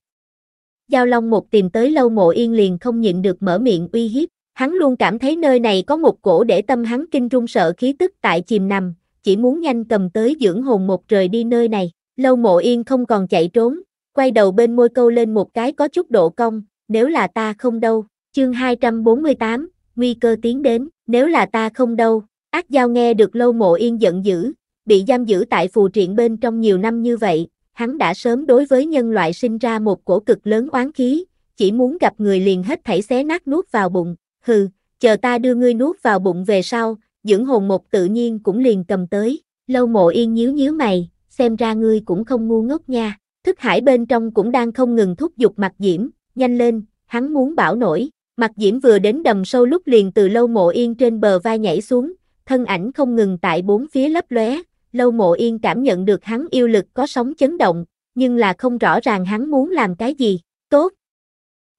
Giao Long một tìm tới lâu mộ yên liền không nhịn được mở miệng uy hiếp, hắn luôn cảm thấy nơi này có một cổ để tâm hắn kinh run sợ khí tức tại chìm nằm, chỉ muốn nhanh cầm tới dưỡng hồn một rời đi nơi này. Lâu mộ yên không còn chạy trốn, quay đầu bên môi câu lên một cái có chút độ cong, nếu là ta không đâu, chương 248, nguy cơ tiến đến, nếu là ta không đâu, ác giao nghe được lâu mộ yên giận dữ, bị giam giữ tại phù triện bên trong nhiều năm như vậy, hắn đã sớm đối với nhân loại sinh ra một cổ cực lớn oán khí, chỉ muốn gặp người liền hết thảy xé nát nuốt vào bụng, hừ, chờ ta đưa ngươi nuốt vào bụng về sau, dưỡng hồn một tự nhiên cũng liền cầm tới, lâu mộ yên nhíu nhíu mày, xem ra ngươi cũng không ngu ngốc nha. Thức hải bên trong cũng đang không ngừng thúc giục mặt diễm, nhanh lên, hắn muốn bảo nổi. Mặt diễm vừa đến đầm sâu lúc liền từ lâu mộ yên trên bờ vai nhảy xuống, thân ảnh không ngừng tại bốn phía lấp lóe. Lâu mộ yên cảm nhận được hắn yêu lực có sóng chấn động, nhưng là không rõ ràng hắn muốn làm cái gì. Tốt.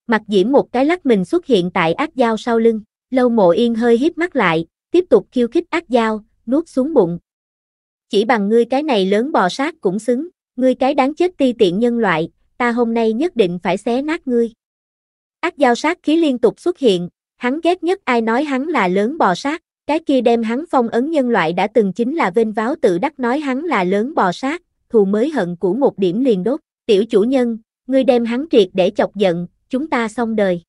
Mặt diễm một cái lắc mình xuất hiện tại ác dao sau lưng. Lâu mộ yên hơi hiếp mắt lại, tiếp tục khiêu khích ác dao, nuốt xuống bụng. Chỉ bằng ngươi cái này lớn bò sát cũng xứng, ngươi cái đáng chết ti tiện nhân loại, ta hôm nay nhất định phải xé nát ngươi. Ác giao sát khí liên tục xuất hiện, hắn ghét nhất ai nói hắn là lớn bò sát, cái kia đem hắn phong ấn nhân loại đã từng chính là vênh váo tự đắc nói hắn là lớn bò sát, thù mới hận của một điểm liền đốt, tiểu chủ nhân, ngươi đem hắn triệt để chọc giận, chúng ta xong đời.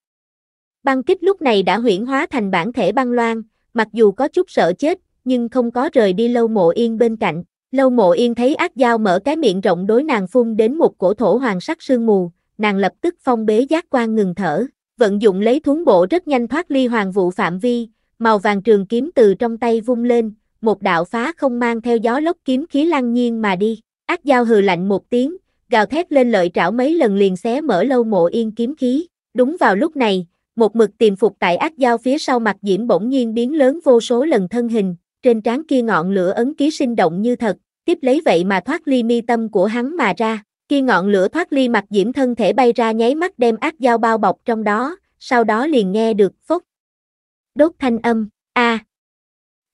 Băng kích lúc này đã huyển hóa thành bản thể băng loan, mặc dù có chút sợ chết, nhưng không có rời đi lâu mộ yên bên cạnh. Lâu mộ yên thấy ác dao mở cái miệng rộng đối nàng phun đến một cổ thổ hoàng sắc sương mù, nàng lập tức phong bế giác quan ngừng thở, vận dụng lấy thúng bộ rất nhanh thoát ly hoàng vụ phạm vi, màu vàng trường kiếm từ trong tay vung lên, một đạo phá không mang theo gió lốc kiếm khí lăng nhiên mà đi. Ác dao hừ lạnh một tiếng, gào thét lên lợi trảo mấy lần liền xé mở lâu mộ yên kiếm khí. Đúng vào lúc này, một mực tiềm phục tại ác dao phía sau mặt diễm bỗng nhiên biến lớn vô số lần thân hình, trên trán kia ngọn lửa ấn ký sinh động như thật, tiếp lấy vậy mà thoát ly mi tâm của hắn mà ra, kia ngọn lửa thoát ly mặt diễm thân thể bay ra nháy mắt đem ác dao bao bọc trong đó, sau đó liền nghe được phốc. Đốt thanh âm, a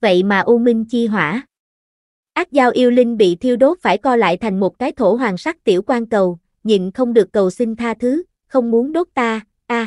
Vậy mà u minh chi hỏa. Ác dao yêu linh bị thiêu đốt phải co lại thành một cái thổ hoàng sắc tiểu quan cầu, nhịn không được cầu xin tha thứ, không muốn đốt ta, a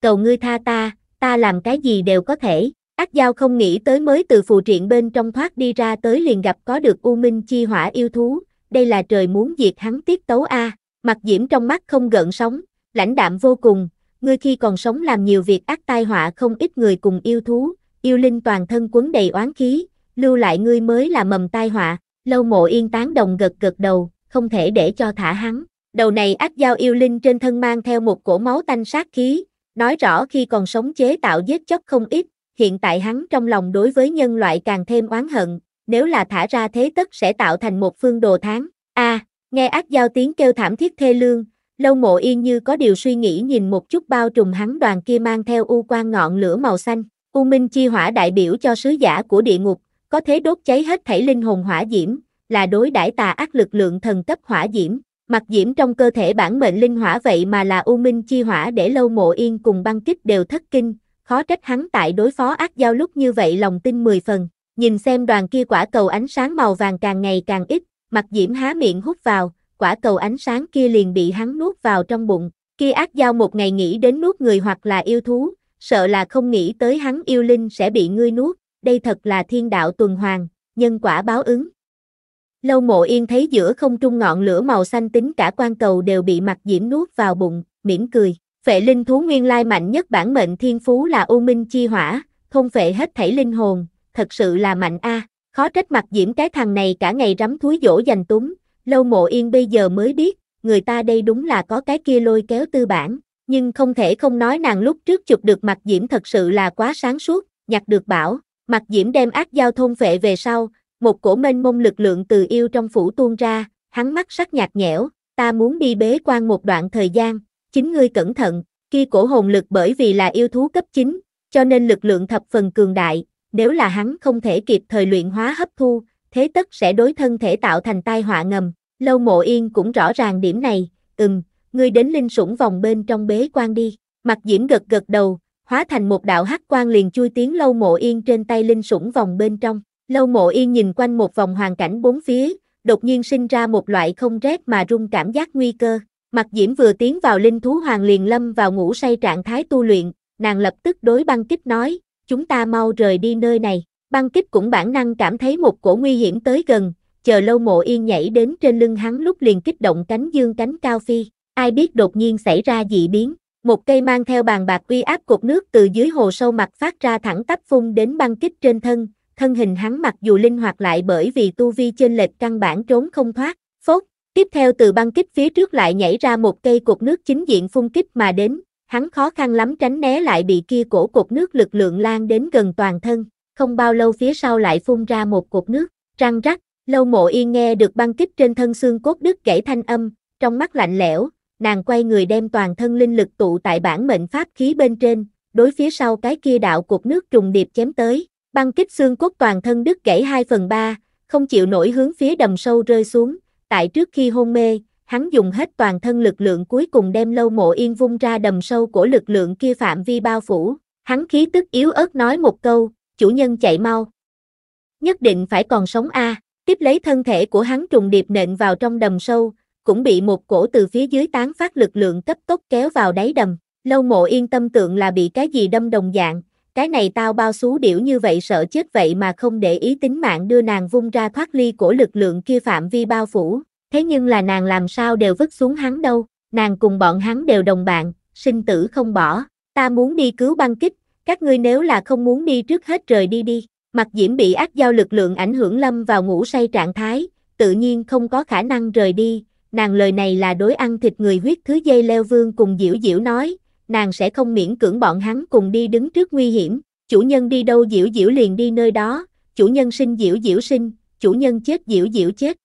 Cầu ngươi tha ta, ta làm cái gì đều có thể. Ác Giao không nghĩ tới mới từ phù triện bên trong thoát đi ra tới liền gặp có được U Minh chi hỏa yêu thú, đây là trời muốn diệt hắn tiết tấu A, mặt diễm trong mắt không gợn sóng, lãnh đạm vô cùng, ngươi khi còn sống làm nhiều việc ác tai họa không ít người cùng yêu thú, yêu linh toàn thân quấn đầy oán khí, lưu lại ngươi mới là mầm tai họa, lâu mộ yên tán đồng gật gật đầu, không thể để cho thả hắn. Đầu này ác giao yêu linh trên thân mang theo một cổ máu tanh sát khí, nói rõ khi còn sống chế tạo giết chóc không ít, hiện tại hắn trong lòng đối với nhân loại càng thêm oán hận, nếu là thả ra thế tất sẽ tạo thành một phương đồ tháng. A, à, nghe ác giao tiếng kêu thảm thiết thê lương, lâu mộ yên như có điều suy nghĩ nhìn một chút bao trùm hắn đoàn kia mang theo u quan ngọn lửa màu xanh, u minh chi hỏa đại biểu cho sứ giả của địa ngục, có thế đốt cháy hết thảy linh hồn hỏa diễm, là đối đãi tà ác lực lượng thần cấp hỏa diễm. Mặc diễm trong cơ thể bản mệnh linh hỏa vậy mà là u minh chi hỏa để lâu mộ yên cùng băng kích đều thất kinh, khó trách hắn tại đối phó ác giao lúc như vậy lòng tin 10 phần, nhìn xem đoàn kia quả cầu ánh sáng màu vàng càng ngày càng ít, mặt diễm há miệng hút vào, quả cầu ánh sáng kia liền bị hắn nuốt vào trong bụng, kia ác giao một ngày nghĩ đến nuốt người hoặc là yêu thú, sợ là không nghĩ tới hắn yêu linh sẽ bị ngươi nuốt, đây thật là thiên đạo tuần hoàn, nhân quả báo ứng. Lâu mộ yên thấy giữa không trung ngọn lửa màu xanh tính cả quan cầu đều bị mặt diễm nuốt vào bụng, mỉm cười. Phệ linh thú nguyên lai mạnh nhất bản mệnh thiên phú là U Minh Chi Hỏa, thôn phệ hết thảy linh hồn, thật sự là mạnh a. Khó trách mặt diễm cái thằng này cả ngày rắm thúi dỗ dành túng, lâu mộ yên bây giờ mới biết, người ta đây đúng là có cái kia lôi kéo tư bản, nhưng không thể không nói nàng lúc trước chụp được mặt diễm thật sự là quá sáng suốt, nhặt được bảo, mặt diễm đem ác giao thôn phệ về sau, một cổ mênh mông lực lượng từ yêu trong phủ tuôn ra, hắn mắt sắc nhạt nhẽo, ta muốn đi bế quan một đoạn thời gian, chính ngươi cẩn thận, kia cổ hồn lực bởi vì là yêu thú cấp 9, cho nên lực lượng thập phần cường đại, nếu là hắn không thể kịp thời luyện hóa hấp thu, thế tất sẽ đối thân thể tạo thành tai họa ngầm. Lâu Mộ Yên cũng rõ ràng điểm này, ừm, ngươi đến linh sủng vòng bên trong bế quan đi. Mặt Diễm gật gật đầu, hóa thành một đạo hắc quan liền chui tiến Lâu Mộ Yên trên tay linh sủng vòng bên trong. Lâu Mộ Yên nhìn quanh một vòng hoàn cảnh bốn phía, đột nhiên sinh ra một loại không rét mà run cảm giác nguy cơ. Mặt diễm vừa tiến vào linh thú hoàng liền lâm vào ngủ say trạng thái tu luyện, nàng lập tức đối băng kích nói, chúng ta mau rời đi nơi này. Băng kích cũng bản năng cảm thấy một cổ nguy hiểm tới gần, chờ lâu mộ yên nhảy đến trên lưng hắn lúc liền kích động cánh dương cánh cao phi. Ai biết đột nhiên xảy ra dị biến, một cây mang theo bàn bạc uy áp cột nước từ dưới hồ sâu mặt phát ra thẳng tắp phun đến băng kích trên thân, thân hình hắn mặc dù linh hoạt lại bởi vì tu vi trên lệch căn bản trốn không thoát, phốt, Tiếp theo từ băng kích phía trước lại nhảy ra một cây cột nước chính diện phun kích mà đến, hắn khó khăn lắm tránh né lại bị kia cổ cột nước lực lượng lan đến gần toàn thân, không bao lâu phía sau lại phun ra một cột nước, răng rắc, lâu mộ yên nghe được băng kích trên thân xương cốt đứt gãy thanh âm, trong mắt lạnh lẽo, nàng quay người đem toàn thân linh lực tụ tại bản mệnh pháp khí bên trên, đối phía sau cái kia đạo cột nước trùng điệp chém tới, băng kích xương cốt toàn thân đứt gãy 2 phần 3, không chịu nổi hướng phía đầm sâu rơi xuống, Tại trước khi hôn mê, hắn dùng hết toàn thân lực lượng cuối cùng đem lâu mộ yên vung ra đầm sâu của lực lượng kia phạm vi bao phủ. Hắn khí tức yếu ớt nói một câu, chủ nhân chạy mau. Nhất định phải còn sống a. tiếp lấy thân thể của hắn trùng điệp nện vào trong đầm sâu, cũng bị một cổ từ phía dưới tán phát lực lượng cấp tốc kéo vào đáy đầm. Lâu mộ yên tâm tượng là bị cái gì đâm đồng dạng, cái này tao bao xú điểu như vậy sợ chết vậy mà không để ý tính mạng đưa nàng vung ra thoát ly của lực lượng kia phạm vi bao phủ, thế nhưng là nàng làm sao đều vứt xuống hắn đâu, nàng cùng bọn hắn đều đồng bạn, sinh tử không bỏ, ta muốn đi cứu băng kích, các ngươi nếu là không muốn đi trước hết rời đi đi, mặt diễm bị ác giao lực lượng ảnh hưởng lâm vào ngủ say trạng thái, tự nhiên không có khả năng rời đi, nàng lời này là đối ăn thịt người huyết thứ dây leo vương cùng diễu diễu nói, nàng sẽ không miễn cưỡng bọn hắn cùng đi đứng trước nguy hiểm, chủ nhân đi đâu diễu diễu liền đi nơi đó, chủ nhân sinh diễu diễu sinh, chủ nhân chết diễu diễu chết.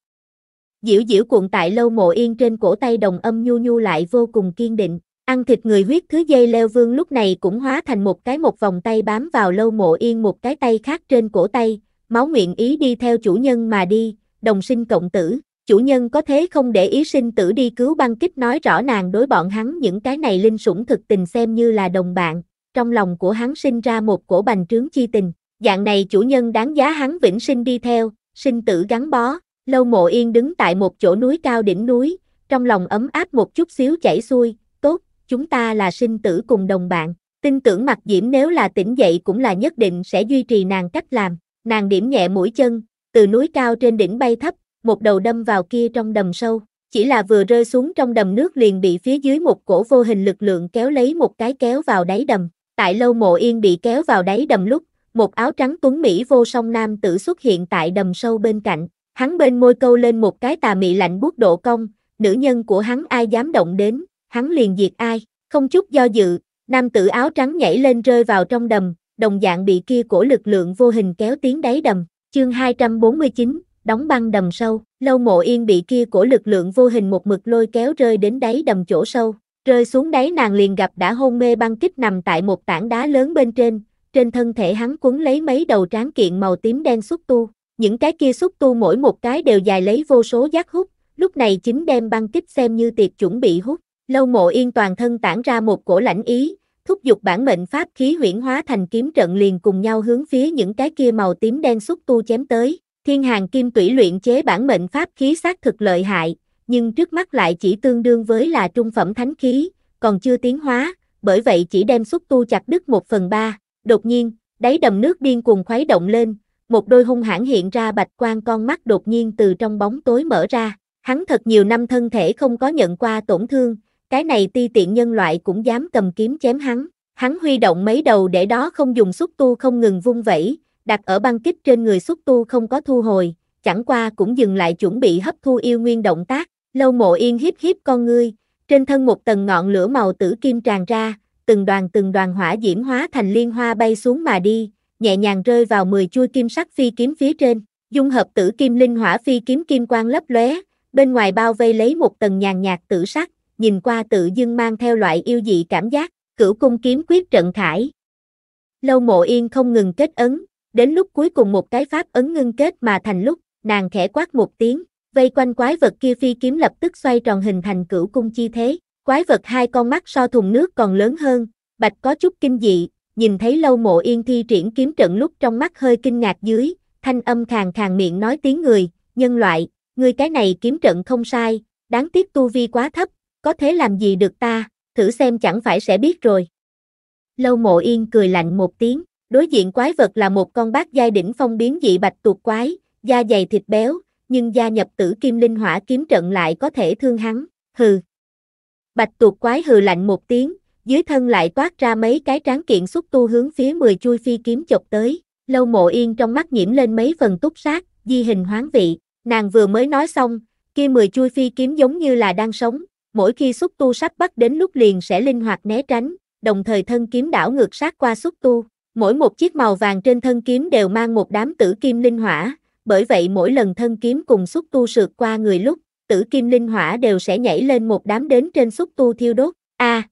Diễu diễu cuộn tại lâu mộ yên trên cổ tay đồng âm nhu nhu lại vô cùng kiên định, ăn thịt người huyết thứ dây leo vương lúc này cũng hóa thành một cái một vòng tay bám vào lâu mộ yên một cái tay khác trên cổ tay, máu nguyện ý đi theo chủ nhân mà đi, đồng sinh cộng tử chủ nhân có thế không để ý sinh tử đi cứu băng kích nói rõ nàng đối bọn hắn những cái này linh sủng thực tình xem như là đồng bạn, trong lòng của hắn sinh ra một cổ bành trướng chi tình, dạng này chủ nhân đáng giá hắn vĩnh sinh đi theo, sinh tử gắn bó, lâu mộ yên đứng tại một chỗ núi cao đỉnh núi, trong lòng ấm áp một chút xíu chảy xuôi, tốt, chúng ta là sinh tử cùng đồng bạn, tin tưởng mặt diễm nếu là tỉnh dậy cũng là nhất định sẽ duy trì nàng cách làm, nàng điểm nhẹ mũi chân, từ núi cao trên đỉnh bay thấp, một đầu đâm vào kia trong đầm sâu, chỉ là vừa rơi xuống trong đầm nước liền bị phía dưới một cổ vô hình lực lượng kéo lấy một cái kéo vào đáy đầm. Tại lâu mộ yên bị kéo vào đáy đầm lúc, một áo trắng tuấn Mỹ vô song nam tử xuất hiện tại đầm sâu bên cạnh, hắn bên môi câu lên một cái tà mị lạnh buốt độ công nữ nhân của hắn ai dám động đến, hắn liền diệt ai, không chút do dự, nam tử áo trắng nhảy lên rơi vào trong đầm, đồng dạng bị kia cổ lực lượng vô hình kéo tiến đáy đầm, chương 249, đóng băng đầm sâu, lâu mộ yên bị kia của lực lượng vô hình một mực lôi kéo rơi đến đáy đầm chỗ sâu, rơi xuống đáy nàng liền gặp đã hôn mê băng kích nằm tại một tảng đá lớn bên trên, trên thân thể hắn cuốn lấy mấy đầu tráng kiện màu tím đen xúc tu, những cái kia xúc tu mỗi một cái đều dài lấy vô số giác hút, lúc này chính đem băng kích xem như tiệp chuẩn bị hút, lâu mộ yên toàn thân tản ra một cổ lãnh ý, thúc giục bản mệnh pháp khí huyển hóa thành kiếm trận liền cùng nhau hướng phía những cái kia màu tím đen xúc tu chém tới, Thiên hàng kim tủy luyện chế bản mệnh pháp khí xác thực lợi hại, nhưng trước mắt lại chỉ tương đương với là trung phẩm thánh khí, còn chưa tiến hóa, bởi vậy chỉ đem xúc tu chặt đứt một phần ba. Đột nhiên, đáy đầm nước điên cuồng khuấy động lên, một đôi hung hãn hiện ra bạch quang con mắt đột nhiên từ trong bóng tối mở ra. Hắn thật nhiều năm thân thể không có nhận qua tổn thương, cái này ti tiện nhân loại cũng dám cầm kiếm chém hắn. Hắn huy động mấy đầu để đó không dùng xúc tu không ngừng vung vẩy, đặt ở băng kích trên người xuất tu không có thu hồi, chẳng qua cũng dừng lại chuẩn bị hấp thu yêu nguyên động tác, lâu mộ yên hiếp hiếp con ngươi, trên thân một tầng ngọn lửa màu tử kim tràn ra, từng đoàn từng đoàn hỏa diễm hóa thành liên hoa bay xuống mà đi, nhẹ nhàng rơi vào 10 chui kim sắc phi kiếm phía trên, dung hợp tử kim linh hỏa phi kiếm kim quang lấp lóe, bên ngoài bao vây lấy một tầng nhàn nhạt tử sắc, nhìn qua tự dưng mang theo loại yêu dị cảm giác, cửu cung kiếm quyết trận khải. Lâu mộ yên không ngừng kết ấn, Đến lúc cuối cùng một cái pháp ấn ngưng kết mà thành lúc, nàng khẽ quát một tiếng, vây quanh quái vật kia phi kiếm lập tức xoay tròn hình thành cửu cung chi thế. Quái vật hai con mắt so thùng nước còn lớn hơn, bạch có chút kinh dị, nhìn thấy lâu mộ yên thi triển kiếm trận lúc trong mắt hơi kinh ngạc dưới, thanh âm khàn khàn miệng nói tiếng người, nhân loại, người cái này kiếm trận không sai, đáng tiếc tu vi quá thấp, có thế làm gì được ta, thử xem chẳng phải sẽ biết rồi. Lâu mộ yên cười lạnh một tiếng. Đối diện quái vật là một con bát giai đỉnh phong biến dị bạch tuộc quái, da dày thịt béo, nhưng gia nhập tử kim linh hỏa kiếm trận lại có thể thương hắn, hừ. Bạch tuộc quái hừ lạnh một tiếng, dưới thân lại toát ra mấy cái tráng kiện xúc tu hướng phía mười chui phi kiếm chọc tới, lâu mộ yên trong mắt nhiễm lên mấy phần túc sát, di hình hoáng vị, nàng vừa mới nói xong, kia mười chui phi kiếm giống như là đang sống, mỗi khi xúc tu sắp bắt đến lúc liền sẽ linh hoạt né tránh, đồng thời thân kiếm đảo ngược sát qua xúc tu. Mỗi một chiếc màu vàng trên thân kiếm đều mang một đám tử kim linh hỏa, bởi vậy mỗi lần thân kiếm cùng xúc tu sượt qua người lúc, tử kim linh hỏa đều sẽ nhảy lên một đám đến trên xúc tu thiêu đốt. A. À,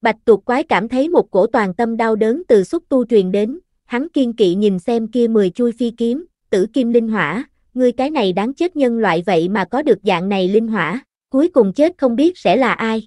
bạch tuộc quái cảm thấy một cổ toàn tâm đau đớn từ xúc tu truyền đến, hắn kiên kỵ nhìn xem kia mười chui phi kiếm, tử kim linh hỏa, ngươi cái này đáng chết nhân loại vậy mà có được dạng này linh hỏa, cuối cùng chết không biết sẽ là ai.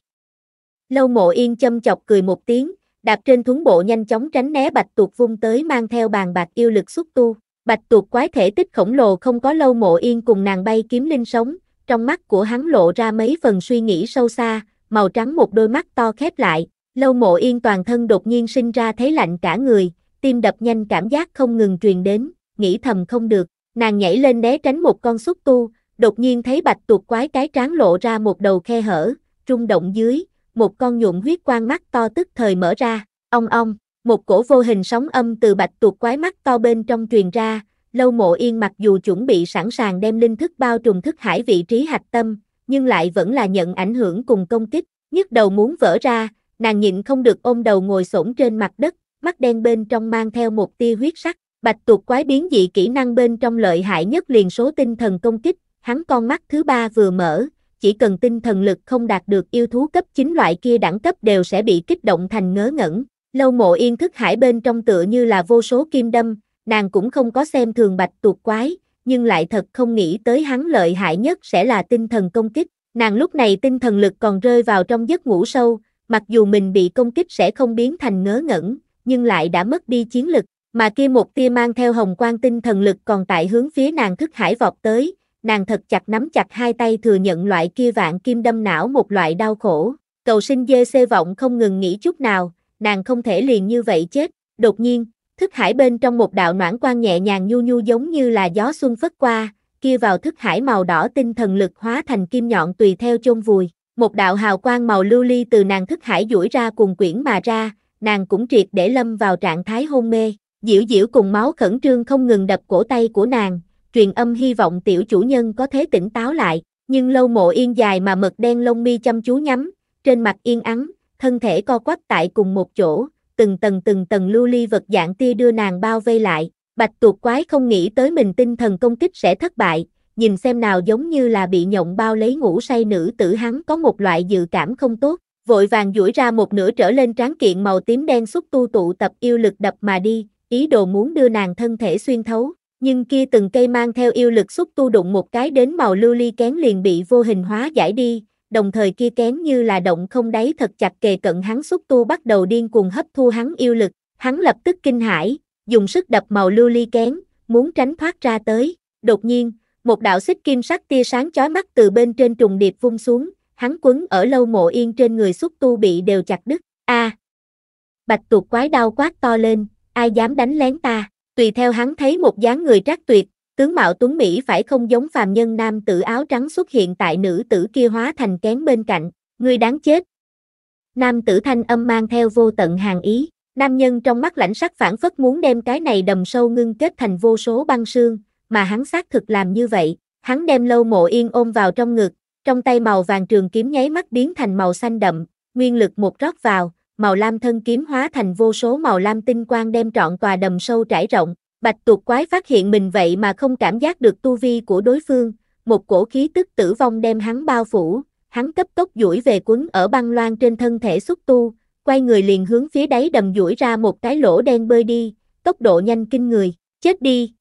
Lâu mộ yên châm chọc cười một tiếng, đạp trên thúng bộ nhanh chóng tránh né bạch tuộc vung tới mang theo bàn bạc yêu lực xúc tu. Bạch tuộc quái thể tích khổng lồ không có lâu mộ yên cùng nàng bay kiếm linh sống, trong mắt của hắn lộ ra mấy phần suy nghĩ sâu xa, màu trắng một đôi mắt to khép lại, lâu mộ yên toàn thân đột nhiên sinh ra thấy lạnh cả người, tim đập nhanh cảm giác không ngừng truyền đến, nghĩ thầm không được, nàng nhảy lên né tránh một con xúc tu, đột nhiên thấy bạch tuộc quái cái tráng lộ ra một đầu khe hở, rung động dưới, một con nhuộm huyết quang mắt to tức thời mở ra, ong ong, một cổ vô hình sóng âm từ bạch tuộc quái mắt to bên trong truyền ra, lâu mộ yên mặc dù chuẩn bị sẵn sàng đem linh thức bao trùm thức hải vị trí hạch tâm, nhưng lại vẫn là nhận ảnh hưởng cùng công kích, nhức đầu muốn vỡ ra, nàng nhịn không được ôm đầu ngồi xổm trên mặt đất, mắt đen bên trong mang theo một tia huyết sắc, bạch tuộc quái biến dị kỹ năng bên trong lợi hại nhất liền số tinh thần công kích, hắn con mắt thứ ba vừa mở, chỉ cần tinh thần lực không đạt được yêu thú cấp 9 loại kia đẳng cấp đều sẽ bị kích động thành ngớ ngẩn. Lâu mộ yên thức hải bên trong tựa như là vô số kim đâm, nàng cũng không có xem thường bạch tuột quái, nhưng lại thật không nghĩ tới hắn lợi hại nhất sẽ là tinh thần công kích. Nàng lúc này tinh thần lực còn rơi vào trong giấc ngủ sâu, mặc dù mình bị công kích sẽ không biến thành ngớ ngẩn, nhưng lại đã mất đi chiến lực, mà kia một tia mang theo hồng quang tinh thần lực còn tại hướng phía nàng thức hải vọt tới, nàng thật chặt nắm chặt hai tay thừa nhận loại kia vạn kim đâm não một loại đau khổ. Cầu sinh dê xê vọng không ngừng nghĩ chút nào, nàng không thể liền như vậy chết. Đột nhiên, thức hải bên trong một đạo noãn quan nhẹ nhàng nhu nhu giống như là gió xuân phất qua, kia vào thức hải màu đỏ tinh thần lực hóa thành kim nhọn tùy theo chôn vùi. Một đạo hào quang màu lưu ly từ nàng thức hải duỗi ra cùng quyển mà ra, nàng cũng triệt để lâm vào trạng thái hôn mê. Diễu diễu cùng máu khẩn trương không ngừng đập cổ tay của nàng, truyền âm hy vọng tiểu chủ nhân có thế tỉnh táo lại, nhưng lâu mộ yên dài mà mực đen lông mi chăm chú nhắm, trên mặt yên ắng, thân thể co quắp tại cùng một chỗ, từng tầng từng tầng lưu ly vật dạng tia đưa nàng bao vây lại, bạch Tuột quái không nghĩ tới mình tinh thần công kích sẽ thất bại, nhìn xem nào giống như là bị nhộng bao lấy ngủ say nữ tử hắn có một loại dự cảm không tốt, vội vàng duỗi ra một nửa trở lên tráng kiện màu tím đen xúc tu tụ tập yêu lực đập mà đi, ý đồ muốn đưa nàng thân thể xuyên thấu nhưng kia từng cây mang theo yêu lực xúc tu đụng một cái đến màu lưu ly kén liền bị vô hình hóa giải đi, đồng thời kia kén như là động không đáy thật chặt kề cận hắn xúc tu bắt đầu điên cuồng hấp thu hắn yêu lực, hắn lập tức kinh hãi, dùng sức đập màu lưu ly kén, muốn tránh thoát ra tới, đột nhiên, một đạo xích kim sắc tia sáng chói mắt từ bên trên trùng điệp vung xuống, hắn quấn ở lâu mộ yên trên người xúc tu bị đều chặt đứt, a à, Bạch tuột quái đau quát to lên, ai dám đánh lén ta tùy theo hắn thấy một dáng người trác tuyệt, tướng mạo tuấn Mỹ phải không giống phàm nhân nam tử áo trắng xuất hiện tại nữ tử kia hóa thành kén bên cạnh, người đáng chết. Nam tử thanh âm mang theo vô tận hàng ý, nam nhân trong mắt lãnh sắc phản phất muốn đem cái này đầm sâu ngưng kết thành vô số băng xương, mà hắn xác thực làm như vậy, hắn đem lâu mộ yên ôm vào trong ngực, trong tay màu vàng trường kiếm nháy mắt biến thành màu xanh đậm, nguyên lực một rót vào, màu lam thân kiếm hóa thành vô số màu lam tinh quang đem trọn tòa đầm sâu trải rộng, bạch tuộc quái phát hiện mình vậy mà không cảm giác được tu vi của đối phương, một cổ khí tức tử vong đem hắn bao phủ, hắn cấp tốc duỗi về quấn ở băng loan trên thân thể xúc tu, quay người liền hướng phía đáy đầm duỗi ra một cái lỗ đen bơi đi, tốc độ nhanh kinh người, chết đi.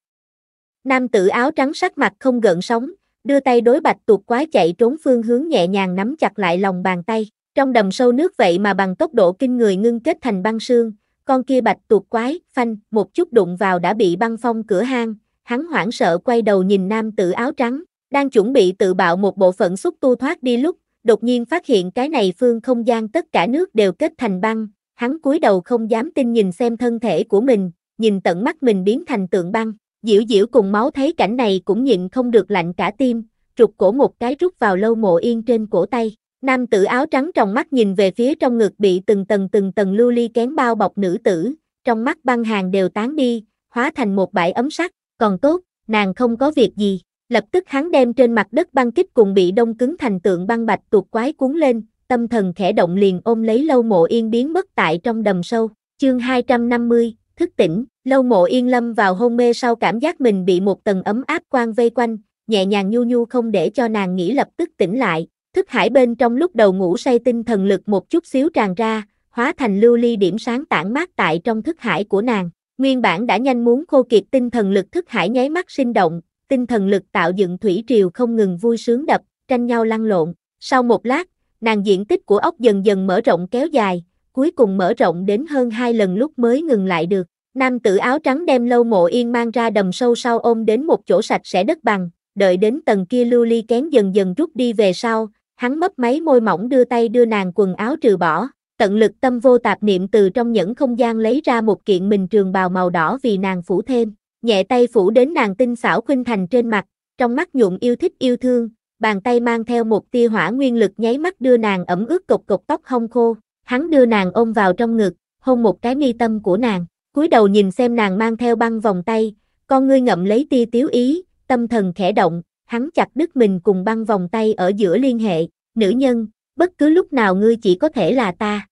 Nam tử áo trắng sắc mặt không gợn sóng, đưa tay đối bạch tuộc quái chạy trốn phương hướng nhẹ nhàng nắm chặt lại lòng bàn tay. Trong đầm sâu nước vậy mà bằng tốc độ kinh người ngưng kết thành băng sương, con kia bạch tuột quái, phanh, một chút đụng vào đã bị băng phong cửa hang, hắn hoảng sợ quay đầu nhìn nam tử áo trắng, đang chuẩn bị tự bạo một bộ phận xúc tu thoát đi lúc, đột nhiên phát hiện cái này phương không gian tất cả nước đều kết thành băng, hắn cúi đầu không dám tin nhìn xem thân thể của mình, nhìn tận mắt mình biến thành tượng băng, diễu diễu cùng máu thấy cảnh này cũng nhịn không được lạnh cả tim, trục cổ một cái rút vào lâu mộ yên trên cổ tay. Nam tử áo trắng trong mắt nhìn về phía trong ngực bị từng tầng từng tầng lưu ly kén bao bọc nữ tử, trong mắt băng hàng đều tán đi, hóa thành một bãi ấm sắc. còn tốt, nàng không có việc gì. Lập tức hắn đem trên mặt đất băng kích cùng bị đông cứng thành tượng băng bạch tuột quái cuốn lên, tâm thần khẽ động liền ôm lấy lâu mộ yên biến mất tại trong đầm sâu. Chương 250, thức tỉnh, lâu mộ yên lâm vào hôn mê sau cảm giác mình bị một tầng ấm áp quang vây quanh, nhẹ nhàng nhu nhu không để cho nàng nghĩ lập tức tỉnh lại, Thức hải bên trong lúc đầu ngủ say tinh thần lực một chút xíu tràn ra, hóa thành lưu ly điểm sáng tản mát tại trong thức hải của nàng. Nguyên bản đã nhanh muốn khô kiệt tinh thần lực thức hải nháy mắt sinh động, tinh thần lực tạo dựng thủy triều không ngừng vui sướng đập, tranh nhau lăn lộn. Sau một lát, nàng diện tích của ốc dần dần mở rộng kéo dài, cuối cùng mở rộng đến hơn hai lần lúc mới ngừng lại được. Nam tử áo trắng đem lâu mộ yên mang ra đầm sâu sau ôm đến một chỗ sạch sẽ đất bằng, đợi đến tầng kia lưu ly kén dần dần rút đi về sau, hắn mấp máy môi mỏng đưa tay đưa nàng quần áo trừ bỏ, tận lực tâm vô tạp niệm từ trong những không gian lấy ra một kiện mình trường bào màu đỏ vì nàng phủ thêm, nhẹ tay phủ đến nàng tinh xảo khuynh thành trên mặt, trong mắt nhuộm yêu thích yêu thương, bàn tay mang theo một tia hỏa nguyên lực nháy mắt đưa nàng ẩm ướt cục cục tóc hông khô, hắn đưa nàng ôm vào trong ngực, hôn một cái mi tâm của nàng, cúi đầu nhìn xem nàng mang theo băng vòng tay, con ngươi ngậm lấy tia tiếu ý, tâm thần khẽ động, hắn chặt đứt mình cùng băng vòng tay ở giữa liên hệ, nữ nhân, bất cứ lúc nào ngươi chỉ có thể là ta.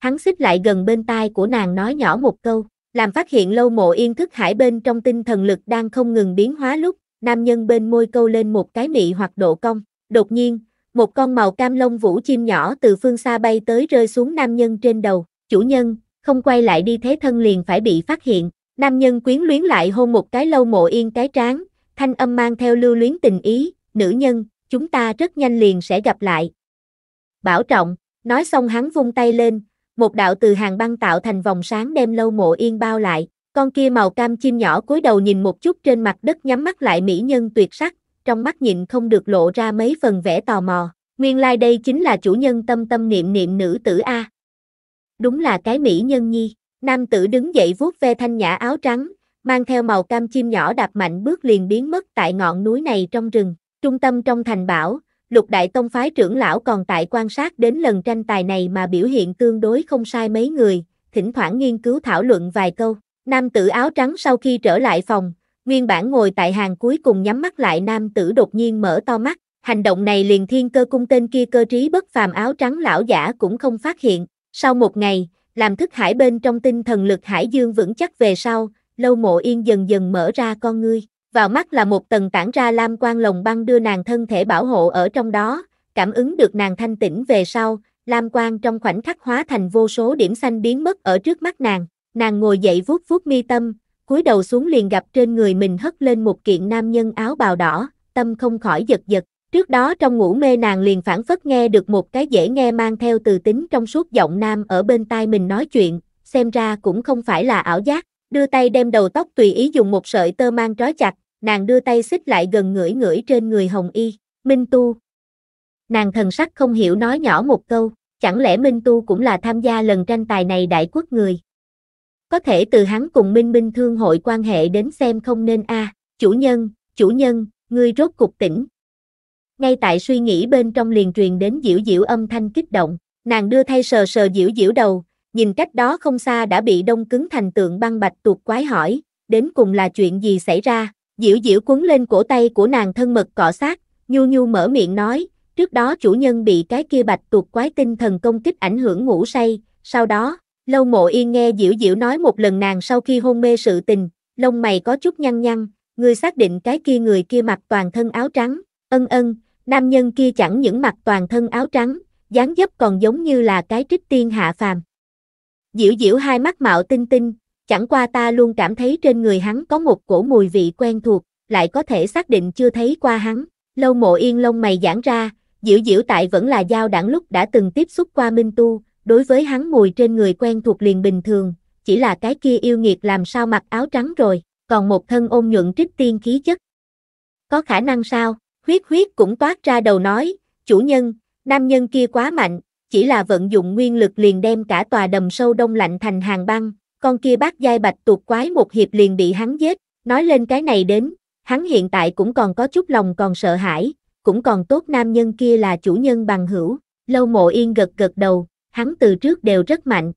Hắn xích lại gần bên tai của nàng nói nhỏ một câu, làm phát hiện lâu mộ yên thức hải bên trong tinh thần lực đang không ngừng biến hóa lúc, nam nhân bên môi câu lên một cái mị hoặc độ cong, đột nhiên, một con màu cam lông vũ chim nhỏ từ phương xa bay tới rơi xuống nam nhân trên đầu, chủ nhân, không quay lại đi thế thân liền phải bị phát hiện, nam nhân quyến luyến lại hôn một cái lâu mộ yên cái tráng thanh âm mang theo lưu luyến tình ý, nữ nhân, chúng ta rất nhanh liền sẽ gặp lại. Bảo trọng, nói xong hắn vung tay lên, một đạo từ hàng băng tạo thành vòng sáng đem lâu mộ yên bao lại, con kia màu cam chim nhỏ cúi đầu nhìn một chút trên mặt đất nhắm mắt lại mỹ nhân tuyệt sắc, trong mắt nhịn không được lộ ra mấy phần vẻ tò mò, nguyên lai like đây chính là chủ nhân tâm tâm niệm niệm nữ tử A. Đúng là cái mỹ nhân nhi, nam tử đứng dậy vuốt ve thanh nhã áo trắng, mang theo màu cam chim nhỏ đạp mạnh bước liền biến mất tại ngọn núi này trong rừng. Trung tâm trong thành bảo, lục đại tông phái trưởng lão còn tại quan sát đến lần tranh tài này mà biểu hiện tương đối không sai mấy người, thỉnh thoảng nghiên cứu thảo luận vài câu. Nam tử áo trắng sau khi trở lại phòng, nguyên bản ngồi tại hàng cuối cùng nhắm mắt lại nam tử đột nhiên mở to mắt. Hành động này liền thiên cơ cung tên kia cơ trí bất phàm áo trắng lão giả cũng không phát hiện. Sau một ngày, làm thức hải bên trong tinh thần lực hải dương vững chắc về sau, lâu mộ yên dần dần mở ra con ngươi. Vào mắt là một tầng tản ra lam quang lồng băng đưa nàng thân thể bảo hộ ở trong đó, cảm ứng được nàng thanh tĩnh về sau, lam quang trong khoảnh khắc hóa thành vô số điểm xanh biến mất ở trước mắt nàng. Nàng ngồi dậy vuốt vuốt mi tâm, cúi đầu xuống liền gặp trên người mình hất lên một kiện nam nhân áo bào đỏ, tâm không khỏi giật giật. Trước đó trong ngủ mê nàng liền phản phất nghe được một cái dễ nghe mang theo từ tính trong suốt giọng nam ở bên tai mình nói chuyện, xem ra cũng không phải là ảo giác đưa tay đem đầu tóc tùy ý dùng một sợi tơ mang trói chặt, nàng đưa tay xích lại gần ngửi ngửi trên người Hồng Y, Minh Tu. Nàng thần sắc không hiểu nói nhỏ một câu, chẳng lẽ Minh Tu cũng là tham gia lần tranh tài này đại quốc người. Có thể từ hắn cùng Minh Minh thương hội quan hệ đến xem không nên a chủ nhân, chủ nhân, ngươi rốt cục tỉnh. Ngay tại suy nghĩ bên trong liền truyền đến diễu diễu âm thanh kích động, nàng đưa thay sờ sờ diễu diễu đầu, Nhìn cách đó không xa đã bị đông cứng thành tượng băng bạch tuột quái hỏi, đến cùng là chuyện gì xảy ra, diễu diễu quấn lên cổ tay của nàng thân mật cọ sát, nhu nhu mở miệng nói, trước đó chủ nhân bị cái kia bạch tuột quái tinh thần công kích ảnh hưởng ngủ say, sau đó, lâu mộ yên nghe diễu diễu nói một lần nàng sau khi hôn mê sự tình, lông mày có chút nhăn nhăn, người xác định cái kia người kia mặc toàn thân áo trắng, ân ân, nam nhân kia chẳng những mặc toàn thân áo trắng, dáng dấp còn giống như là cái trích tiên hạ phàm. Diễu diễu hai mắt mạo tinh tinh, chẳng qua ta luôn cảm thấy trên người hắn có một cổ mùi vị quen thuộc, lại có thể xác định chưa thấy qua hắn. Lâu mộ yên lông mày giãn ra, diễu diễu tại vẫn là giao đảng lúc đã từng tiếp xúc qua Minh Tu, đối với hắn mùi trên người quen thuộc liền bình thường, chỉ là cái kia yêu nghiệt làm sao mặc áo trắng rồi, còn một thân ôn nhuận trích tiên khí chất. Có khả năng sao? Huyết huyết cũng toát ra đầu nói, chủ nhân, nam nhân kia quá mạnh, chỉ là vận dụng nguyên lực liền đem cả tòa đầm sâu đông lạnh thành hàng băng, con kia bác giai bạch tuột quái một hiệp liền bị hắn giết, nói lên cái này đến, hắn hiện tại cũng còn có chút lòng còn sợ hãi, cũng còn tốt nam nhân kia là chủ nhân bằng hữu, lâu mộ yên gật gật đầu, hắn từ trước đều rất mạnh.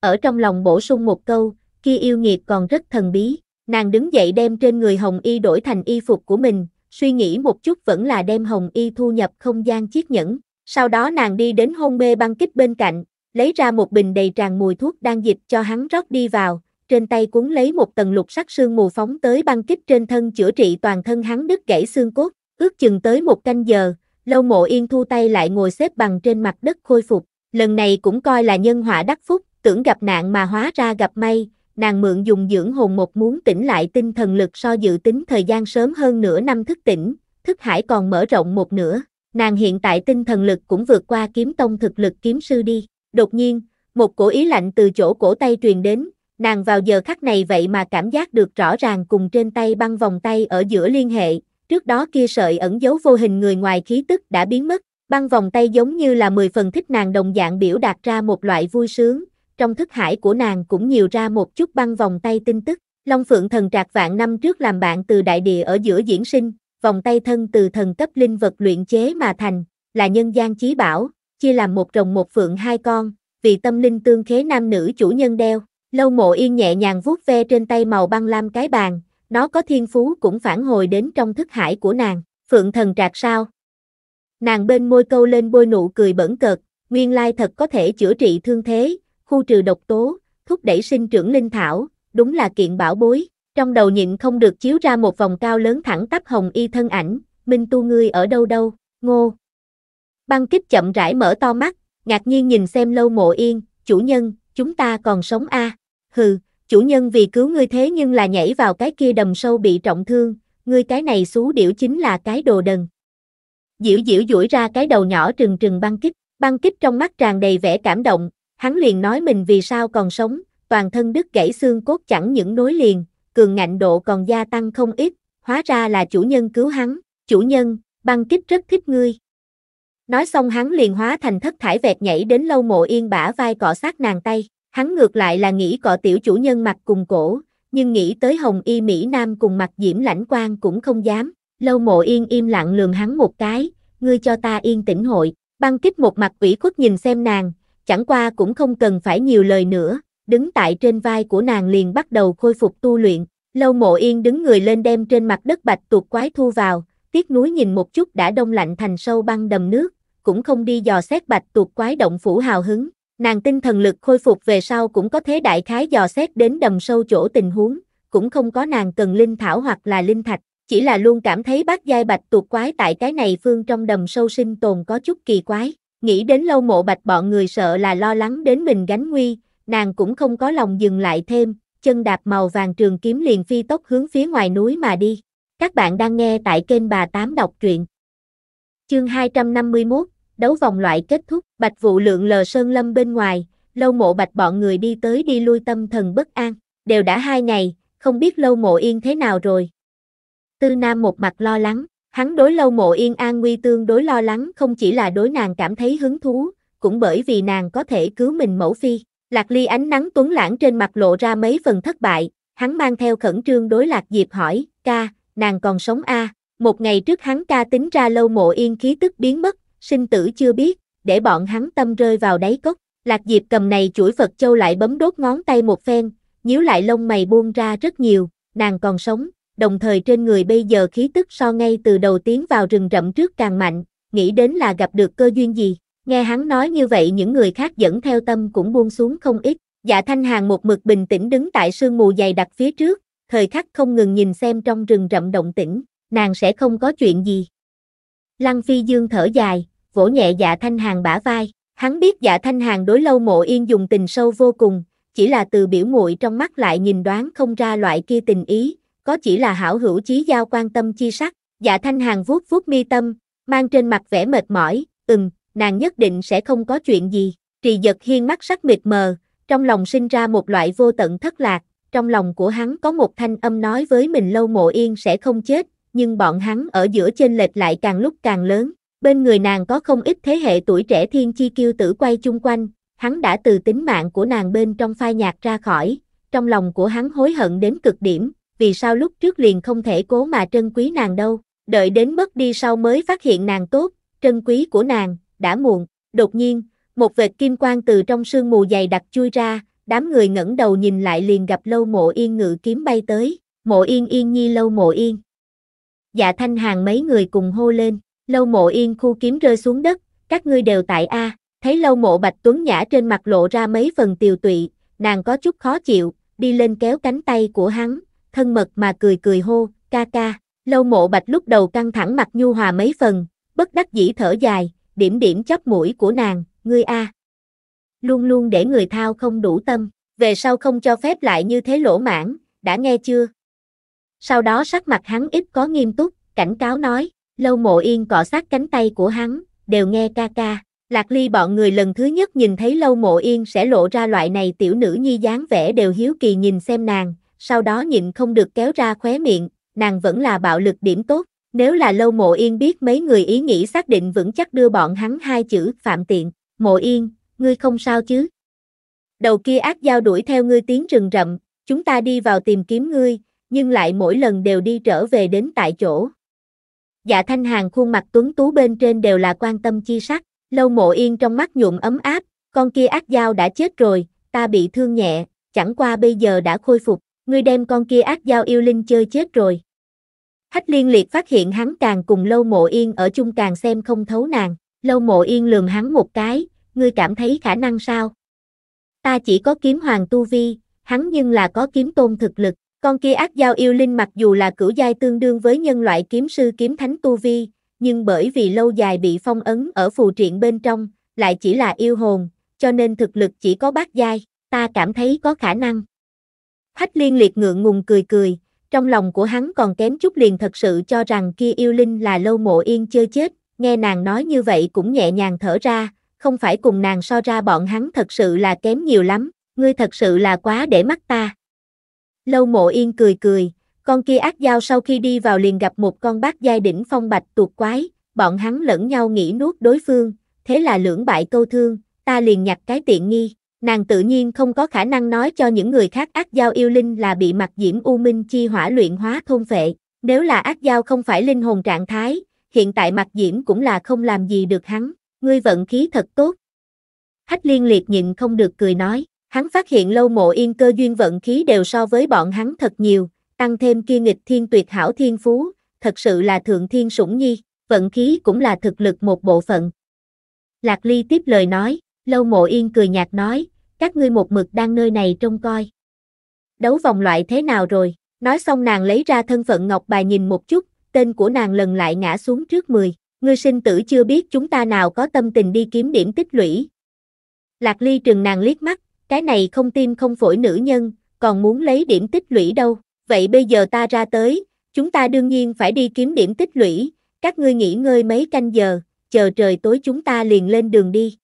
Ở trong lòng bổ sung một câu, kia yêu nghiệt còn rất thần bí, nàng đứng dậy đem trên người hồng y đổi thành y phục của mình, suy nghĩ một chút vẫn là đem hồng y thu nhập không gian chiếc nhẫn, sau đó nàng đi đến hôn mê băng kích bên cạnh, lấy ra một bình đầy tràn mùi thuốc đang dịch cho hắn rót đi vào, trên tay cuốn lấy một tầng lục sắc sương mù phóng tới băng kích trên thân chữa trị toàn thân hắn đứt gãy xương cốt, ước chừng tới một canh giờ, lâu mộ yên thu tay lại ngồi xếp bằng trên mặt đất khôi phục, lần này cũng coi là nhân họa đắc phúc, tưởng gặp nạn mà hóa ra gặp may, nàng mượn dùng dưỡng hồn một muốn tỉnh lại tinh thần lực so dự tính thời gian sớm hơn nửa năm thức tỉnh, thức hải còn mở rộng một nửa. Nàng hiện tại tinh thần lực cũng vượt qua kiếm tông thực lực kiếm sư đi. Đột nhiên, một cổ ý lạnh từ chỗ cổ tay truyền đến, nàng vào giờ khắc này vậy mà cảm giác được rõ ràng cùng trên tay băng vòng tay ở giữa liên hệ, trước đó kia sợi ẩn dấu vô hình người ngoài khí tức đã biến mất, băng vòng tay giống như là 10 phần thích nàng đồng dạng biểu đạt ra một loại vui sướng, trong thức hải của nàng cũng nhiều ra một chút băng vòng tay tin tức, Long Phượng thần trạc vạn năm trước làm bạn từ đại địa ở giữa diễn sinh, vòng tay thân từ thần cấp linh vật luyện chế mà thành, là nhân gian chí bảo, chia làm một rồng một phượng hai con, vì tâm linh tương khế nam nữ chủ nhân đeo. Lâu mộ yên nhẹ nhàng vuốt ve trên tay màu băng lam cái bàn, nó có thiên phú cũng phản hồi đến trong thức hải của nàng, phượng thần trạc sao. Nàng bên môi câu lên bôi nụ cười bẩn cợt, nguyên lai thật có thể chữa trị thương thế, khu trừ độc tố, thúc đẩy sinh trưởng linh thảo, đúng là kiện bảo bối. Trong đầu nhịn không được chiếu ra một vòng cao lớn thẳng tắp hồng y thân ảnh, Minh Tu ngươi ở đâu đâu, ngô. Băng kích chậm rãi mở to mắt, ngạc nhiên nhìn xem lâu mộ yên, chủ nhân, chúng ta còn sống a à? Hừ, chủ nhân vì cứu ngươi thế nhưng là nhảy vào cái kia đầm sâu bị trọng thương, ngươi cái này xú điểu chính là cái đồ đần. Diễu diễu duỗi ra cái đầu nhỏ trừng trừng băng kích, băng kích trong mắt tràn đầy vẻ cảm động, hắn liền nói mình vì sao còn sống, toàn thân đứt gãy xương cốt chẳng những nối liền, cường ngạnh độ còn gia tăng không ít, hóa ra là chủ nhân cứu hắn, chủ nhân, băng kích rất thích ngươi. Nói xong hắn liền hóa thành thất thải vẹt nhảy đến lâu mộ yên bả vai cọ sát nàng tay, hắn ngược lại là nghĩ cọ tiểu chủ nhân mặt cùng cổ, nhưng nghĩ tới hồng y Mỹ Nam cùng mặt diễm lãnh quan cũng không dám, lâu mộ yên im lặng lường hắn một cái, ngươi cho ta yên tĩnh hội, băng kích một mặt ủy khuất nhìn xem nàng, chẳng qua cũng không cần phải nhiều lời nữa, đứng tại trên vai của nàng liền bắt đầu khôi phục tu luyện. Lâu mộ yên đứng người lên đem trên mặt đất bạch tuột quái thu vào, tiếc núi nhìn một chút đã đông lạnh thành sâu băng đầm nước, cũng không đi dò xét bạch tuột quái động phủ hào hứng. Nàng tinh thần lực khôi phục về sau cũng có thế đại khái dò xét đến đầm sâu chỗ tình huống, cũng không có nàng cần linh thảo hoặc là linh thạch, chỉ là luôn cảm thấy bác giai bạch tuột quái tại cái này phương trong đầm sâu sinh tồn có chút kỳ quái. Nghĩ đến lâu mộ bạch bọn người sợ là lo lắng đến mình gánh nguy, nàng cũng không có lòng dừng lại thêm, chân đạp màu vàng trường kiếm liền phi tốc hướng phía ngoài núi mà đi. Các bạn đang nghe tại kênh bà Tám đọc truyện. Chương 251, đấu vòng loại kết thúc, Bạch Vụ Lượng lờ sơn lâm bên ngoài, lâu mộ Bạch bọn người đi tới đi lui tâm thần bất an, đều đã hai ngày, không biết lâu mộ yên thế nào rồi. Tư Nam một mặt lo lắng, hắn đối lâu mộ yên an nguy tương đối lo lắng không chỉ là đối nàng cảm thấy hứng thú, cũng bởi vì nàng có thể cứu mình mẫu phi. Lạc Ly ánh nắng tuấn lãng trên mặt lộ ra mấy phần thất bại, hắn mang theo khẩn trương đối Lạc Diệp hỏi, ca, nàng còn sống a? À? Một ngày trước hắn ca tính ra lâu mộ yên khí tức biến mất, sinh tử chưa biết, để bọn hắn tâm rơi vào đáy cốc. Lạc Diệp cầm này chuỗi Phật Châu lại bấm đốt ngón tay một phen, nhíu lại lông mày buông ra rất nhiều, nàng còn sống, đồng thời trên người bây giờ khí tức so ngay từ đầu tiến vào rừng rậm trước càng mạnh, nghĩ đến là gặp được cơ duyên gì. Nghe hắn nói như vậy những người khác dẫn theo tâm cũng buông xuống không ít, dạ thanh hàng một mực bình tĩnh đứng tại sương mù dày đặc phía trước, thời khắc không ngừng nhìn xem trong rừng rậm động tĩnh, nàng sẽ không có chuyện gì. Lăng Phi Dương thở dài, vỗ nhẹ dạ thanh hàng bả vai, hắn biết dạ thanh hàng đối lâu mộ yên dùng tình sâu vô cùng, chỉ là từ biểu muội trong mắt lại nhìn đoán không ra loại kia tình ý, có chỉ là hảo hữu chí giao quan tâm chi sắc, dạ thanh hàng vuốt vuốt mi tâm, mang trên mặt vẻ mệt mỏi, ừm, nàng nhất định sẽ không có chuyện gì. Trì giật hiên mắt sắc mịt mờ, trong lòng sinh ra một loại vô tận thất lạc, trong lòng của hắn có một thanh âm nói với mình lâu mộ yên sẽ không chết, nhưng bọn hắn ở giữa trên lệch lại càng lúc càng lớn. Bên người nàng có không ít thế hệ tuổi trẻ thiên chi kiêu tử quay chung quanh, hắn đã từ tính mạng của nàng bên trong phai nhạt ra khỏi, trong lòng của hắn hối hận đến cực điểm, vì sao lúc trước liền không thể cố mà trân quý nàng đâu, đợi đến mất đi sau mới phát hiện nàng tốt, trân quý của nàng, đã muộn, đột nhiên, một vệt kim quang từ trong sương mù dày đặc chui ra, đám người ngẩng đầu nhìn lại liền gặp lâu mộ yên ngự kiếm bay tới, mộ yên yên nhi lâu mộ yên. Dạ thanh hàng mấy người cùng hô lên, lâu mộ yên khu kiếm rơi xuống đất, các ngươi đều tại A, thấy lâu mộ bạch tuấn nhã trên mặt lộ ra mấy phần tiều tụy, nàng có chút khó chịu, đi lên kéo cánh tay của hắn, thân mật mà cười cười hô, ca ca, lâu mộ bạch lúc đầu căng thẳng mặt nhu hòa mấy phần, bất đắc dĩ thở dài, điểm điểm chóp mũi của nàng, ngươi a. Luôn luôn để người thao không đủ tâm, về sau không cho phép lại như thế lỗ mãn, đã nghe chưa? Sau đó sắc mặt hắn ít có nghiêm túc, cảnh cáo nói, lâu mộ yên cọ sát cánh tay của hắn, đều nghe ca ca. Lạc ly bọn người lần thứ nhất nhìn thấy lâu mộ yên sẽ lộ ra loại này tiểu nữ nhi dáng vẻ đều hiếu kỳ nhìn xem nàng, sau đó nhịn không được kéo ra khóe miệng, nàng vẫn là bạo lực điểm tốt. Nếu là lâu mộ yên biết mấy người ý nghĩ xác định vững chắc đưa bọn hắn hai chữ phạm tiện, mộ yên, ngươi không sao chứ? Đầu kia ác giao đuổi theo ngươi tiếng rừng rậm, chúng ta đi vào tìm kiếm ngươi, nhưng lại mỗi lần đều đi trở về đến tại chỗ. Dạ thanh hàng khuôn mặt tuấn tú bên trên đều là quan tâm chi sắc, lâu mộ yên trong mắt nhuộm ấm áp, con kia ác giao đã chết rồi, ta bị thương nhẹ, chẳng qua bây giờ đã khôi phục, ngươi đem con kia ác giao yêu linh chơi chết rồi. Hách liên liệt phát hiện hắn càng cùng lâu mộ yên ở chung càng xem không thấu nàng, lâu mộ yên lườm hắn một cái, ngươi cảm thấy khả năng sao? Ta chỉ có kiếm hoàng tu vi, hắn nhưng là có kiếm tôn thực lực, con kia ác giao yêu linh mặc dù là cửu giai tương đương với nhân loại kiếm sư kiếm thánh tu vi, nhưng bởi vì lâu dài bị phong ấn ở phù triện bên trong, lại chỉ là yêu hồn, cho nên thực lực chỉ có bát giai, ta cảm thấy có khả năng. Hách liên liệt ngượng ngùng cười cười, trong lòng của hắn còn kém chút liền thật sự cho rằng kia yêu linh là lâu mộ yên chưa chết, nghe nàng nói như vậy cũng nhẹ nhàng thở ra, không phải cùng nàng so ra bọn hắn thật sự là kém nhiều lắm, ngươi thật sự là quá để mắt ta. Lâu mộ yên cười cười, con kia ác dao sau khi đi vào liền gặp một con bác giai đỉnh phong bạch tuột quái, bọn hắn lẫn nhau nghĩ nuốt đối phương, thế là lưỡng bại câu thương, ta liền nhặt cái tiện nghi. Nàng tự nhiên không có khả năng nói cho những người khác ác giao yêu linh là bị mặt diễm U Minh chi hỏa luyện hóa thôn vệ Nếu là ác giao không phải linh hồn trạng thái, hiện tại mặt diễm cũng là không làm gì được hắn. Ngươi vận khí thật tốt. Hách liên liệt nhìn không được cười nói. Hắn phát hiện lâu mộ yên cơ duyên vận khí đều so với bọn hắn thật nhiều, tăng thêm kia nghịch thiên tuyệt hảo thiên phú, thật sự là thượng thiên sủng nhi, vận khí cũng là thực lực một bộ phận. Lạc Ly tiếp lời nói, Lâu mộ yên cười nhạt nói, các ngươi một mực đang nơi này trông coi. Đấu vòng loại thế nào rồi? Nói xong nàng lấy ra thân phận ngọc bài nhìn một chút, tên của nàng lần lại ngã xuống trước 10. Ngươi sinh tử chưa biết chúng ta nào có tâm tình đi kiếm điểm tích lũy. Lạc ly trừng nàng liếc mắt, cái này không tim không phổi nữ nhân, còn muốn lấy điểm tích lũy đâu. Vậy bây giờ ta ra tới, chúng ta đương nhiên phải đi kiếm điểm tích lũy, các ngươi nghỉ ngơi mấy canh giờ, chờ trời tối chúng ta liền lên đường đi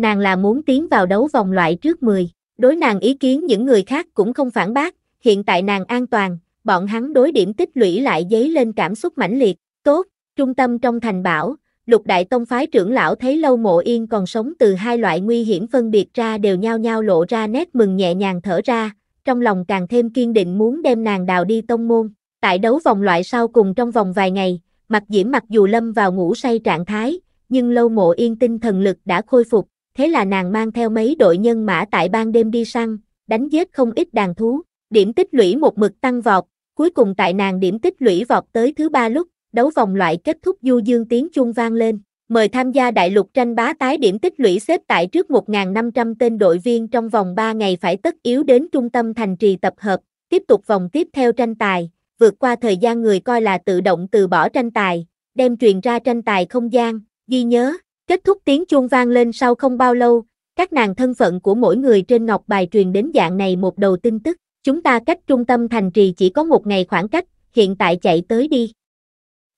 nàng là muốn tiến vào đấu vòng loại trước 10. Đối nàng ý kiến những người khác cũng không phản bác, hiện tại nàng an toàn, bọn hắn đối điểm tích lũy lại dấy lên cảm xúc mãnh liệt, tốt, trung tâm trong thành bảo, lục đại tông phái trưởng lão thấy lâu mộ yên còn sống từ hai loại nguy hiểm phân biệt ra đều nhao nhao lộ ra nét mừng nhẹ nhàng thở ra, trong lòng càng thêm kiên định muốn đem nàng đào đi tông môn, tại đấu vòng loại sau cùng trong vòng vài ngày, mặc diễm mặc dù lâm vào ngủ say trạng thái, nhưng lâu mộ yên tinh thần lực đã khôi phục, thế là nàng mang theo mấy đội nhân mã tại ban đêm đi săn, đánh giết không ít đàn thú, điểm tích lũy một mực tăng vọt, cuối cùng tại nàng điểm tích lũy vọt tới thứ ba lúc, đấu vòng loại kết thúc du dương tiếng chuông vang lên. Mời tham gia đại lục tranh bá tái điểm tích lũy xếp tại trước 1.500 tên đội viên trong vòng 3 ngày phải tất yếu đến trung tâm thành trì tập hợp, tiếp tục vòng tiếp theo tranh tài, vượt qua thời gian người coi là tự động từ bỏ tranh tài, đem truyền ra tranh tài không gian, ghi nhớ, Kết thúc tiếng chuông vang lên sau không bao lâu, các nàng thân phận của mỗi người trên ngọc bài truyền đến dạng này một đầu tin tức, chúng ta cách trung tâm thành trì chỉ có một ngày khoảng cách, hiện tại chạy tới đi.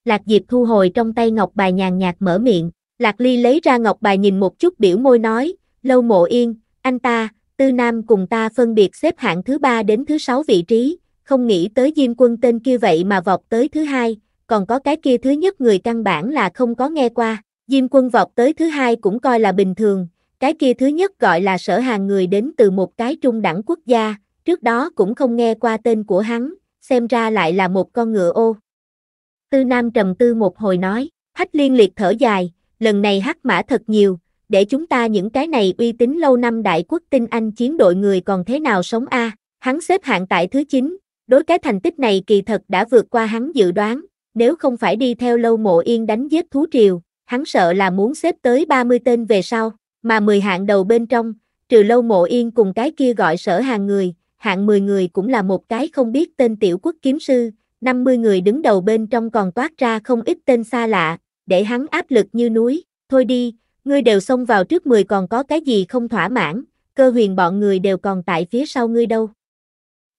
Lạc Diệp thu hồi trong tay ngọc bài nhàn nhạt mở miệng, Lạc Ly lấy ra ngọc bài nhìn một chút biểu môi nói, lâu mộ yên, anh ta, tư nam cùng ta phân biệt xếp hạng thứ ba đến thứ sáu vị trí, không nghĩ tới Diêm quân tên kia vậy mà vọt tới thứ hai, còn có cái kia thứ nhất người căn bản là không có nghe qua. Diêm quân vọt tới thứ hai cũng coi là bình thường, cái kia thứ nhất gọi là sở hàng người đến từ một cái trung đẳng quốc gia, trước đó cũng không nghe qua tên của hắn, xem ra lại là một con ngựa ô. Tư Nam trầm tư một hồi nói, hách liên liệt thở dài, lần này hắc mã thật nhiều, để chúng ta những cái này uy tín lâu năm đại quốc tinh anh chiến đội người còn thế nào sống a? hắn xếp hạng tại thứ 9, đối cái thành tích này kỳ thật đã vượt qua hắn dự đoán, nếu không phải đi theo lâu mộ yên đánh giết thú triều, hắn sợ là muốn xếp tới 30 tên về sau, mà 10 hạng đầu bên trong, trừ lâu mộ yên cùng cái kia gọi sở hàng người, hạng 10 người cũng là một cái không biết tên tiểu quốc kiếm sư, 50 người đứng đầu bên trong còn toát ra không ít tên xa lạ, để hắn áp lực như núi, thôi đi, ngươi đều xông vào trước 10 còn có cái gì không thỏa mãn, cơ huyền bọn người đều còn tại phía sau ngươi đâu.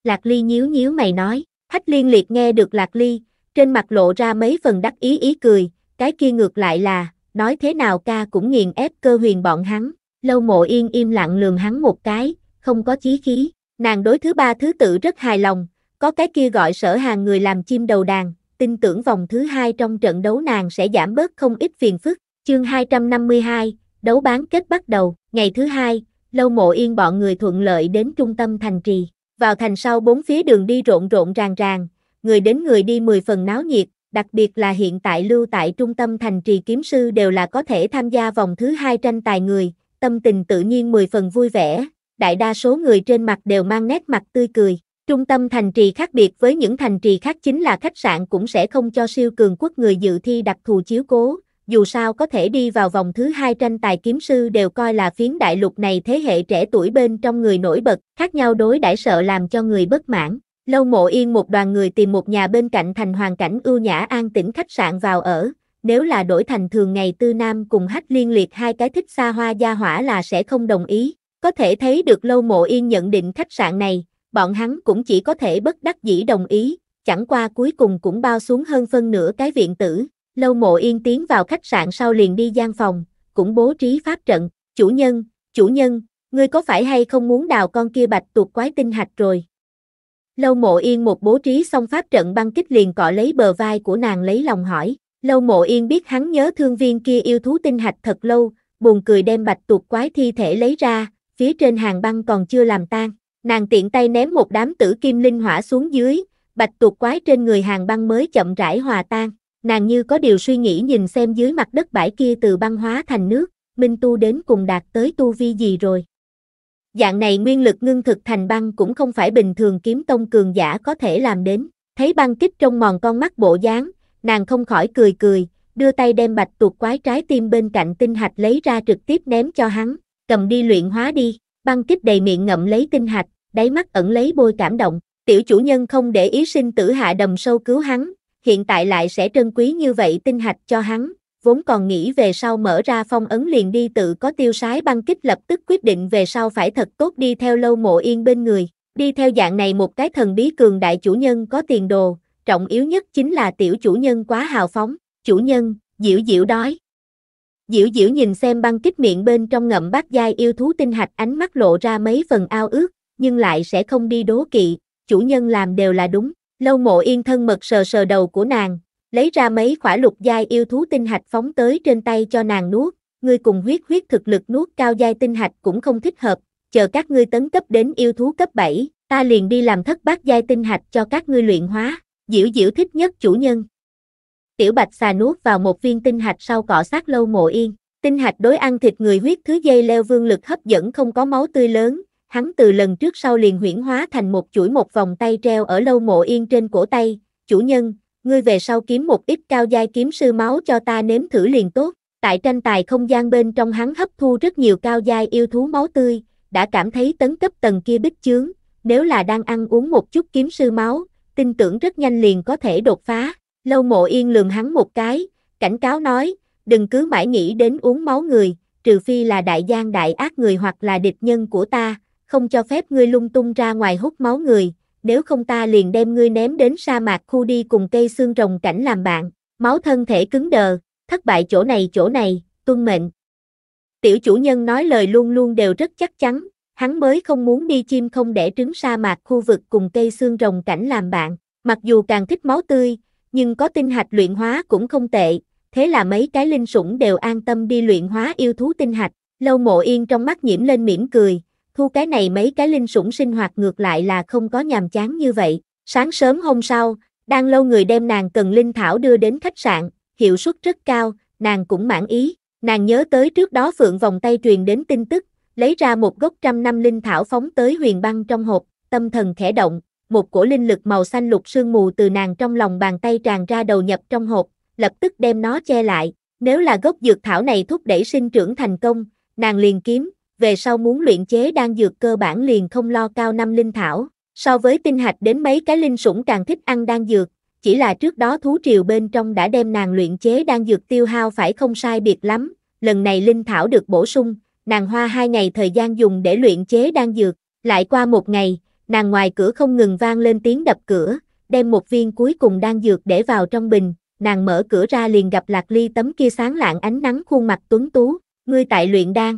Lạc Ly nhíu nhíu mày nói, hách liên liệt nghe được Lạc Ly, trên mặt lộ ra mấy phần đắc ý ý cười, cái kia ngược lại là, nói thế nào ca cũng nghiền ép cơ huyền bọn hắn, lâu mộ yên im lặng lường hắn một cái, không có chí khí, nàng đối thứ ba thứ tự rất hài lòng, có cái kia gọi sở hàng người làm chim đầu đàn, tin tưởng vòng thứ hai trong trận đấu nàng sẽ giảm bớt không ít phiền phức, chương 252, đấu bán kết bắt đầu, ngày thứ hai, lâu mộ yên bọn người thuận lợi đến trung tâm thành trì, vào thành sau bốn phía đường đi rộn rộn ràng ràng, người đến người đi mười phần náo nhiệt, đặc biệt là hiện tại lưu tại trung tâm thành trì kiếm sư đều là có thể tham gia vòng thứ hai tranh tài người, tâm tình tự nhiên 10 phần vui vẻ, đại đa số người trên mặt đều mang nét mặt tươi cười. Trung tâm thành trì khác biệt với những thành trì khác chính là khách sạn cũng sẽ không cho siêu cường quốc người dự thi đặc thù chiếu cố, dù sao có thể đi vào vòng thứ hai tranh tài kiếm sư đều coi là phiến đại lục này thế hệ trẻ tuổi bên trong người nổi bật, khác nhau đối đãi sợ làm cho người bất mãn. Lâu mộ yên một đoàn người tìm một nhà bên cạnh thành hoàn cảnh ưu nhã an tĩnh khách sạn vào ở, nếu là đổi thành thường ngày tư nam cùng hách liên liệt hai cái thích xa hoa gia hỏa là sẽ không đồng ý, có thể thấy được lâu mộ yên nhận định khách sạn này, bọn hắn cũng chỉ có thể bất đắc dĩ đồng ý, chẳng qua cuối cùng cũng bao xuống hơn phân nửa cái viện tử, lâu mộ yên tiến vào khách sạn sau liền đi gian phòng, cũng bố trí pháp trận, chủ nhân, chủ nhân, ngươi có phải hay không muốn đào con kia bạch tuột quái tinh hạch rồi? Lâu mộ yên một bố trí xong pháp trận băng kích liền cọ lấy bờ vai của nàng lấy lòng hỏi. Lâu mộ yên biết hắn nhớ thương viên kia yêu thú tinh hạch thật lâu, buồn cười đem bạch tuột quái thi thể lấy ra, phía trên hàng băng còn chưa làm tan. Nàng tiện tay ném một đám tử kim linh hỏa xuống dưới, bạch tuột quái trên người hàng băng mới chậm rãi hòa tan. Nàng như có điều suy nghĩ nhìn xem dưới mặt đất bãi kia từ băng hóa thành nước, Minh Tu đến cùng đạt tới tu vi gì rồi. Dạng này nguyên lực ngưng thực thành băng cũng không phải bình thường kiếm tông cường giả có thể làm đến. Thấy băng kích trong mòn con mắt bộ dáng, nàng không khỏi cười cười, đưa tay đem bạch tuột quái trái tim bên cạnh tinh hạch lấy ra trực tiếp ném cho hắn, cầm đi luyện hóa đi, băng kích đầy miệng ngậm lấy tinh hạch, đáy mắt ẩn lấy bôi cảm động, tiểu chủ nhân không để ý sinh tử hạ đầm sâu cứu hắn, hiện tại lại sẽ trân quý như vậy tinh hạch cho hắn, vốn còn nghĩ về sau mở ra phong ấn liền đi tự có tiêu sái băng kích lập tức quyết định về sau phải thật tốt đi theo lâu mộ yên bên người, đi theo dạng này một cái thần bí cường đại chủ nhân có tiền đồ, trọng yếu nhất chính là tiểu chủ nhân quá hào phóng, chủ nhân, diễu diễu đói. Diễu diễu nhìn xem băng kích miệng bên trong ngậm bát dai yêu thú tinh hạch ánh mắt lộ ra mấy phần ao ước, nhưng lại sẽ không đi đố kỵ, chủ nhân làm đều là đúng, lâu mộ yên thân mật sờ sờ đầu của nàng, lấy ra mấy khỏa lục giai yêu thú tinh hạch phóng tới trên tay cho nàng nuốt, ngươi cùng huyết huyết thực lực nuốt cao giai tinh hạch cũng không thích hợp, chờ các ngươi tấn cấp đến yêu thú cấp 7, ta liền đi làm thất bát giai tinh hạch cho các ngươi luyện hóa, diễu diễu thích nhất chủ nhân. Tiểu bạch xà nuốt vào một viên tinh hạch sau cỏ sát lâu mộ yên, tinh hạch đối ăn thịt người huyết thứ dây leo vương lực hấp dẫn không có máu tươi lớn, hắn từ lần trước sau liền huyển hóa thành một chuỗi một vòng tay treo ở lâu mộ yên trên cổ tay, chủ nhân, ngươi về sau kiếm một ít cao giai kiếm sư máu cho ta nếm thử liền tốt. Tại tranh tài không gian bên trong hắn hấp thu rất nhiều cao giai yêu thú máu tươi, đã cảm thấy tấn cấp tầng kia bích chướng, nếu là đang ăn uống một chút kiếm sư máu, tin tưởng rất nhanh liền có thể đột phá. Lâu mộ yên lườm hắn một cái, cảnh cáo nói, đừng cứ mãi nghĩ đến uống máu người, trừ phi là đại gian đại ác người hoặc là địch nhân của ta, không cho phép ngươi lung tung ra ngoài hút máu người, nếu không ta liền đem ngươi ném đến sa mạc khu đi cùng cây xương rồng cảnh làm bạn, máu thân thể cứng đờ, thất bại chỗ này chỗ này, tuân mệnh. Tiểu chủ nhân nói lời luôn luôn đều rất chắc chắn, hắn mới không muốn đi chim không để trứng sa mạc khu vực cùng cây xương rồng cảnh làm bạn, mặc dù càng thích máu tươi, nhưng có tinh hạch luyện hóa cũng không tệ, thế là mấy cái linh sủng đều an tâm đi luyện hóa yêu thú tinh hạch, lâu mộ yên trong mắt nhiễm lên mỉm cười, thu cái này mấy cái linh sủng sinh hoạt ngược lại là không có nhàm chán như vậy. Sáng sớm hôm sau, đang lâu người đem nàng cần linh thảo đưa đến khách sạn, hiệu suất rất cao, nàng cũng mãn ý. Nàng nhớ tới trước đó phượng vòng tay truyền đến tin tức, lấy ra một gốc trăm năm linh thảo phóng tới huyền băng trong hộp, tâm thần khẽ động, một cổ linh lực màu xanh lục sương mù từ nàng trong lòng bàn tay tràn ra đầu nhập trong hộp, lập tức đem nó che lại. Nếu là gốc dược thảo này thúc đẩy sinh trưởng thành công, nàng liền kiếm, về sau muốn luyện chế đan dược cơ bản liền không lo cao năm linh thảo. So với tinh hạch đến mấy cái linh sủng càng thích ăn đan dược, chỉ là trước đó thú triều bên trong đã đem nàng luyện chế đan dược tiêu hao phải không sai biệt lắm, lần này linh thảo được bổ sung, nàng hoa hai ngày thời gian dùng để luyện chế đan dược, lại qua một ngày, nàng ngoài cửa không ngừng vang lên tiếng đập cửa, đem một viên cuối cùng đan dược để vào trong bình, nàng mở cửa ra liền gặp Lạc Ly tấm kia sáng lạng ánh nắng khuôn mặt tuấn tú, ngươi tại luyện đan.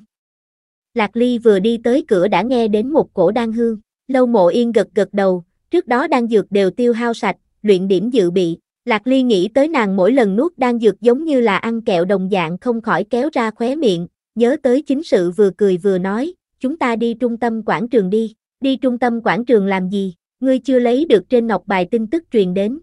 Lạc Ly vừa đi tới cửa đã nghe đến một cổ đan hương, lâu mộ yên gật gật đầu, trước đó đan dược đều tiêu hao sạch, luyện điểm dự bị. Lạc Ly nghĩ tới nàng mỗi lần nuốt đan dược giống như là ăn kẹo đồng dạng không khỏi kéo ra khóe miệng, nhớ tới chính sự vừa cười vừa nói, chúng ta đi trung tâm quảng trường đi, đi trung tâm quảng trường làm gì, ngươi chưa lấy được trên ngọc bài tin tức truyền đến.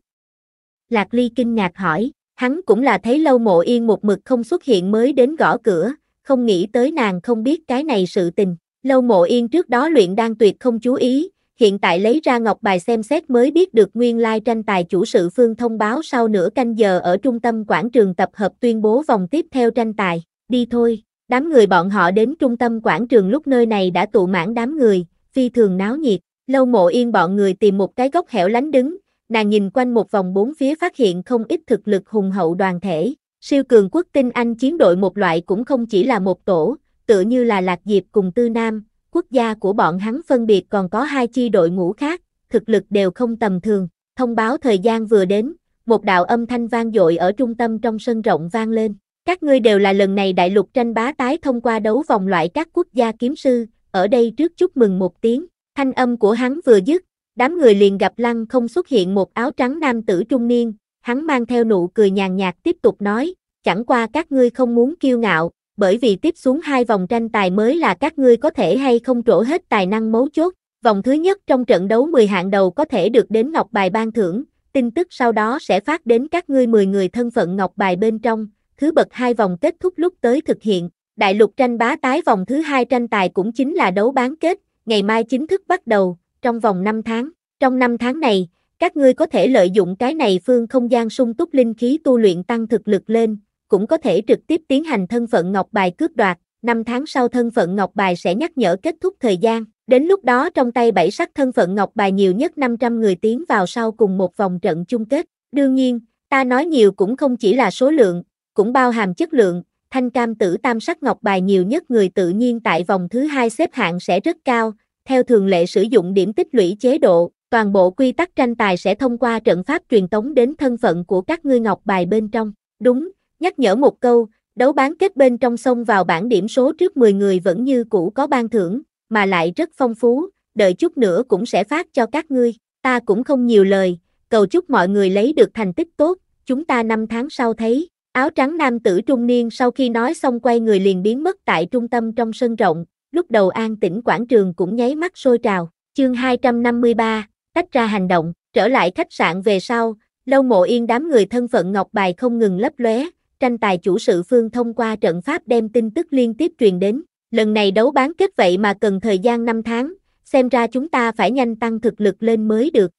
Lạc Ly kinh ngạc hỏi, hắn cũng là thấy lâu mộ yên một mực không xuất hiện mới đến gõ cửa, không nghĩ tới nàng không biết cái này sự tình. Lâu mộ yên trước đó luyện đan tuyệt không chú ý, hiện tại lấy ra ngọc bài xem xét mới biết được nguyên lai tranh tài chủ sự phương thông báo sau nửa canh giờ ở trung tâm quảng trường tập hợp tuyên bố vòng tiếp theo tranh tài, đi thôi. Đám người bọn họ đến trung tâm quảng trường lúc nơi này đã tụ mãn đám người, phi thường náo nhiệt, lâu mộ yên bọn người tìm một cái góc hẻo lánh đứng, nàng nhìn quanh một vòng bốn phía phát hiện không ít thực lực hùng hậu đoàn thể, Siêu cường quốc tinh Anh chiến đội một loại cũng không chỉ là một tổ, tựa như là Lạc Diệp cùng Tư Nam, quốc gia của bọn hắn phân biệt còn có hai chi đội ngũ khác, thực lực đều không tầm thường. Thông báo thời gian vừa đến, một đạo âm thanh vang dội ở trung tâm trong sân rộng vang lên. Các ngươi đều là lần này đại lục tranh bá tái thông qua đấu vòng loại các quốc gia kiếm sư, ở đây trước chúc mừng một tiếng. Thanh âm của hắn vừa dứt, đám người liền gặp lăng không xuất hiện một áo trắng nam tử trung niên, hắn mang theo nụ cười nhàn nhạt tiếp tục nói, chẳng qua các ngươi không muốn kiêu ngạo, bởi vì tiếp xuống hai vòng tranh tài mới là các ngươi có thể hay không trổ hết tài năng mấu chốt. Vòng thứ nhất trong trận đấu 10 hạng đầu có thể được đến ngọc bài ban thưởng, tin tức sau đó sẽ phát đến các ngươi 10 người thân phận ngọc bài bên trong, thứ bậc hai vòng kết thúc lúc tới thực hiện. Đại lục tranh bá tái vòng thứ hai tranh tài cũng chính là đấu bán kết, ngày mai chính thức bắt đầu, trong vòng 5 tháng. Trong 5 tháng này, các ngươi có thể lợi dụng cái này phương không gian sung túc linh khí tu luyện tăng thực lực lên, cũng có thể trực tiếp tiến hành thân phận ngọc bài cướp đoạt, 5 tháng sau thân phận ngọc bài sẽ nhắc nhở kết thúc thời gian, đến lúc đó trong tay bảy sắc thân phận ngọc bài nhiều nhất 500 người tiến vào sau cùng một vòng trận chung kết. Đương nhiên, ta nói nhiều cũng không chỉ là số lượng, cũng bao hàm chất lượng, thanh cam tử tam sắc ngọc bài nhiều nhất người tự nhiên tại vòng thứ hai xếp hạng sẽ rất cao, theo thường lệ sử dụng điểm tích lũy chế độ, toàn bộ quy tắc tranh tài sẽ thông qua trận pháp truyền tống đến thân phận của các ngươi ngọc bài bên trong. Đúng, nhắc nhở một câu, đấu bán kết bên trong sông vào bảng điểm số trước 10 người vẫn như cũ có ban thưởng, mà lại rất phong phú, đợi chút nữa cũng sẽ phát cho các ngươi. Ta cũng không nhiều lời, cầu chúc mọi người lấy được thành tích tốt, chúng ta năm tháng sau thấy. Áo trắng nam tử trung niên sau khi nói xong quay người liền biến mất tại trung tâm trong sân rộng, lúc đầu an tĩnh quảng trường cũng nháy mắt sôi trào. Chương 253, tách ra hành động, trở lại khách sạn về sau, lâu mộ yên đám người thân phận ngọc bài không ngừng lấp lóe, tranh tài chủ sự phương thông qua trận pháp đem tin tức liên tiếp truyền đến, lần này đấu bán kết vậy mà cần thời gian 5 tháng, xem ra chúng ta phải nhanh tăng thực lực lên mới được.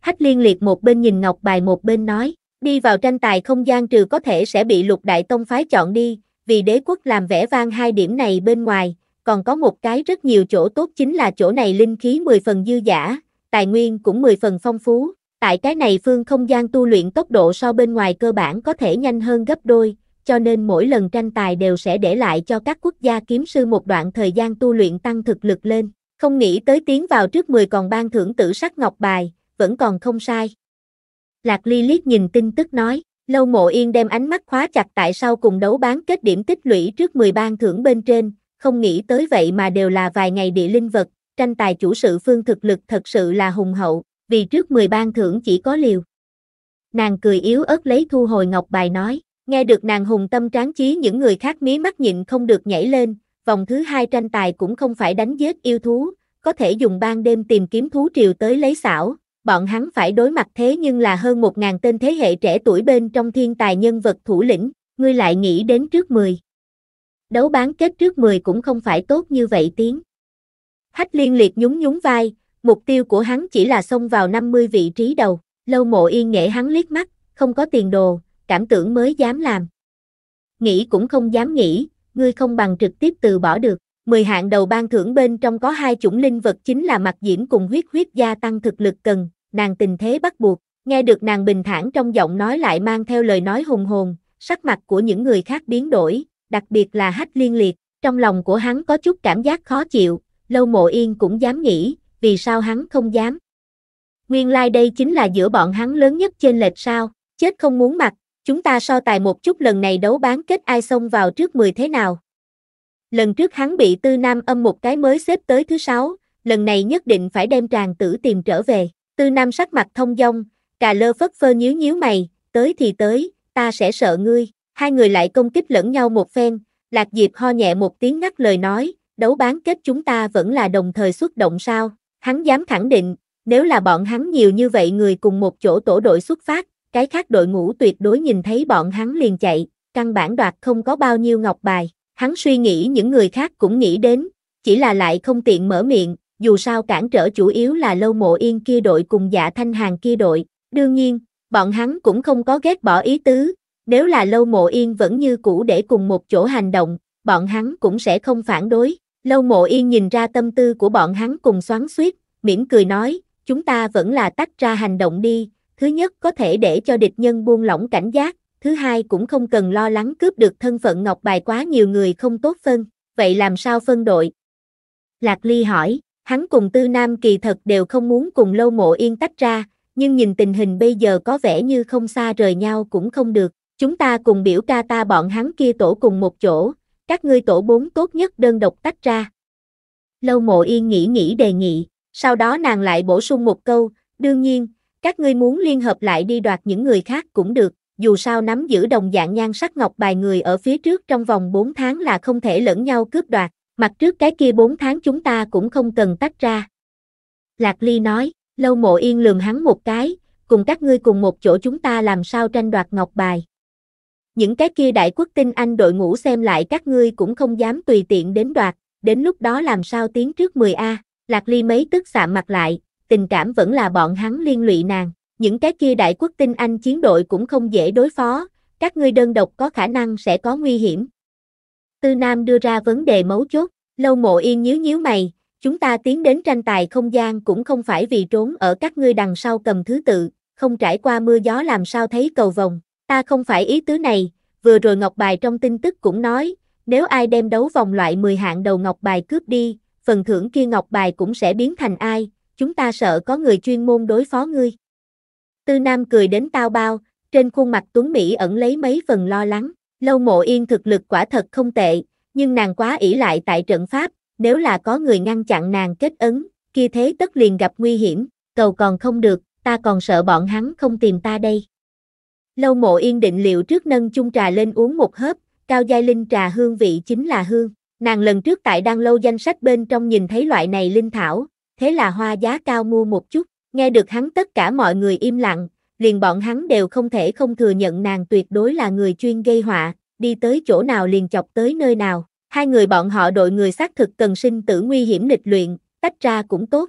Hách liên liệt một bên nhìn ngọc bài một bên nói, đi vào tranh tài không gian trừ có thể sẽ bị lục đại tông phái chọn đi, vì đế quốc làm vẻ vang hai điểm này bên ngoài, còn có một cái rất nhiều chỗ tốt chính là chỗ này linh khí 10 phần dư giả, tài nguyên cũng 10 phần phong phú. Tại cái này phương không gian tu luyện tốc độ so bên ngoài cơ bản có thể nhanh hơn gấp đôi, cho nên mỗi lần tranh tài đều sẽ để lại cho các quốc gia kiếm sư một đoạn thời gian tu luyện tăng thực lực lên. Không nghĩ tới tiến vào trước 10 còn ban thưởng tử sắc ngọc bài, vẫn còn không sai. Lạc Ly liếc nhìn tin tức nói, Lâu Mộ Yên đem ánh mắt khóa chặt tại sau cùng đấu bán kết điểm tích lũy trước 10 ban thưởng bên trên, không nghĩ tới vậy mà đều là vài ngày địa linh vật, tranh tài chủ sự phương thực lực thật sự là hùng hậu, vì trước 10 ban thưởng chỉ có liều. Nàng cười yếu ớt lấy thu hồi ngọc bài nói, nghe được nàng hùng tâm tráng trí những người khác mí mắt nhịn không được nhảy lên, vòng thứ hai tranh tài cũng không phải đánh giết yêu thú, có thể dùng ban đêm tìm kiếm thú triều tới lấy xảo, bọn hắn phải đối mặt thế nhưng là hơn 1.000 tên thế hệ trẻ tuổi bên trong thiên tài nhân vật thủ lĩnh, ngươi lại nghĩ đến trước 10. Đấu bán kết trước 10 cũng không phải tốt như vậy tiếng. Hách liên liệt nhún nhún vai, mục tiêu của hắn chỉ là xông vào 50 vị trí đầu, lâu mộ yên nghệ hắn liếc mắt, không có tiền đồ, cảm tưởng mới dám làm. Nghĩ cũng không dám nghĩ, ngươi không bằng trực tiếp từ bỏ được. Mười hạng đầu ban thưởng bên trong có hai chủng linh vật chính là mặt diễm cùng huyết huyết gia tăng thực lực cần, nàng tình thế bắt buộc, nghe được nàng bình thản trong giọng nói lại mang theo lời nói hùng hồn, sắc mặt của những người khác biến đổi, đặc biệt là hách liên liệt, trong lòng của hắn có chút cảm giác khó chịu, Lâu Mộ Yên cũng dám nghĩ, vì sao hắn không dám? Nguyên lai like đây chính là giữa bọn hắn lớn nhất trên lệch sao, chết không muốn mặt, chúng ta so tài một chút lần này đấu bán kết ai xông vào trước 10 thế nào. Lần trước hắn bị tư nam âm một cái mới xếp tới thứ sáu, lần này nhất định phải đem tràng tử tìm trở về. Tư nam sắc mặt thông dong, cà lơ phất phơ nhíu nhíu mày, tới thì tới, ta sẽ sợ ngươi. Hai người lại công kích lẫn nhau một phen, Lạc Diệp ho nhẹ một tiếng ngắt lời nói, đấu bán kết chúng ta vẫn là đồng thời xuất động sao? Hắn dám khẳng định, nếu là bọn hắn nhiều như vậy người cùng một chỗ tổ đội xuất phát, cái khác đội ngũ tuyệt đối nhìn thấy bọn hắn liền chạy, căn bản đoạt không có bao nhiêu ngọc bài. Hắn suy nghĩ những người khác cũng nghĩ đến, chỉ là lại không tiện mở miệng, dù sao cản trở chủ yếu là lâu mộ yên kia đội cùng dạ thanh hàng kia đội. Đương nhiên, bọn hắn cũng không có ghét bỏ ý tứ, nếu là lâu mộ yên vẫn như cũ để cùng một chỗ hành động, bọn hắn cũng sẽ không phản đối. Lâu mộ yên nhìn ra tâm tư của bọn hắn cùng xoắn suýt, mỉm cười nói, chúng ta vẫn là tách ra hành động đi, thứ nhất có thể để cho địch nhân buông lỏng cảnh giác, thứ hai cũng không cần lo lắng cướp được thân phận ngọc bài quá nhiều người không tốt phân, vậy làm sao phân đội? Lạc Ly hỏi, hắn cùng Tư Nam kỳ thật đều không muốn cùng lâu mộ yên tách ra, nhưng nhìn tình hình bây giờ có vẻ như không xa rời nhau cũng không được, chúng ta cùng biểu ca ta bọn hắn kia tổ cùng một chỗ, các ngươi tổ bốn tốt nhất đơn độc tách ra. Lâu mộ yên nghĩ nghĩ đề nghị, sau đó nàng lại bổ sung một câu, đương nhiên, các ngươi muốn liên hợp lại đi đoạt những người khác cũng được, dù sao nắm giữ đồng dạng nhan sắc ngọc bài người ở phía trước trong vòng 4 tháng là không thể lẫn nhau cướp đoạt, mặt trước cái kia 4 tháng chúng ta cũng không cần tách ra. Lạc Ly nói, lâu mộ yên lườm hắn một cái, cùng các ngươi cùng một chỗ chúng ta làm sao tranh đoạt ngọc bài những cái kia đại quốc tinh anh đội ngũ xem lại các ngươi cũng không dám tùy tiện đến đoạt, đến lúc đó làm sao tiến trước 10A, Lạc Ly mấy tức sạm mặt lại, tình cảm vẫn là bọn hắn liên lụy nàng, những cái kia đại quốc tinh anh chiến đội cũng không dễ đối phó, các ngươi đơn độc có khả năng sẽ có nguy hiểm. Tư Nam đưa ra vấn đề mấu chốt, Lâu Mộ Yên nhíu nhíu mày, chúng ta tiến đến tranh tài không gian cũng không phải vì trốn ở các ngươi đằng sau cầm thứ tự, không trải qua mưa gió làm sao thấy cầu vòng, Ta không phải ý tứ này, vừa rồi Ngọc Bài trong tin tức cũng nói, nếu ai đem đấu vòng loại 10 hạng đầu Ngọc Bài cướp đi, phần thưởng kia Ngọc Bài cũng sẽ biến thành ai, chúng ta sợ có người chuyên môn đối phó ngươi. Tư Nam cười đến tao bao, trên khuôn mặt Tuấn Mỹ ẩn lấy mấy phần lo lắng, lâu mộ yên thực lực quả thật không tệ, nhưng nàng quá ỷ lại tại trận pháp, nếu là có người ngăn chặn nàng kết ấn, kia thế tất liền gặp nguy hiểm, cầu còn không được, ta còn sợ bọn hắn không tìm ta đây. Lâu mộ yên định liệu trước nâng chung trà lên uống một hớp, cao giai linh trà hương vị chính là hương. Nàng lần trước tại đang lâu danh sách bên trong nhìn thấy loại này linh thảo, thế là hoa giá cao mua một chút, nghe được hắn tất cả mọi người im lặng, liền bọn hắn đều không thể không thừa nhận nàng tuyệt đối là người chuyên gây họa, đi tới chỗ nào liền chọc tới nơi nào. Hai người bọn họ đội người xác thực cần sinh tử nguy hiểm lịch luyện, tách ra cũng tốt.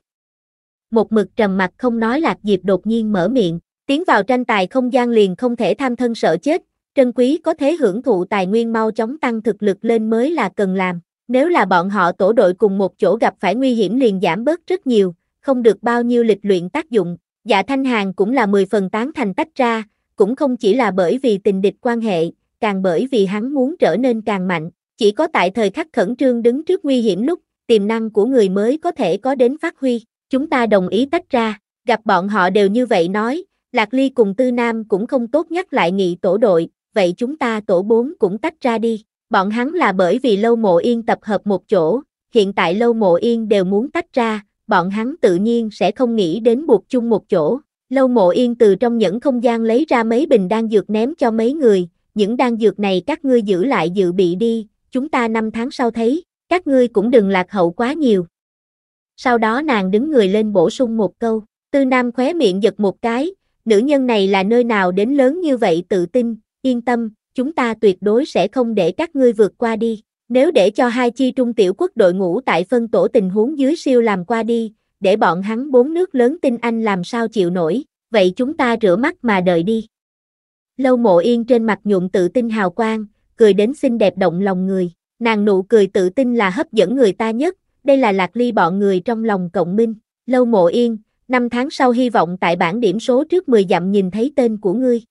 Một mực trầm mặt không nói lạc diệp đột nhiên mở miệng, Tiến vào tranh tài không gian liền không thể tham thân sợ chết, trân quý có thế hưởng thụ tài nguyên mau chóng tăng thực lực lên mới là cần làm. Nếu là bọn họ tổ đội cùng một chỗ gặp phải nguy hiểm liền giảm bớt rất nhiều, không được bao nhiêu lịch luyện tác dụng. Dạ Thanh Hàng cũng là 10 phần tán thành tách ra, cũng không chỉ là bởi vì tình địch quan hệ, càng bởi vì hắn muốn trở nên càng mạnh. Chỉ có tại thời khắc khẩn trương đứng trước nguy hiểm lúc, tiềm năng của người mới có thể có đến phát huy. Chúng ta đồng ý tách ra, gặp bọn họ đều như vậy nói, Lạc Ly cùng Tư Nam cũng không tốt nhắc lại nghị tổ đội, vậy chúng ta tổ bốn cũng tách ra đi. Bọn hắn là bởi vì Lâu Mộ Yên tập hợp một chỗ, hiện tại Lâu Mộ Yên đều muốn tách ra, bọn hắn tự nhiên sẽ không nghĩ đến buộc chung một chỗ. Lâu Mộ Yên từ trong những không gian lấy ra mấy bình đan dược ném cho mấy người, những đan dược này các ngươi giữ lại dự bị đi, chúng ta năm tháng sau thấy, các ngươi cũng đừng lạc hậu quá nhiều. Sau đó nàng đứng người lên bổ sung một câu, Tư Nam khóe miệng giật một cái, nữ nhân này là nơi nào đến lớn như vậy tự tin, yên tâm, chúng ta tuyệt đối sẽ không để các ngươi vượt qua đi. Nếu để cho hai chi trung tiểu quốc đội ngũ tại phân tổ tình huống dưới siêu làm qua đi, để bọn hắn bốn nước lớn tin anh làm sao chịu nổi, vậy chúng ta rửa mắt mà đợi đi. Lâu mộ yên trên mặt nhuộm tự tin hào quang, cười đến xinh đẹp động lòng người, nàng nụ cười tự tin là hấp dẫn người ta nhất, đây là lạc ly bọn người trong lòng cộng minh. Lâu mộ yên, năm tháng sau hy vọng tại bảng điểm số trước 10 dặm nhìn thấy tên của ngươi.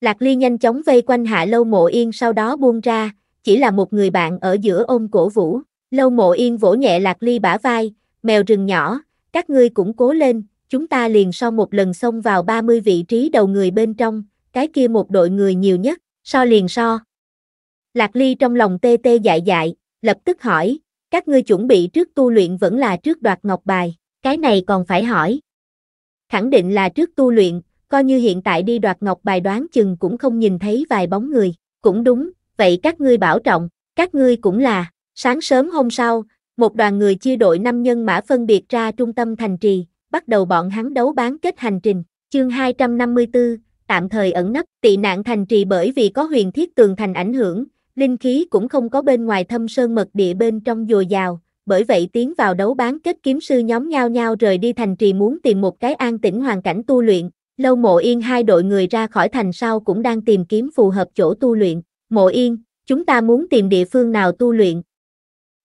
Lạc Ly nhanh chóng vây quanh hạ lâu mộ yên sau đó buông ra, chỉ là một người bạn ở giữa ôm cổ vũ. Lâu mộ yên vỗ nhẹ Lạc Ly bả vai, mèo rừng nhỏ, các ngươi cũng cố lên, chúng ta liền sau một lần xông vào 30 vị trí đầu người bên trong, cái kia một đội người nhiều nhất, so liền so. Lạc Ly trong lòng tê tê dại dại, lập tức hỏi, các ngươi chuẩn bị trước tu luyện vẫn là trước đoạt ngọc bài. Cái này còn phải hỏi. Khẳng định là trước tu luyện, coi như hiện tại đi đoạt ngọc bài đoán chừng cũng không nhìn thấy vài bóng người. Cũng đúng, vậy các ngươi bảo trọng, các ngươi cũng là. Sáng sớm hôm sau, một đoàn người chia đội năm nhân mã phân biệt ra trung tâm thành trì, bắt đầu bọn hắn đấu bán kết hành trình. Chương 254, tạm thời ẩn nấp, tị nạn thành trì bởi vì có huyền thiết tường thành ảnh hưởng, linh khí cũng không có bên ngoài thâm sơn mật địa bên trong dồi dào, bởi vậy tiến vào đấu bán kết kiếm sư nhóm nhao nhao rời đi thành trì muốn tìm một cái an tĩnh hoàn cảnh tu luyện. Lâu Mộ Yên hai đội người ra khỏi thành sau cũng đang tìm kiếm phù hợp chỗ tu luyện. Mộ Yên, chúng ta muốn tìm địa phương nào tu luyện?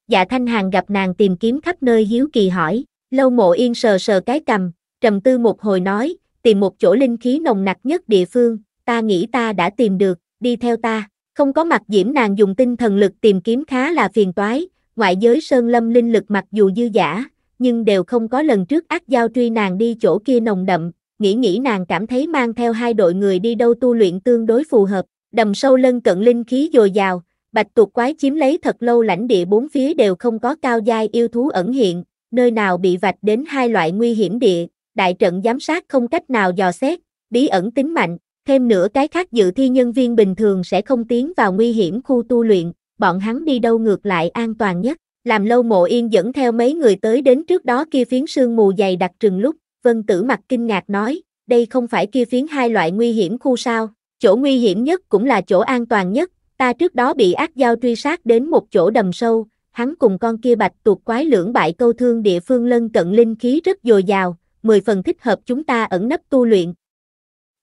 Dạ Thanh Hàng gặp nàng tìm kiếm khắp nơi hiếu kỳ hỏi, Lâu Mộ Yên sờ sờ cái cầm, trầm tư một hồi nói, tìm một chỗ linh khí nồng nặc nhất địa phương, ta nghĩ ta đã tìm được, đi theo ta. Không có mặt diễm nàng dùng tinh thần lực tìm kiếm khá là phiền toái, ngoại giới sơn lâm linh lực mặc dù dư giả, nhưng đều không có lần trước ác giao truy nàng đi chỗ kia nồng đậm, nghĩ nghĩ nàng cảm thấy mang theo hai đội người đi đâu tu luyện tương đối phù hợp, đầm sâu lân cận linh khí dồi dào, bạch tuộc quái chiếm lấy thật lâu lãnh địa bốn phía đều không có cao giai yêu thú ẩn hiện, nơi nào bị vạch đến hai loại nguy hiểm địa, đại trận giám sát không cách nào dò xét, bí ẩn tính mạnh, thêm nữa cái khác dự thi nhân viên bình thường sẽ không tiến vào nguy hiểm khu tu luyện, bọn hắn đi đâu ngược lại an toàn nhất. Làm lâu mộ yên dẫn theo mấy người tới đến trước đó kia phiến sương mù dày đặc trừng lúc, vân tử mặt kinh ngạc nói, đây không phải kia phiến hai loại nguy hiểm khu sao, chỗ nguy hiểm nhất cũng là chỗ an toàn nhất, ta trước đó bị ác giao truy sát đến một chỗ đầm sâu, hắn cùng con kia bạch tuột quái lưỡng bại câu thương địa phương lân cận linh khí rất dồi dào, mười phần thích hợp chúng ta ẩn nấp tu luyện.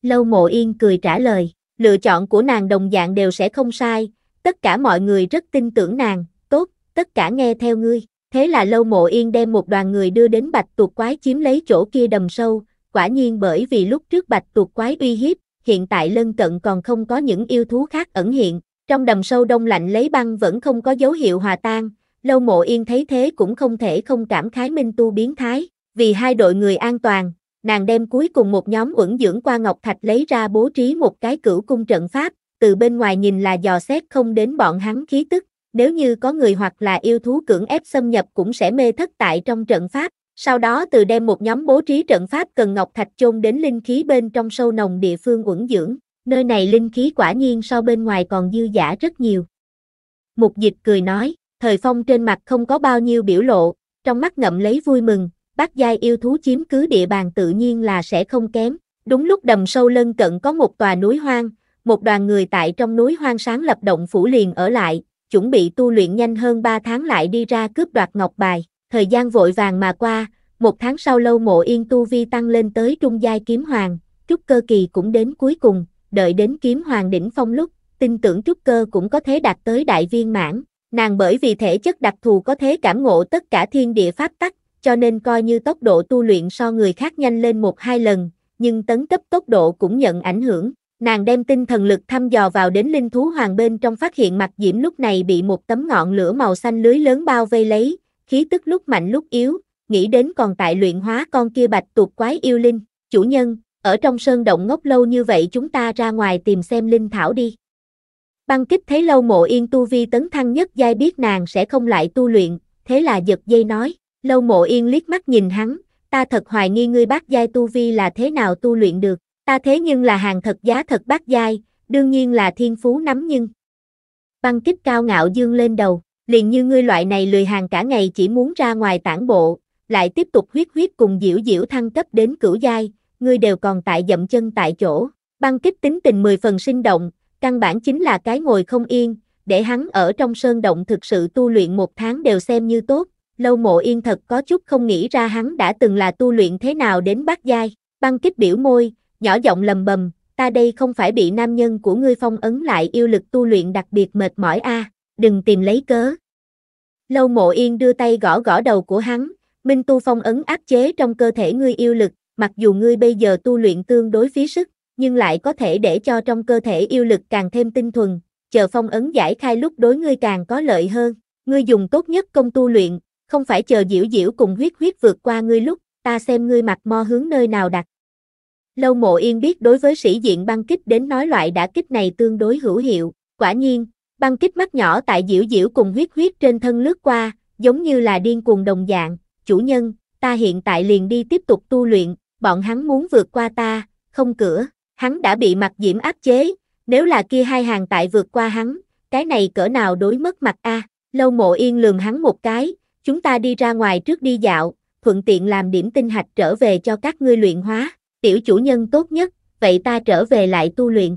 Lâu mộ yên cười trả lời, lựa chọn của nàng đồng dạng đều sẽ không sai, tất cả mọi người rất tin tưởng nàng, tốt, tất cả nghe theo ngươi. Thế là lâu mộ yên đem một đoàn người đưa đến bạch tuộc quái chiếm lấy chỗ kia đầm sâu, quả nhiên bởi vì lúc trước bạch tuộc quái uy hiếp, hiện tại lân cận còn không có những yêu thú khác ẩn hiện, trong đầm sâu đông lạnh lấy băng vẫn không có dấu hiệu hòa tan, lâu mộ yên thấy thế cũng không thể không cảm khái minh tu biến thái, vì hai đội người an toàn, nàng đem cuối cùng một nhóm uẩn dưỡng qua ngọc thạch lấy ra bố trí một cái cửu cung trận pháp, từ bên ngoài nhìn là dò xét không đến bọn hắn khí tức, nếu như có người hoặc là yêu thú cưỡng ép xâm nhập cũng sẽ mê thất tại trong trận pháp, sau đó từ đem một nhóm bố trí trận pháp cần ngọc thạch chôn đến linh khí bên trong sâu nồng địa phương uẩn dưỡng, nơi này linh khí quả nhiên so bên ngoài còn dư giả rất nhiều. Mục dịch cười nói, thời phong trên mặt không có bao nhiêu biểu lộ, trong mắt ngậm lấy vui mừng, bác giai yêu thú chiếm cứ địa bàn tự nhiên là sẽ không kém. Đúng lúc đầm sâu lân cận có một tòa núi hoang, một đoàn người tại trong núi hoang sáng lập động phủ liền ở lại, chuẩn bị tu luyện nhanh hơn 3 tháng lại đi ra cướp đoạt ngọc bài, thời gian vội vàng mà qua, một tháng sau lâu mộ yên tu vi tăng lên tới trung giai kiếm hoàng, trúc cơ kỳ cũng đến cuối cùng, đợi đến kiếm hoàng đỉnh phong lúc, tin tưởng trúc cơ cũng có thể đạt tới đại viên mãn, nàng bởi vì thể chất đặc thù có thế cảm ngộ tất cả thiên địa pháp tắc, cho nên coi như tốc độ tu luyện so người khác nhanh lên một hai lần, nhưng tấn cấp tốc độ cũng nhận ảnh hưởng, nàng đem tinh thần lực thăm dò vào đến linh thú hoàng bên trong phát hiện mặt diễm lúc này bị một tấm ngọn lửa màu xanh lưới lớn bao vây lấy, khí tức lúc mạnh lúc yếu, nghĩ đến còn tại luyện hóa con kia bạch tuộc quái yêu linh, chủ nhân, ở trong sơn động ngốc lâu như vậy chúng ta ra ngoài tìm xem linh thảo đi. Băng kích thấy lâu mộ yên tu vi tấn thăng nhất giai biết nàng sẽ không lại tu luyện, thế là giật dây nói, lâu mộ yên liếc mắt nhìn hắn, ta thật hoài nghi ngươi bác giai tu vi là thế nào tu luyện được, Ta thế nhưng là hàng thật giá thật bát giai, đương nhiên là thiên phú nắm nhưng. Băng kích cao ngạo dương lên đầu, liền như ngươi loại này lười hàng cả ngày chỉ muốn ra ngoài tản bộ, lại tiếp tục huyết huyết cùng diễu diễu thăng cấp đến cửu giai, ngươi đều còn tại dậm chân tại chỗ. Băng kích tính tình mười phần sinh động, căn bản chính là cái ngồi không yên, để hắn ở trong sơn động thực sự tu luyện một tháng đều xem như tốt. Lâu mộ yên thật có chút không nghĩ ra hắn đã từng là tu luyện thế nào đến bát giai. Băng kích biểu môi, nhỏ giọng lầm bầm, ta đây không phải bị nam nhân của ngươi phong ấn lại yêu lực tu luyện đặc biệt mệt mỏi a, đừng tìm lấy cớ. Lâu mộ yên đưa tay gõ gõ đầu của hắn, minh tu phong ấn áp chế trong cơ thể ngươi yêu lực, mặc dù ngươi bây giờ tu luyện tương đối phí sức, nhưng lại có thể để cho trong cơ thể yêu lực càng thêm tinh thuần, chờ phong ấn giải khai lúc đối ngươi càng có lợi hơn, ngươi dùng tốt nhất công tu luyện, không phải chờ diễu diễu cùng huyết huyết vượt qua ngươi lúc, ta xem ngươi mặt mo hướng nơi nào đặt. Lâu mộ yên biết đối với sĩ diện băng kích đến nói loại đã kích này tương đối hữu hiệu, quả nhiên, băng kích mắt nhỏ tại diễu diễu cùng huyết huyết trên thân lướt qua, giống như là điên cuồng đồng dạng, chủ nhân, ta hiện tại liền đi tiếp tục tu luyện, bọn hắn muốn vượt qua ta, không cửa, hắn đã bị mặt diễm áp chế, nếu là kia hai hàng tại vượt qua hắn, cái này cỡ nào đối mất mặt a lâu mộ yên lường hắn một cái, chúng ta đi ra ngoài trước đi dạo, thuận tiện làm điểm tinh hạch trở về cho các ngươi luyện hóa tiểu chủ nhân tốt nhất, vậy ta trở về lại tu luyện.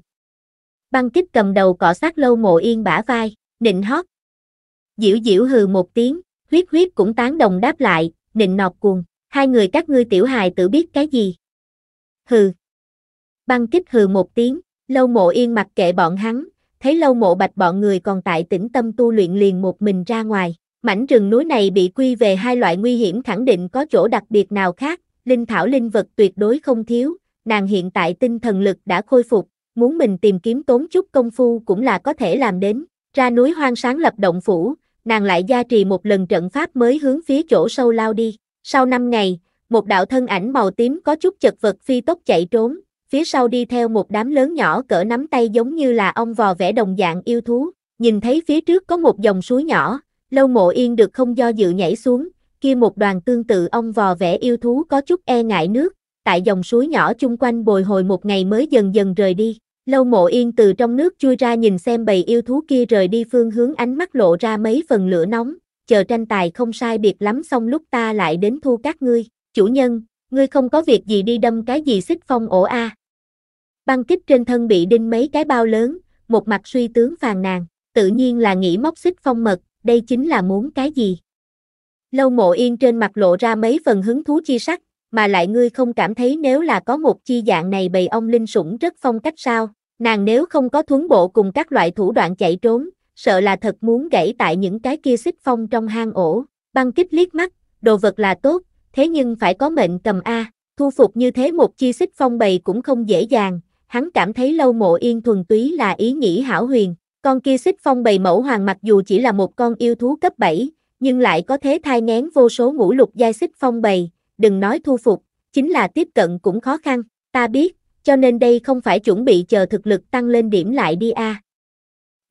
Băng kích cầm đầu cọ sát lâu mộ yên bả vai, nịnh hót. Diễu diễu hừ một tiếng, huyết huyết cũng tán đồng đáp lại, nịnh nọc cuồng, hai người các ngươi tiểu hài tự biết cái gì. Hừ. Băng kích hừ một tiếng, lâu mộ yên mặc kệ bọn hắn, thấy lâu mộ bạch bọn người còn tại tĩnh tâm tu luyện liền một mình ra ngoài. Mảnh rừng núi này bị quy về hai loại nguy hiểm khẳng định có chỗ đặc biệt nào khác, linh thảo linh vật tuyệt đối không thiếu, nàng hiện tại tinh thần lực đã khôi phục, muốn mình tìm kiếm tốn chút công phu cũng là có thể làm đến, ra núi hoang sáng lập động phủ, nàng lại gia trì một lần trận pháp mới hướng phía chỗ sâu lao đi, sau 5 ngày, một đạo thân ảnh màu tím có chút chật vật phi tốc chạy trốn, phía sau đi theo một đám lớn nhỏ cỡ nắm tay giống như là ông vò vẽ đồng dạng yêu thú, nhìn thấy phía trước có một dòng suối nhỏ, lâu mộ yên được không do dự nhảy xuống, kia một đoàn tương tự ông vò vẽ yêu thú có chút e ngại nước, tại dòng suối nhỏ chung quanh bồi hồi một ngày mới dần dần rời đi. Lâu mộ yên từ trong nước chui ra nhìn xem bầy yêu thú kia rời đi phương hướng ánh mắt lộ ra mấy phần lửa nóng, chờ tranh tài không sai biệt lắm xong lúc ta lại đến thu các ngươi, chủ nhân, ngươi không có việc gì đi đâm cái gì xích phong ổ a. Băng kích trên thân bị đinh mấy cái bao lớn, một mặt suy tướng phàn nàn, tự nhiên là nghĩ móc xích phong mật, đây chính là muốn cái gì. Lâu mộ yên trên mặt lộ ra mấy phần hứng thú chi sắc, mà lại ngươi không cảm thấy nếu là có một chi dạng này bầy ông linh sủng rất phong cách sao, nàng nếu không có thuấn bộ cùng các loại thủ đoạn chạy trốn, sợ là thật muốn gãy tại những cái kia xích phong trong hang ổ, băng kích liếc mắt, đồ vật là tốt, thế nhưng phải có mệnh cầm A, thu phục như thế một chi xích phong bầy cũng không dễ dàng, hắn cảm thấy lâu mộ yên thuần túy là ý nghĩ hảo huyền, con kia xích phong bầy mẫu hoàng mặc dù chỉ là một con yêu thú cấp 7, nhưng lại có thế thai ngén vô số ngũ lục giai xích phong bày, đừng nói thu phục, chính là tiếp cận cũng khó khăn, ta biết, cho nên đây không phải chuẩn bị chờ thực lực tăng lên điểm lại đi a.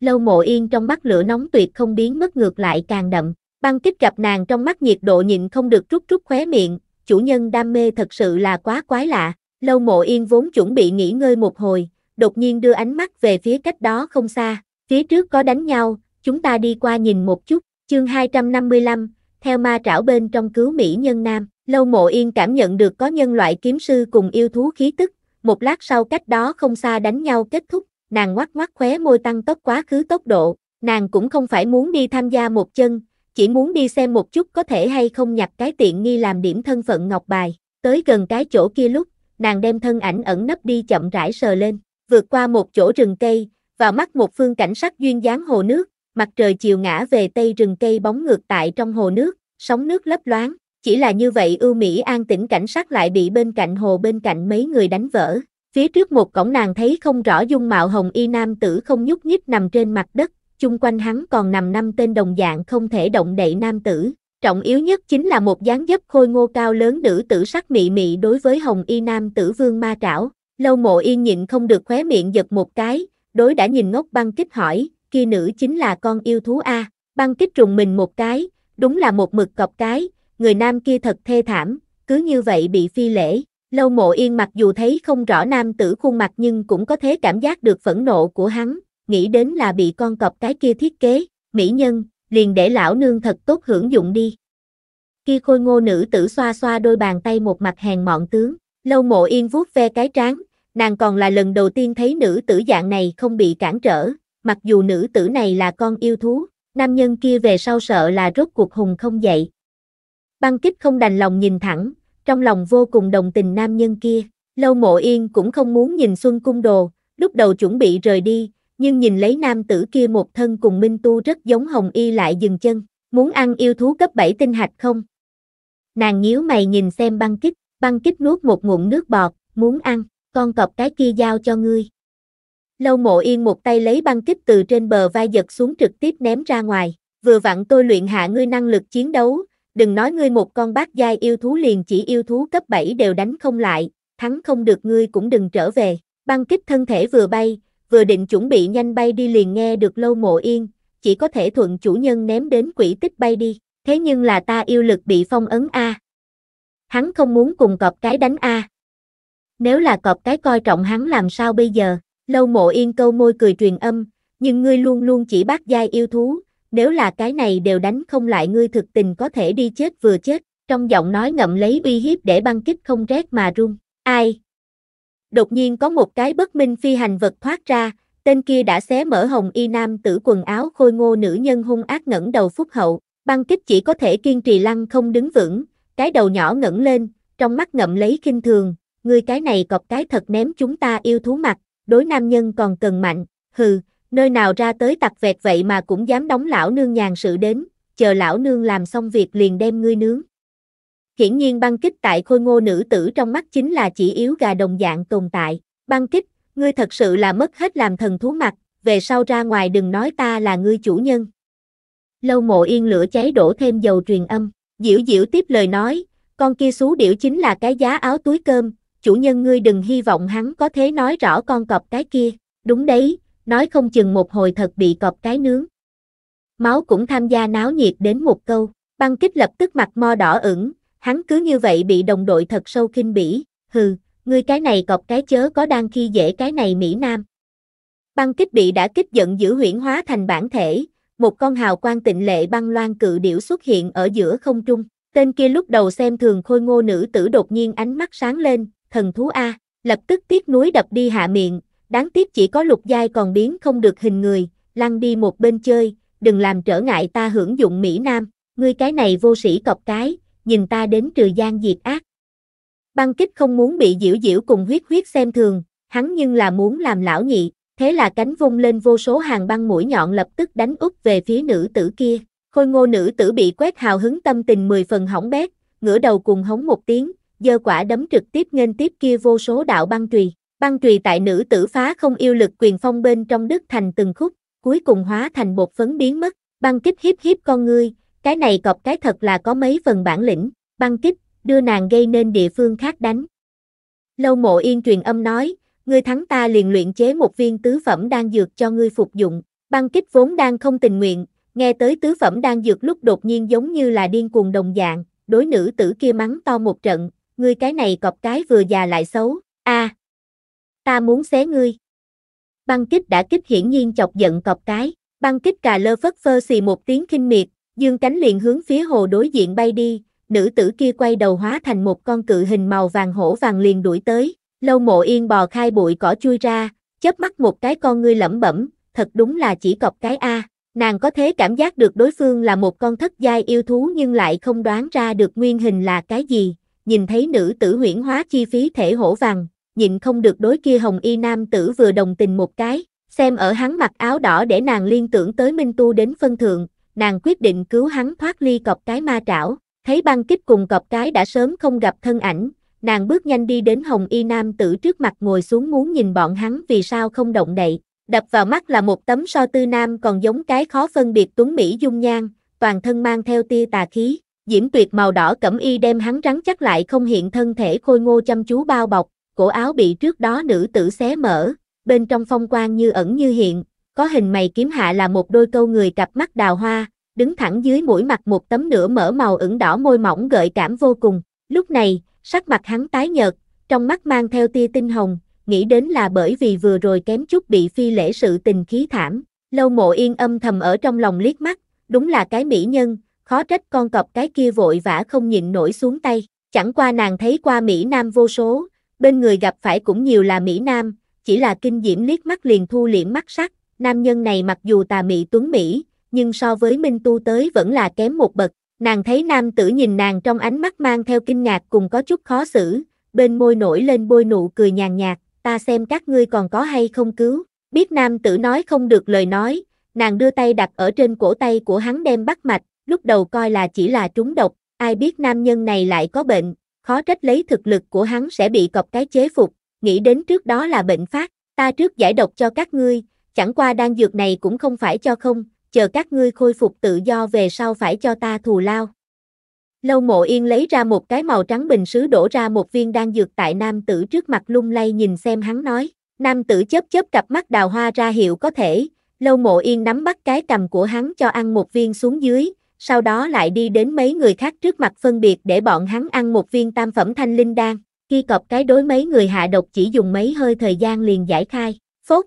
Lâu mộ yên trong mắt lửa nóng tuyệt không biến mất ngược lại càng đậm, băng kích gặp nàng trong mắt nhiệt độ nhịn không được rút rút khóe miệng, chủ nhân đam mê thật sự là quá quái lạ, lâu mộ yên vốn chuẩn bị nghỉ ngơi một hồi, đột nhiên đưa ánh mắt về phía cách đó không xa, phía trước có đánh nhau, chúng ta đi qua nhìn một chút, Chương 255, theo ma trảo bên trong cứu Mỹ nhân nam, Lâu Mộ Yên cảm nhận được có nhân loại kiếm sư cùng yêu thú khí tức, một lát sau cách đó không xa đánh nhau kết thúc, nàng ngoắc ngoắc khóe môi tăng tốc quá khứ tốc độ, nàng cũng không phải muốn đi tham gia một chân, chỉ muốn đi xem một chút có thể hay không nhặt cái tiện nghi làm điểm thân phận ngọc bài, tới gần cái chỗ kia lúc, nàng đem thân ảnh ẩn nấp đi chậm rãi sờ lên, vượt qua một chỗ rừng cây, vào mắt một phương cảnh sắc duyên dáng hồ nước, mặt trời chiều ngã về tây rừng cây bóng ngược tại trong hồ nước, sóng nước lấp loáng, chỉ là như vậy ưu Mỹ an tĩnh cảnh sát lại bị bên cạnh hồ bên cạnh mấy người đánh vỡ. Phía trước một cổng nàng thấy không rõ dung mạo hồng y nam tử không nhúc nhích nằm trên mặt đất, chung quanh hắn còn nằm năm tên đồng dạng không thể động đậy nam tử. Trọng yếu nhất chính là một dáng dấp khôi ngô cao lớn nữ tử sắc mị mị đối với hồng y nam tử vương ma trảo. Lâu mộ yên nhịn không được khóe miệng giật một cái, đối đã nhìn ngốc băng kích hỏi, kia nữ chính là con yêu thú A, băng kích trùng mình một cái, đúng là một mực cọc cái, người nam kia thật thê thảm, cứ như vậy bị phi lễ. Lâu mộ yên mặc dù thấy không rõ nam tử khuôn mặt nhưng cũng có thế cảm giác được phẫn nộ của hắn, nghĩ đến là bị con cọp cái kia thiết kế, mỹ nhân, liền để lão nương thật tốt hưởng dụng đi. Kia khôi ngô nữ tử xoa xoa đôi bàn tay một mặt hèn mọn tướng, lâu mộ yên vuốt ve cái trán, nàng còn là lần đầu tiên thấy nữ tử dạng này không bị cản trở, mặc dù nữ tử này là con yêu thú, nam nhân kia về sau sợ là rốt cuộc hùng không dậy. Băng kích không đành lòng nhìn thẳng, trong lòng vô cùng đồng tình nam nhân kia, lâu mộ yên cũng không muốn nhìn xuân cung đồ, lúc đầu chuẩn bị rời đi, nhưng nhìn lấy nam tử kia một thân cùng minh tu rất giống hồng y lại dừng chân, muốn ăn yêu thú cấp 7 tinh hạch không? Nàng nhíu mày nhìn xem băng kích, băng kích nuốt một ngụm nước bọt, muốn ăn, con cọp cái kia giao cho ngươi. Lâu mộ yên một tay lấy băng kích từ trên bờ vai giật xuống trực tiếp ném ra ngoài. Vừa vặn tôi luyện hạ ngươi năng lực chiến đấu, đừng nói ngươi một con bát giai yêu thú liền chỉ yêu thú cấp 7 đều đánh không lại, thắng không được ngươi cũng đừng trở về. Băng kích thân thể vừa bay, vừa định chuẩn bị nhanh bay đi liền nghe được lâu mộ yên, chỉ có thể thuận chủ nhân ném đến quỷ tích bay đi. Thế nhưng là ta yêu lực bị phong ấn A. Hắn không muốn cùng cọp cái đánh A. Nếu là cọp cái coi trọng hắn làm sao bây giờ? Lâu mộ yên câu môi cười truyền âm, nhưng ngươi luôn luôn chỉ bác giai yêu thú, nếu là cái này đều đánh không lại ngươi thực tình có thể đi chết vừa chết, trong giọng nói ngậm lấy uy hiếp để băng kích không rét mà run. Ai? Đột nhiên có một cái bất minh phi hành vật thoát ra, tên kia đã xé mở hồng y nam tử quần áo khôi ngô nữ nhân hung ác ngẩng đầu phúc hậu, băng kích chỉ có thể kiên trì lăng không đứng vững, cái đầu nhỏ ngẩng lên, trong mắt ngậm lấy kinh thường, ngươi cái này cọp cái thật ném chúng ta yêu thú mặt, đối nam nhân còn cần mạnh, hừ, nơi nào ra tới tặc vẹt vậy mà cũng dám đóng lão nương nhàn sự đến, chờ lão nương làm xong việc liền đem ngươi nướng. Hiển nhiên băng kích tại khôi ngô nữ tử trong mắt chính là chỉ yếu gà đồng dạng tồn tại. Băng kích, ngươi thật sự là mất hết làm thần thú mặt, về sau ra ngoài đừng nói ta là ngươi chủ nhân. Lâu mộ yên lửa cháy đổ thêm dầu truyền âm, diễu diễu tiếp lời nói, con kia xú điểu chính là cái giá áo túi cơm, chủ nhân ngươi đừng hy vọng hắn có thể nói rõ con cọp cái kia, đúng đấy, nói không chừng một hồi thật bị cọp cái nướng. Máu cũng tham gia náo nhiệt đến một câu, băng kích lập tức mặt mo đỏ ửng, hắn cứ như vậy bị đồng đội thật sâu kinh bỉ, hừ, ngươi cái này cọp cái chớ có đang khi dễ cái này Mỹ Nam. Băng kích bị đã kích giận giữ huyển hóa thành bản thể, một con hào quang tịnh lệ băng loan cự điểu xuất hiện ở giữa không trung. Tên kia lúc đầu xem thường khôi ngô nữ tử đột nhiên ánh mắt sáng lên, thần thú A, lập tức tiếc núi đập đi hạ miệng, đáng tiếc chỉ có lục giai còn biến không được hình người, lăn đi một bên chơi, đừng làm trở ngại ta hưởng dụng Mỹ Nam, ngươi cái này vô sĩ cọc cái, nhìn ta đến trừ gian diệt ác. Băng kích không muốn bị diễu diễu cùng huyết huyết xem thường, hắn nhưng là muốn làm lão nhị, thế là cánh vung lên vô số hàng băng mũi nhọn lập tức đánh úp về phía nữ tử kia. Khôi ngô nữ tử bị quét hào hứng tâm tình mười phần hỏng bét, ngửa đầu cùng hống một tiếng, giơ quả đấm trực tiếp nghênh tiếp kia vô số đạo băng trùy. Băng trùy tại nữ tử phá không yêu lực quyền phong bên trong đức thành từng khúc, cuối cùng hóa thành bột phấn biến mất, băng kích hiếp hiếp con ngươi, cái này cọc cái thật là có mấy phần bản lĩnh, băng kích, đưa nàng gây nên địa phương khác đánh. Lâu mộ yên truyền âm nói, ngươi thắng ta liền luyện chế một viên tứ phẩm đang dược cho ngươi phục dụng, băng kích vốn đang không tình nguyện, nghe tới tứ phẩm đang dược lúc đột nhiên giống như là điên cuồng đồng dạng, đối nữ tử kia mắng to một trận, ngươi cái này cọp cái vừa già lại xấu, a, à, ta muốn xé ngươi. Băng kích đã kích hiển nhiên chọc giận cọp cái, băng kích cà lơ phất phơ xì một tiếng khinh miệt, dương cánh liền hướng phía hồ đối diện bay đi, nữ tử kia quay đầu hóa thành một con cự hình màu vàng hổ vàng liền đuổi tới, lâu mộ yên bò khai bụi cỏ chui ra, chớp mắt một cái con ngươi lẩm bẩm, thật đúng là chỉ cọp cái A, nàng có thế cảm giác được đối phương là một con thất giai yêu thú nhưng lại không đoán ra được nguyên hình là cái gì, nhìn thấy nữ tử huyễn hóa chi phí thể hổ vàng, nhìn không được đối kia hồng y nam tử vừa đồng tình một cái, xem ở hắn mặc áo đỏ để nàng liên tưởng tới minh tu đến phân thượng, nàng quyết định cứu hắn thoát ly cọp cái ma trảo, thấy băng kích cùng cọp cái đã sớm không gặp thân ảnh, nàng bước nhanh đi đến hồng y nam tử trước mặt ngồi xuống muốn nhìn bọn hắn vì sao không động đậy, đập vào mắt là một tấm so tư nam còn giống cái khó phân biệt tuấn Mỹ dung nhan, toàn thân mang theo tia tà khí, Diễm tuyệt màu đỏ cẩm y đem hắn rắn chắc lại không hiện thân thể khôi ngô chăm chú bao bọc, cổ áo bị trước đó nữ tử xé mở, bên trong phong quang như ẩn như hiện, có hình mày kiếm hạ là một đôi câu người cặp mắt đào hoa, đứng thẳng dưới mũi mặt một tấm nửa mở màu ửng đỏ môi mỏng gợi cảm vô cùng. Lúc này, sắc mặt hắn tái nhợt, trong mắt mang theo tia tinh hồng, nghĩ đến là bởi vì vừa rồi kém chút bị phi lễ sự tình khí thảm. Lâu mộ yên âm thầm ở trong lòng liếc mắt, đúng là cái mỹ nhân, khó trách con cọp cái kia vội vã không nhịn nổi xuống tay. Chẳng qua nàng thấy qua Mỹ Nam vô số, bên người gặp phải cũng nhiều là Mỹ Nam, chỉ là kinh diễm liếc mắt liền thu liễm mắt sắc, nam nhân này mặc dù tà Mỹ tuấn Mỹ, nhưng so với Minh Tu tới vẫn là kém một bậc. Nàng thấy nam tử nhìn nàng trong ánh mắt mang theo kinh ngạc cùng có chút khó xử, bên môi nổi lên bôi nụ cười nhàn nhạt, ta xem các ngươi còn có hay không cứu. Biết nam tử nói không được lời nói, nàng đưa tay đặt ở trên cổ tay của hắn đem bắt mạch, lúc đầu coi là chỉ là trúng độc, ai biết nam nhân này lại có bệnh, khó trách lấy thực lực của hắn sẽ bị cọp cái chế phục, nghĩ đến trước đó là bệnh phát, ta trước giải độc cho các ngươi, chẳng qua đan dược này cũng không phải cho không, chờ các ngươi khôi phục tự do về sau phải cho ta thù lao. Lâu mộ yên lấy ra một cái màu trắng bình sứ đổ ra một viên đan dược tại nam tử trước mặt lung lay nhìn xem hắn nói, nam tử chớp chớp cặp mắt đào hoa ra hiệu có thể, lâu mộ yên nắm bắt cái cầm của hắn cho ăn một viên xuống dưới, sau đó lại đi đến mấy người khác trước mặt phân biệt để bọn hắn ăn một viên tam phẩm thanh linh đan, khi cọp cái đối mấy người hạ độc chỉ dùng mấy hơi thời gian liền giải khai, phốt.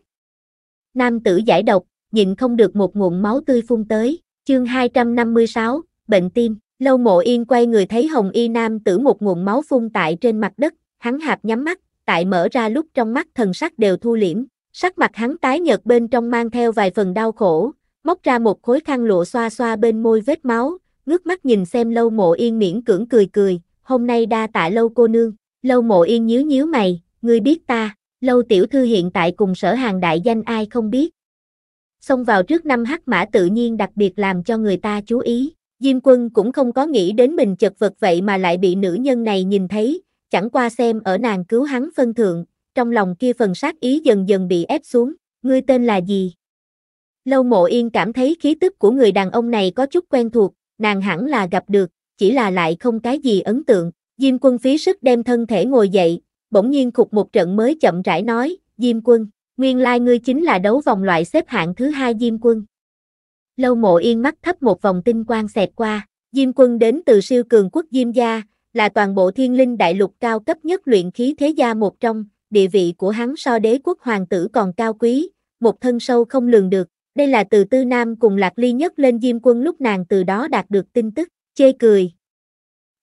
Nam tử giải độc, nhịn không được một nguồn máu tươi phun tới, chương 256, bệnh tim, lâu mộ yên quay người thấy hồng y nam tử một nguồn máu phun tại trên mặt đất, hắn hạp nhắm mắt, tại mở ra lúc trong mắt thần sắc đều thu liễm, sắc mặt hắn tái nhợt bên trong mang theo vài phần đau khổ, móc ra một khối khăn lụa xoa xoa bên môi vết máu, ngước mắt nhìn xem lâu mộ yên miễn cưỡng cười cười, hôm nay đa tạ lâu cô nương, lâu mộ yên nhíu nhíu mày, ngươi biết ta, lâu tiểu thư hiện tại cùng sở hàng đại danh ai không biết. Xông vào trước năm hắc mã tự nhiên đặc biệt làm cho người ta chú ý, Diêm quân cũng không có nghĩ đến mình chật vật vậy mà lại bị nữ nhân này nhìn thấy, chẳng qua xem ở nàng cứu hắn phân thượng, trong lòng kia phần sát ý dần dần bị ép xuống, ngươi tên là gì, Lâu mộ yên cảm thấy khí tức của người đàn ông này có chút quen thuộc, nàng hẳn là gặp được, chỉ là lại không cái gì ấn tượng. Diêm quân phí sức đem thân thể ngồi dậy, bỗng nhiên khục một trận mới chậm rãi nói, Diêm quân, nguyên lai ngươi chính là đấu vòng loại xếp hạng thứ hai Diêm quân. Lâu mộ yên mắt thấp một vòng tinh quang xẹt qua, Diêm quân đến từ siêu cường quốc Diêm gia, là toàn bộ thiên linh đại lục cao cấp nhất luyện khí thế gia một trong, địa vị của hắn so đế quốc hoàng tử còn cao quý, một thân sâu không lường được, đây là từ Tư Nam cùng Lạc Ly nhất lên Diêm Quân lúc nàng từ đó đạt được tin tức, chê cười.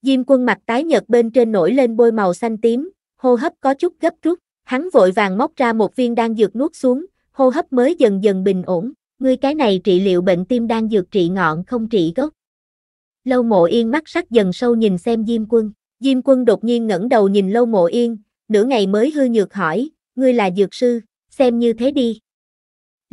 Diêm Quân mặt tái nhợt bên trên nổi lên bôi màu xanh tím, hô hấp có chút gấp rút, hắn vội vàng móc ra một viên đan dược nuốt xuống, hô hấp mới dần dần bình ổn, ngươi cái này trị liệu bệnh tim đang dược trị ngọn không trị gốc. Lâu Mộ Yên mắt sắc dần sâu nhìn xem Diêm Quân, Diêm Quân đột nhiên ngẩng đầu nhìn Lâu Mộ Yên, nửa ngày mới hư nhược hỏi, ngươi là dược sư, xem như thế đi.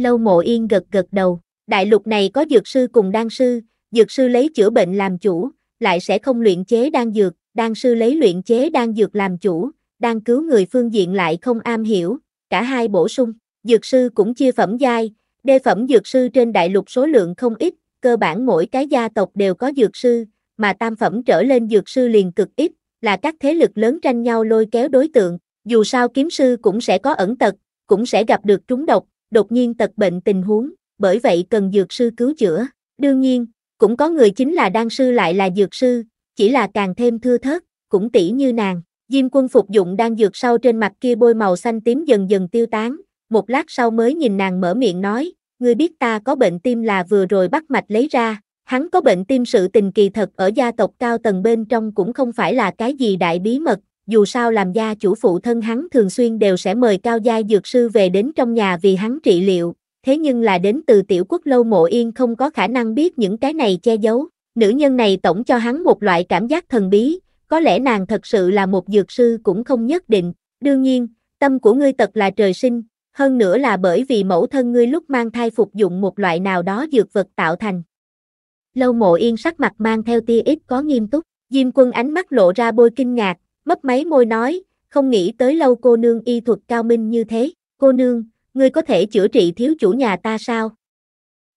Lâu mộ yên gật gật đầu, đại lục này có dược sư cùng đan sư, dược sư lấy chữa bệnh làm chủ, lại sẽ không luyện chế đan dược, đan sư lấy luyện chế đan dược làm chủ, đan cứu người phương diện lại không am hiểu, cả hai bổ sung, dược sư cũng chia phẩm giai, đê phẩm dược sư trên đại lục số lượng không ít, cơ bản mỗi cái gia tộc đều có dược sư, mà tam phẩm trở lên dược sư liền cực ít, là các thế lực lớn tranh nhau lôi kéo đối tượng, dù sao kiếm sư cũng sẽ có ẩn tật, cũng sẽ gặp được trúng độc, đột nhiên tật bệnh tình huống, bởi vậy cần dược sư cứu chữa. Đương nhiên, cũng có người chính là đan sư lại là dược sư, chỉ là càng thêm thưa thớt, cũng tỷ như nàng. Diêm quân phục dụng đan dược sau trên mặt kia bôi màu xanh tím dần dần tiêu tán, một lát sau mới nhìn nàng mở miệng nói, ngươi biết ta có bệnh tim là vừa rồi bắt mạch lấy ra, hắn có bệnh tim sự tình kỳ thật ở gia tộc cao tầng bên trong cũng không phải là cái gì đại bí mật, dù sao làm gia chủ phụ thân hắn thường xuyên đều sẽ mời cao gia dược sư về đến trong nhà vì hắn trị liệu, thế nhưng là đến từ tiểu quốc lâu mộ yên không có khả năng biết những cái này che giấu, nữ nhân này tổng cho hắn một loại cảm giác thần bí, có lẽ nàng thật sự là một dược sư cũng không nhất định, đương nhiên, tâm của ngươi tật là trời sinh, hơn nữa là bởi vì mẫu thân ngươi lúc mang thai phục dụng một loại nào đó dược vật tạo thành. Lâu mộ yên sắc mặt mang theo tia ít có nghiêm túc, Diêm quân ánh mắt lộ ra bôi kinh ngạc, mấp máy môi nói, không nghĩ tới lâu cô nương y thuật cao minh như thế, cô nương, ngươi có thể chữa trị thiếu chủ nhà ta sao?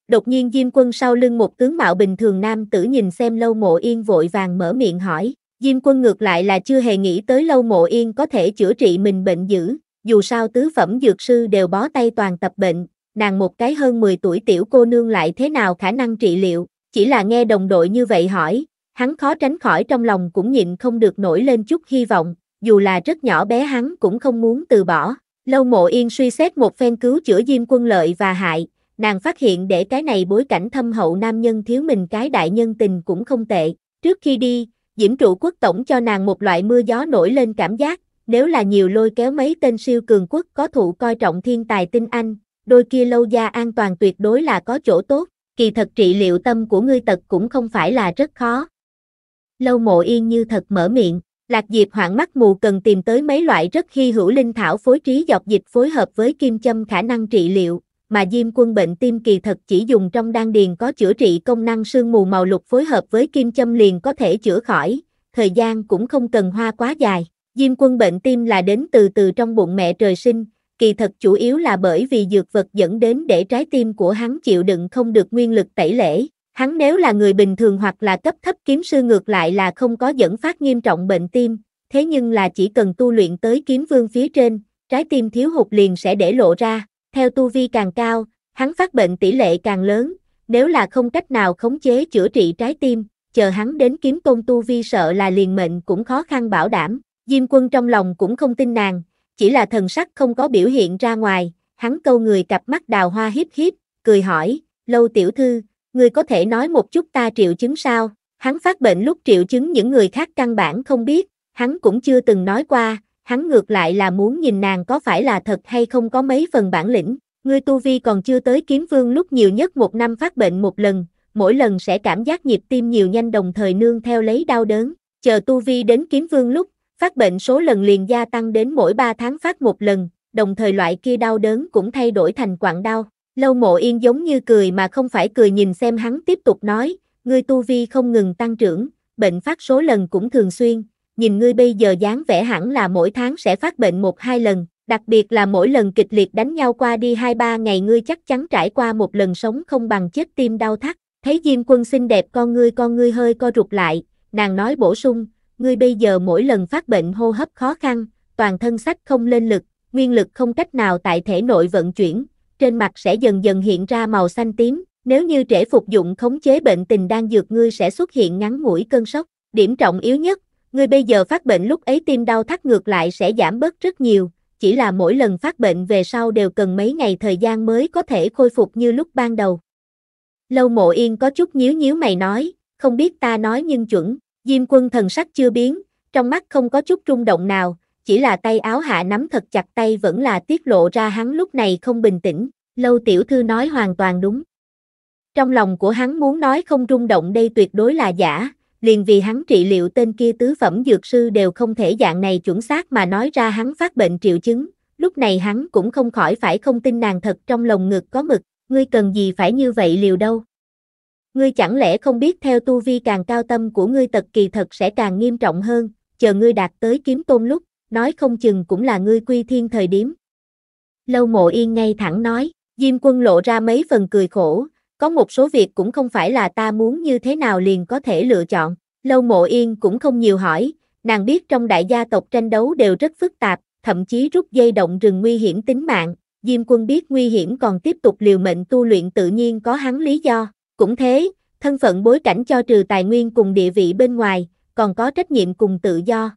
Đột nhiên Diêm Quân sau lưng một tướng mạo bình thường nam tử nhìn xem Lâu Mộ Yên vội vàng mở miệng hỏi, Diêm Quân ngược lại là chưa hề nghĩ tới Lâu Mộ Yên có thể chữa trị mình bệnh dữ, dù sao tứ phẩm dược sư đều bó tay toàn tập bệnh, nàng một cái hơn 10 tuổi tiểu cô nương lại thế nào khả năng trị liệu, chỉ là nghe đồng đội như vậy hỏi, hắn khó tránh khỏi trong lòng cũng nhịn không được nổi lên chút hy vọng, dù là rất nhỏ bé hắn cũng không muốn từ bỏ. Lâu mộ yên suy xét một phen cứu chữa diêm quân lợi và hại, nàng phát hiện để cái này bối cảnh thâm hậu nam nhân thiếu mình cái đại nhân tình cũng không tệ. Trước khi đi, Diễm trụ quốc tổng cho nàng một loại mưa gió nổi lên cảm giác, nếu là nhiều lôi kéo mấy tên siêu cường quốc có thụ coi trọng thiên tài tinh anh, đôi kia lâu gia an toàn tuyệt đối là có chỗ tốt, kỳ thật trị liệu tâm của ngươi tật cũng không phải là rất khó, Lâu mộ yên như thật mở miệng, Lạc Diệp hoảng mắt mù cần tìm tới mấy loại rất khi hữu linh thảo phối trí dọc dịch phối hợp với kim châm khả năng trị liệu, mà diêm quân bệnh tim kỳ thật chỉ dùng trong đan điền có chữa trị công năng sương mù màu lục phối hợp với kim châm liền có thể chữa khỏi, thời gian cũng không cần hoa quá dài. Diêm quân bệnh tim là đến từ từ trong bụng mẹ trời sinh, kỳ thật chủ yếu là bởi vì dược vật dẫn đến để trái tim của hắn chịu đựng không được nguyên lực tẩy lễ, Hắn nếu là người bình thường hoặc là cấp thấp kiếm sư ngược lại là không có dẫn phát nghiêm trọng bệnh tim, thế nhưng là chỉ cần tu luyện tới kiếm vương phía trên, trái tim thiếu hụt liền sẽ để lộ ra, theo tu vi càng cao, hắn phát bệnh tỷ lệ càng lớn, nếu là không cách nào khống chế chữa trị trái tim, chờ hắn đến kiếm tôn tu vi sợ là liền mệnh cũng khó khăn bảo đảm, Diêm quân trong lòng cũng không tin nàng, chỉ là thần sắc không có biểu hiện ra ngoài, hắn câu người cặp mắt đào hoa hiếp hiếp, cười hỏi, lâu tiểu thư, ngươi có thể nói một chút ta triệu chứng sao? Hắn phát bệnh lúc triệu chứng những người khác căn bản không biết, hắn cũng chưa từng nói qua, hắn ngược lại là muốn nhìn nàng có phải là thật hay không có mấy phần bản lĩnh. Ngươi tu vi còn chưa tới kiếm vương lúc nhiều nhất một năm phát bệnh một lần, mỗi lần sẽ cảm giác nhịp tim nhiều nhanh đồng thời nương theo lấy đau đớn, chờ tu vi đến kiếm vương lúc, phát bệnh số lần liền gia tăng đến mỗi 3 tháng phát một lần, đồng thời loại kia đau đớn cũng thay đổi thành quặn đau. Lâu mộ yên giống như cười mà không phải cười nhìn xem hắn tiếp tục nói, ngươi tu vi không ngừng tăng trưởng, bệnh phát số lần cũng thường xuyên, nhìn ngươi bây giờ dáng vẻ hẳn là mỗi tháng sẽ phát bệnh một hai lần, đặc biệt là mỗi lần kịch liệt đánh nhau qua đi hai ba ngày ngươi chắc chắn trải qua một lần sống không bằng chết tim đau thắt, thấy Diêm quân xinh đẹp con ngươi con ngươi hơi co rụt lại, nàng nói bổ sung, ngươi bây giờ mỗi lần phát bệnh hô hấp khó khăn, toàn thân sách không lên lực, nguyên lực không cách nào tại thể nội vận chuyển, trên mặt sẽ dần dần hiện ra màu xanh tím, nếu như trễ phục dụng khống chế bệnh tình đang dược ngươi sẽ xuất hiện ngắn ngủi cơn sốc. Điểm trọng yếu nhất, ngươi bây giờ phát bệnh lúc ấy tim đau thắt ngược lại sẽ giảm bớt rất nhiều, chỉ là mỗi lần phát bệnh về sau đều cần mấy ngày thời gian mới có thể khôi phục như lúc ban đầu. Lâu mộ yên có chút nhíu nhíu mày nói, không biết ta nói nhưng chuẩn, Diêm quân thần sắc chưa biến, trong mắt không có chút rung động nào, chỉ là tay áo hạ nắm thật chặt tay vẫn là tiết lộ ra hắn lúc này không bình tĩnh, lâu tiểu thư nói hoàn toàn đúng. Trong lòng của hắn muốn nói không rung động đây tuyệt đối là giả, liền vì hắn trị liệu tên kia tứ phẩm dược sư đều không thể dạng này chuẩn xác mà nói ra hắn phát bệnh triệu chứng, lúc này hắn cũng không khỏi phải không tin nàng thật trong lòng ngực có mực, ngươi cần gì phải như vậy liều đâu. Ngươi chẳng lẽ không biết theo tu vi càng cao tâm của ngươi tật kỳ thật sẽ càng nghiêm trọng hơn, chờ ngươi đạt tới kiếm tôn lúc, nói không chừng cũng là ngươi quy thiên thời điểm. Lâu mộ yên ngay thẳng nói, Diêm quân lộ ra mấy phần cười khổ, có một số việc cũng không phải là ta muốn như thế nào liền có thể lựa chọn. Lâu mộ yên cũng không nhiều hỏi, nàng biết trong đại gia tộc tranh đấu đều rất phức tạp, thậm chí rút dây động rừng nguy hiểm tính mạng. Diêm quân biết nguy hiểm còn tiếp tục liều mệnh tu luyện tự nhiên có hắn lý do. Cũng thế, thân phận bối cảnh cho trừ tài nguyên cùng địa vị bên ngoài, còn có trách nhiệm cùng tự do.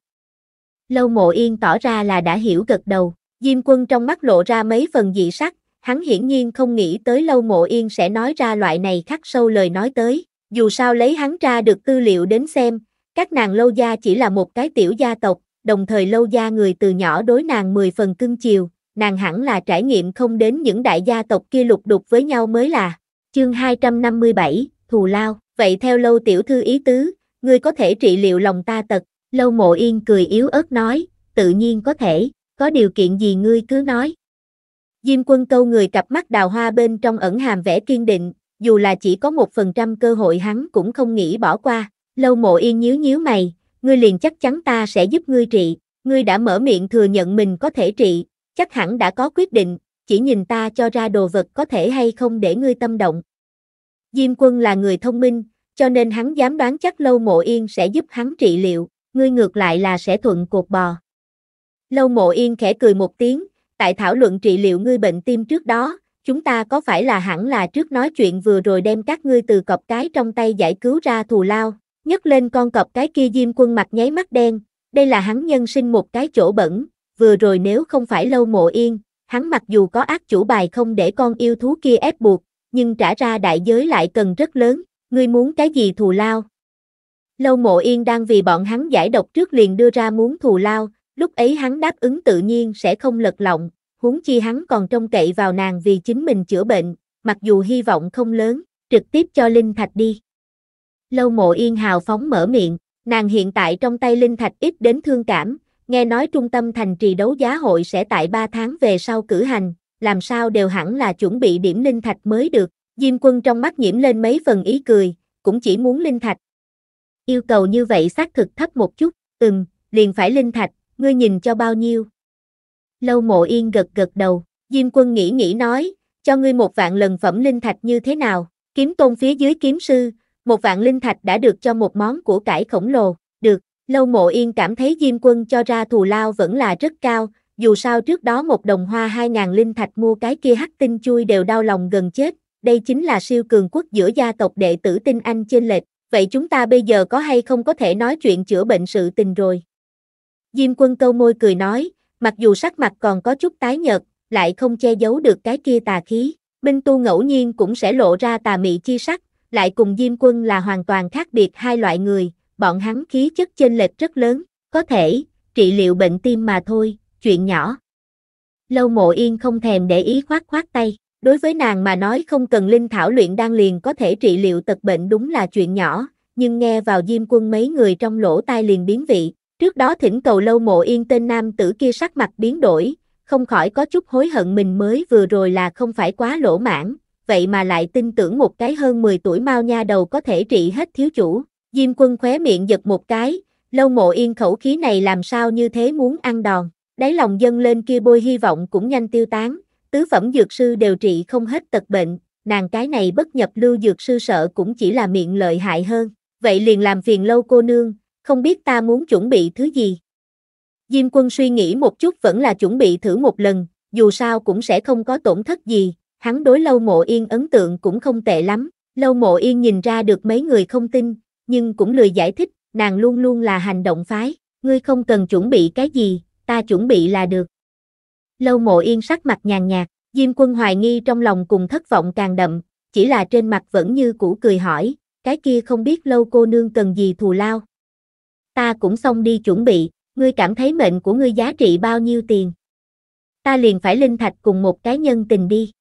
Lâu mộ yên tỏ ra là đã hiểu gật đầu, Diêm quân trong mắt lộ ra mấy phần dị sắc, hắn hiển nhiên không nghĩ tới lâu mộ yên sẽ nói ra loại này khắc sâu lời nói tới, dù sao lấy hắn ra được tư liệu đến xem, các nàng lâu gia chỉ là một cái tiểu gia tộc, đồng thời lâu gia người từ nhỏ đối nàng 10 phần cưng chiều, nàng hẳn là trải nghiệm không đến những đại gia tộc kia lục đục với nhau mới là. Chương 257, Thù Lao, vậy theo lâu tiểu thư ý tứ, ngươi có thể trị liệu lòng ta tật, Lâu mộ yên cười yếu ớt nói, tự nhiên có thể, có điều kiện gì ngươi cứ nói. Diêm quân câu người cặp mắt đào hoa bên trong ẩn hàm vẻ kiên định, dù là chỉ có một phần trăm cơ hội hắn cũng không nghĩ bỏ qua. Lâu mộ yên nhíu nhíu mày, ngươi liền chắc chắn ta sẽ giúp ngươi trị, ngươi đã mở miệng thừa nhận mình có thể trị, chắc hẳn đã có quyết định, chỉ nhìn ta cho ra đồ vật có thể hay không để ngươi tâm động. Diêm quân là người thông minh, cho nên hắn dám đoán chắc lâu mộ yên sẽ giúp hắn trị liệu ngươi ngược lại là sẽ thuận cuộc bò. Lâu mộ yên khẽ cười một tiếng, tại thảo luận trị liệu ngươi bệnh tim trước đó, chúng ta có phải là hẳn là trước nói chuyện vừa rồi đem các ngươi từ cọp cái trong tay giải cứu ra thù lao, nhấc lên con cọp cái kia diêm quân mặt nháy mắt đen, đây là hắn nhân sinh một cái chỗ bẩn, vừa rồi nếu không phải lâu mộ yên, hắn mặc dù có ác chủ bài không để con yêu thú kia ép buộc, nhưng trả ra đại giới lại cần rất lớn, ngươi muốn cái gì thù lao, Lâu mộ yên đang vì bọn hắn giải độc trước liền đưa ra muốn thù lao, lúc ấy hắn đáp ứng tự nhiên sẽ không lật lọng, huống chi hắn còn trông cậy vào nàng vì chính mình chữa bệnh, mặc dù hy vọng không lớn, trực tiếp cho Linh Thạch đi. Lâu mộ yên hào phóng mở miệng, nàng hiện tại trong tay Linh Thạch ít đến thương cảm, nghe nói trung tâm thành trì đấu giá hội sẽ tại 3 tháng về sau cử hành, làm sao đều hẳn là chuẩn bị điểm Linh Thạch mới được, Diêm quân trong mắt nhiễm lên mấy phần ý cười, cũng chỉ muốn Linh Thạch, yêu cầu như vậy xác thực thấp một chút, ừm, liền phải linh thạch, ngươi nhìn cho bao nhiêu. Lâu mộ yên gật gật đầu, Diêm quân nghĩ nghĩ nói, cho ngươi một vạn lần phẩm linh thạch như thế nào, kiếm tôn phía dưới kiếm sư, một vạn linh thạch đã được cho một món của cải khổng lồ, được, lâu mộ yên cảm thấy Diêm quân cho ra thù lao vẫn là rất cao, dù sao trước đó một đồng hoa hai ngàn linh thạch mua cái kia hắc tinh chui đều đau lòng gần chết, đây chính là siêu cường quốc giữa gia tộc đệ tử tinh anh trên lệch, vậy chúng ta bây giờ có hay không có thể nói chuyện chữa bệnh sự tình rồi? Diêm quân câu môi cười nói, mặc dù sắc mặt còn có chút tái nhợt, lại không che giấu được cái kia tà khí, Minh Tu ngẫu nhiên cũng sẽ lộ ra tà mị chi sắc, lại cùng Diêm quân là hoàn toàn khác biệt hai loại người, bọn hắn khí chất chênh lệch rất lớn, có thể, trị liệu bệnh tim mà thôi, chuyện nhỏ. Lâu mộ yên không thèm để ý khoát khoát tay. Đối với nàng mà nói không cần linh thảo luyện đan liền có thể trị liệu tật bệnh đúng là chuyện nhỏ, nhưng nghe vào diêm quân mấy người trong lỗ tai liền biến vị. Trước đó thỉnh cầu lâu mộ yên tên nam tử kia sắc mặt biến đổi, không khỏi có chút hối hận mình mới vừa rồi là không phải quá lỗ mãn, vậy mà lại tin tưởng một cái hơn 10 tuổi mau nha đầu có thể trị hết thiếu chủ. Diêm quân khóe miệng giật một cái, lâu mộ yên khẩu khí này làm sao như thế muốn ăn đòn, đáy lòng dâng lên kia bôi hy vọng cũng nhanh tiêu tán, tứ phẩm dược sư đều trị không hết tật bệnh, nàng cái này bất nhập lưu dược sư sợ cũng chỉ là miệng lợi hại hơn, vậy liền làm phiền lâu cô nương, không biết ta muốn chuẩn bị thứ gì. Diêm quân suy nghĩ một chút vẫn là chuẩn bị thử một lần, dù sao cũng sẽ không có tổn thất gì, hắn đối lâu mộ yên ấn tượng cũng không tệ lắm, lâu mộ yên nhìn ra được mấy người không tin, nhưng cũng lười giải thích, nàng luôn luôn là hành động phái, ngươi không cần chuẩn bị cái gì, ta chuẩn bị là được. Lâu mộ yên sắc mặt nhàn nhạt, Diêm quân hoài nghi trong lòng cùng thất vọng càng đậm, chỉ là trên mặt vẫn như cũ cười hỏi, cái kia không biết lâu cô nương cần gì thù lao. Ta cũng xong đi chuẩn bị, ngươi cảm thấy mệnh của ngươi giá trị bao nhiêu tiền. Ta liền phải linh thạch cùng một cái nhân tình đi.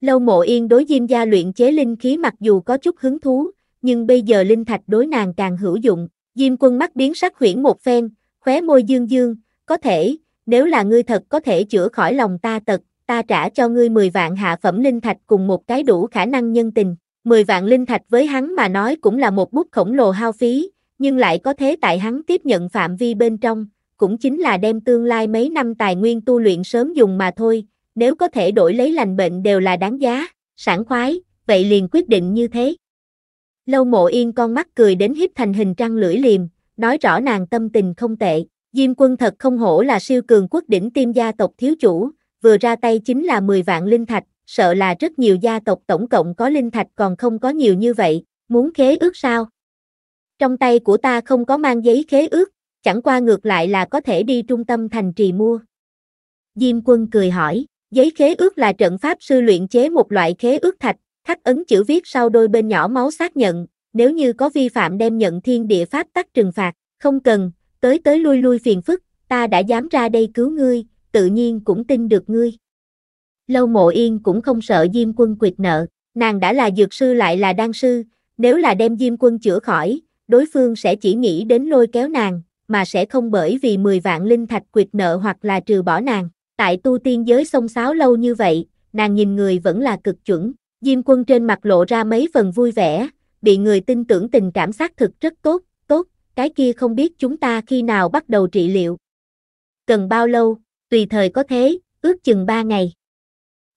Lâu mộ yên đối diêm gia luyện chế linh khí mặc dù có chút hứng thú, nhưng bây giờ linh thạch đối nàng càng hữu dụng, diêm quân mắt biến sắc huyển một phen, khóe môi dương dương, có thể, nếu là ngươi thật có thể chữa khỏi lòng ta tật, ta trả cho ngươi 10 vạn hạ phẩm linh thạch cùng một cái đủ khả năng nhân tình. 10 vạn linh thạch với hắn mà nói cũng là một bút khổng lồ hao phí, nhưng lại có thế tại hắn tiếp nhận phạm vi bên trong, cũng chính là đem tương lai mấy năm tài nguyên tu luyện sớm dùng mà thôi, nếu có thể đổi lấy lành bệnh đều là đáng giá, sảng khoái, vậy liền quyết định như thế. Lâu mộ yên con mắt cười đến híp thành hình trăng lưỡi liềm, nói rõ nàng tâm tình không tệ. Diêm quân thật không hổ là siêu cường quốc đỉnh tiêm gia tộc thiếu chủ, vừa ra tay chính là 10 vạn linh thạch, sợ là rất nhiều gia tộc tổng cộng có linh thạch còn không có nhiều như vậy, muốn khế ước sao? Trong tay của ta không có mang giấy khế ước, chẳng qua ngược lại là có thể đi trung tâm thành trì mua. Diêm quân cười hỏi, giấy khế ước là trận pháp sư luyện chế một loại khế ước thạch, khắc ấn chữ viết sau đôi bên nhỏ máu xác nhận, nếu như có vi phạm đem nhận thiên địa pháp tắc trừng phạt, không cần, tới tới lui lui phiền phức, ta đã dám ra đây cứu ngươi, tự nhiên cũng tin được ngươi. Lâu mộ yên cũng không sợ Diêm quân quyệt nợ, nàng đã là dược sư lại là đan sư, nếu là đem Diêm quân chữa khỏi, đối phương sẽ chỉ nghĩ đến lôi kéo nàng, mà sẽ không bởi vì 10 vạn linh thạch quyệt nợ hoặc là trừ bỏ nàng. Tại tu tiên giới sông sáo lâu như vậy, nàng nhìn người vẫn là cực chuẩn, Diêm quân trên mặt lộ ra mấy phần vui vẻ, bị người tin tưởng tình cảm xác thực rất tốt, cái kia không biết chúng ta khi nào bắt đầu trị liệu. Cần bao lâu, tùy thời có thế, ước chừng 3 ngày.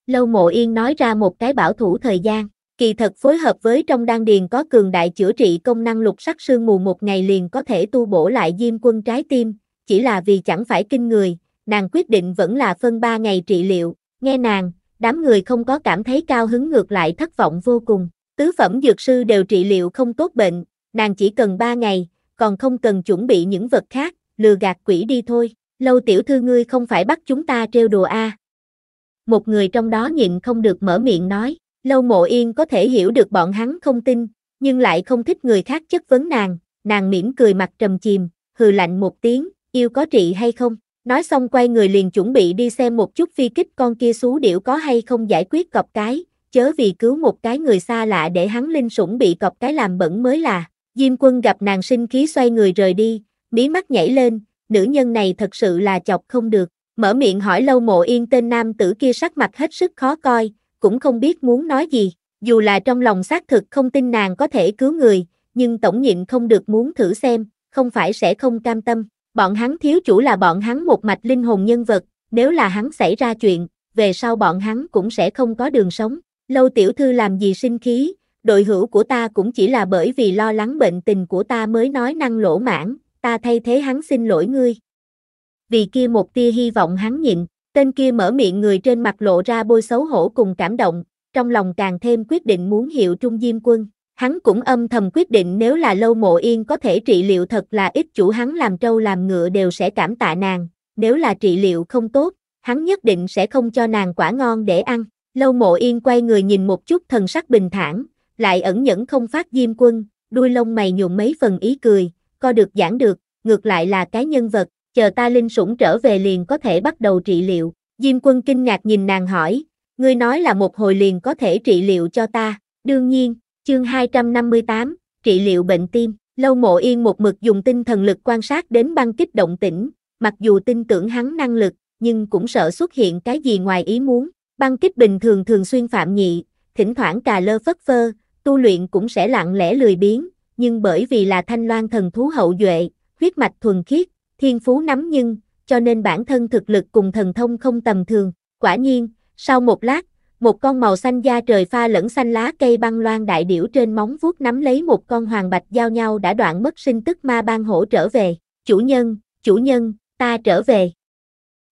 Lâu mộ yên nói ra một cái bảo thủ thời gian, kỳ thật phối hợp với trong đan điền có cường đại chữa trị công năng lục sắc sương mù một ngày liền có thể tu bổ lại diêm quân trái tim, chỉ là vì chẳng phải kinh người, nàng quyết định vẫn là phân 3 ngày trị liệu, nghe nàng, đám người không có cảm thấy cao hứng ngược lại thất vọng vô cùng, tứ phẩm dược sư đều trị liệu không tốt bệnh, nàng chỉ cần 3 ngày, còn không cần chuẩn bị những vật khác, lừa gạt quỷ đi thôi, lâu tiểu thư ngươi không phải bắt chúng ta trêu đùa a. À? Một người trong đó nhịn không được mở miệng nói, lâu mộ yên có thể hiểu được bọn hắn không tin, nhưng lại không thích người khác chất vấn nàng, nàng mỉm cười mặt trầm chìm, hừ lạnh một tiếng, yêu có trị hay không, nói xong quay người liền chuẩn bị đi xem một chút phi kích con kia xú điểu có hay không giải quyết cọc cái, chớ vì cứu một cái người xa lạ để hắn linh sủng bị cọc cái làm bẩn mới là. Diêm quân gặp nàng sinh khí xoay người rời đi, mí mắt nhảy lên, nữ nhân này thật sự là chọc không được, mở miệng hỏi lâu mộ yên tên nam tử kia sắc mặt hết sức khó coi, cũng không biết muốn nói gì, dù là trong lòng xác thực không tin nàng có thể cứu người, nhưng tổng nhịn không được muốn thử xem, không phải sẽ không cam tâm, bọn hắn thiếu chủ là bọn hắn một mạch linh hồn nhân vật, nếu là hắn xảy ra chuyện, về sau bọn hắn cũng sẽ không có đường sống, lâu tiểu thư làm gì sinh khí, đội hữu của ta cũng chỉ là bởi vì lo lắng bệnh tình của ta mới nói năng lỗ mãn, ta thay thế hắn xin lỗi ngươi. Vì kia một tia hy vọng hắn nhịn, tên kia mở miệng người trên mặt lộ ra bôi xấu hổ cùng cảm động, trong lòng càng thêm quyết định muốn hiệu trung diêm quân. Hắn cũng âm thầm quyết định nếu là lâu mộ yên có thể trị liệu thật là ít chủ hắn làm trâu làm ngựa đều sẽ cảm tạ nàng, nếu là trị liệu không tốt, hắn nhất định sẽ không cho nàng quả ngon để ăn. Lâu mộ yên quay người nhìn một chút thần sắc bình thản, lại ẩn nhẫn không phát diêm quân, đuôi lông mày nhụm mấy phần ý cười, co được giảng được, ngược lại là cái nhân vật, chờ ta linh sủng trở về liền có thể bắt đầu trị liệu. Diêm quân kinh ngạc nhìn nàng hỏi, ngươi nói là một hồi liền có thể trị liệu cho ta, đương nhiên, chương 258, trị liệu bệnh tim, lâu mộ yên một mực dùng tinh thần lực quan sát đến băng kích động tĩnh, mặc dù tin tưởng hắn năng lực, nhưng cũng sợ xuất hiện cái gì ngoài ý muốn, băng kích bình thường thường xuyên phạm nhị, thỉnh thoảng cà lơ phất phơ, tu luyện cũng sẽ lặng lẽ lười biếng, nhưng bởi vì là thanh loan thần thú hậu duệ, huyết mạch thuần khiết, thiên phú nắm nhưng, cho nên bản thân thực lực cùng thần thông không tầm thường. Quả nhiên, sau một lát, một con màu xanh da trời pha lẫn xanh lá cây băng loan đại điểu trên móng vuốt nắm lấy một con hoàng bạch giao nhau đã đoạn mất sinh tức ma ban hổ trở về. Chủ nhân, chủ nhân, ta trở về.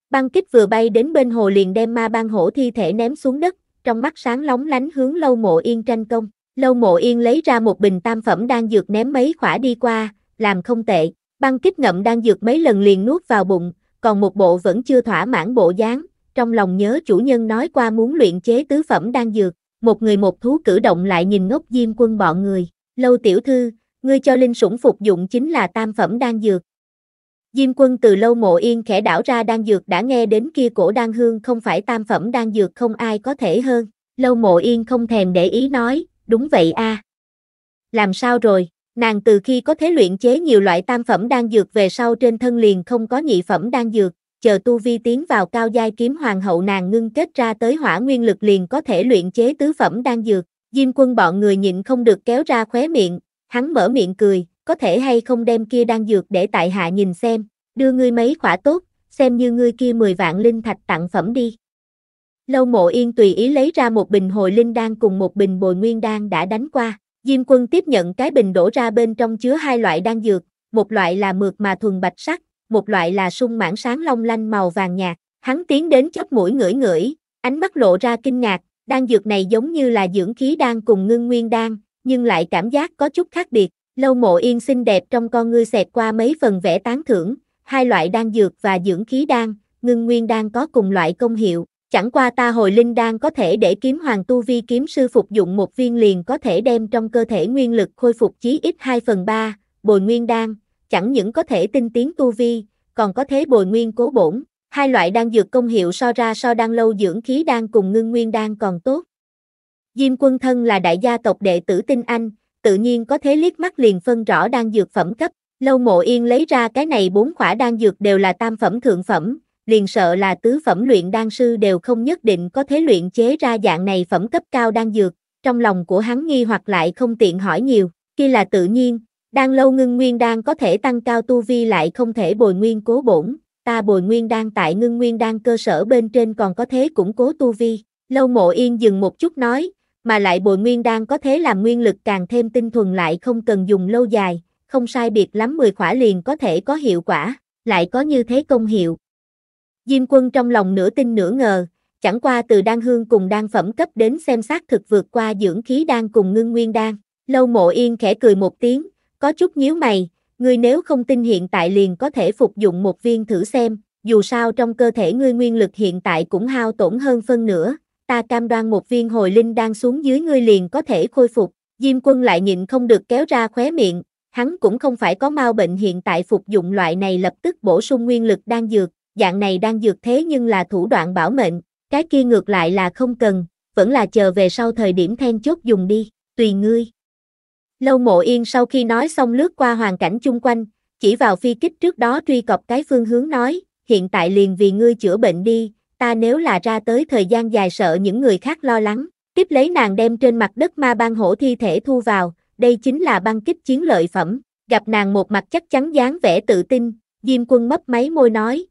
Băng kích vừa bay đến bên hồ liền đem ma ban hổ thi thể ném xuống đất, trong mắt sáng lóng lánh hướng lâu mộ yên tranh công. Lâu mộ yên lấy ra một bình tam phẩm đang dược ném mấy khỏa đi qua, làm không tệ, băng kích ngậm đang dược mấy lần liền nuốt vào bụng, còn một bộ vẫn chưa thỏa mãn bộ dáng, trong lòng nhớ chủ nhân nói qua muốn luyện chế tứ phẩm đang dược, một người một thú cử động lại nhìn ngốc diêm quân bọn người, lâu tiểu thư, ngươi cho linh sủng phục dụng chính là tam phẩm đang dược. Diêm quân từ lâu mộ yên khẽ đảo ra đang dược đã nghe đến kia cổ đang hương không phải tam phẩm đang dược không ai có thể hơn, lâu mộ yên không thèm để ý nói, đúng vậy a. À. Làm sao rồi, nàng từ khi có thể luyện chế nhiều loại tam phẩm đan dược về sau trên thân liền không có nhị phẩm đan dược, chờ tu vi tiến vào cao giai kiếm hoàng hậu nàng ngưng kết ra tới hỏa nguyên lực liền có thể luyện chế tứ phẩm đan dược. Diêm quân bọn người nhịn không được kéo ra khóe miệng, hắn mở miệng cười, có thể hay không đem kia đan dược để tại hạ nhìn xem, đưa ngươi mấy khỏa tốt, xem như ngươi kia 10 vạn linh thạch tặng phẩm đi. Lâu mộ yên tùy ý lấy ra một bình hồi linh đan cùng một bình bồi nguyên đan đã đánh qua. Diêm quân tiếp nhận cái bình đổ ra bên trong chứa hai loại đan dược, một loại là mượt mà thuần bạch sắc, một loại là sung mãn sáng long lanh màu vàng nhạt. Hắn tiến đến chóp mũi ngửi ngửi, ánh mắt lộ ra kinh ngạc, đan dược này giống như là dưỡng khí đan cùng ngưng nguyên đan, nhưng lại cảm giác có chút khác biệt. Lâu mộ yên xinh đẹp trong con ngươi xẹt qua mấy phần vẽ tán thưởng, hai loại đan dược và dưỡng khí đan, ngưng nguyên đan có cùng loại công hiệu, Chẳng qua ta hồi linh đan có thể để kiếm hoàng tu vi kiếm sư phục dụng một viên liền có thể đem trong cơ thể nguyên lực khôi phục chí ít 2 phần 3, bồi nguyên đan, chẳng những có thể tinh tiến tu vi, còn có thế bồi nguyên cố bổn. Hai loại đan dược công hiệu so ra so đan lâu dưỡng khí đan cùng ngưng nguyên đan còn tốt. Diêm quân thân là đại gia tộc đệ tử tinh anh, tự nhiên có thế liếc mắt liền phân rõ đan dược phẩm cấp. Lâu mộ yên lấy ra cái này bốn khỏa đan dược đều là tam phẩm thượng phẩm, liền sợ là tứ phẩm luyện đan sư đều không nhất định có thể luyện chế ra dạng này phẩm cấp cao đan dược, trong lòng của hắn nghi hoặc lại không tiện hỏi nhiều, kia là tự nhiên, đan lâu ngưng nguyên đan có thể tăng cao tu vi lại không thể bồi nguyên cố bổn, ta bồi nguyên đan tại ngưng nguyên đan cơ sở bên trên còn có thế củng cố tu vi, lâu mộ yên dừng một chút nói, mà lại bồi nguyên đan có thế làm nguyên lực càng thêm tinh thuần lại không cần dùng lâu dài, không sai biệt lắm 10 khỏa liền có thể có hiệu quả, lại có như thế công hiệu, Diêm quân trong lòng nửa tin nửa ngờ, chẳng qua từ đan hương cùng đan phẩm cấp đến xem xác thực vượt qua dưỡng khí đan cùng ngưng nguyên đan. Lâu mộ yên khẽ cười một tiếng, có chút nhíu mày, ngươi nếu không tin hiện tại liền có thể phục dụng một viên thử xem, dù sao trong cơ thể ngươi nguyên lực hiện tại cũng hao tổn hơn phân nửa, ta cam đoan một viên hồi linh Đan xuống dưới ngươi liền có thể khôi phục. Diêm quân lại nhịn không được kéo ra khóe miệng, hắn cũng không phải có mau bệnh hiện tại phục dụng loại này lập tức bổ sung nguyên lực đang dược, dạng này đang dược thế nhưng là thủ đoạn bảo mệnh, cái kia ngược lại là không cần, vẫn là chờ về sau thời điểm then chốt dùng đi, tùy ngươi. Lâu mộ yên sau khi nói xong lướt qua hoàn cảnh chung quanh, chỉ vào phi kích trước đó truy cập cái phương hướng nói, hiện tại liền vì ngươi chữa bệnh đi, ta nếu là ra tới thời gian dài sợ những người khác lo lắng, tiếp lấy nàng đem trên mặt đất ma ban hổ thi thể thu vào, đây chính là băng kích chiến lợi phẩm, gặp nàng một mặt chắc chắn dáng vẻ tự tin, Diêm quân mấp máy môi nói,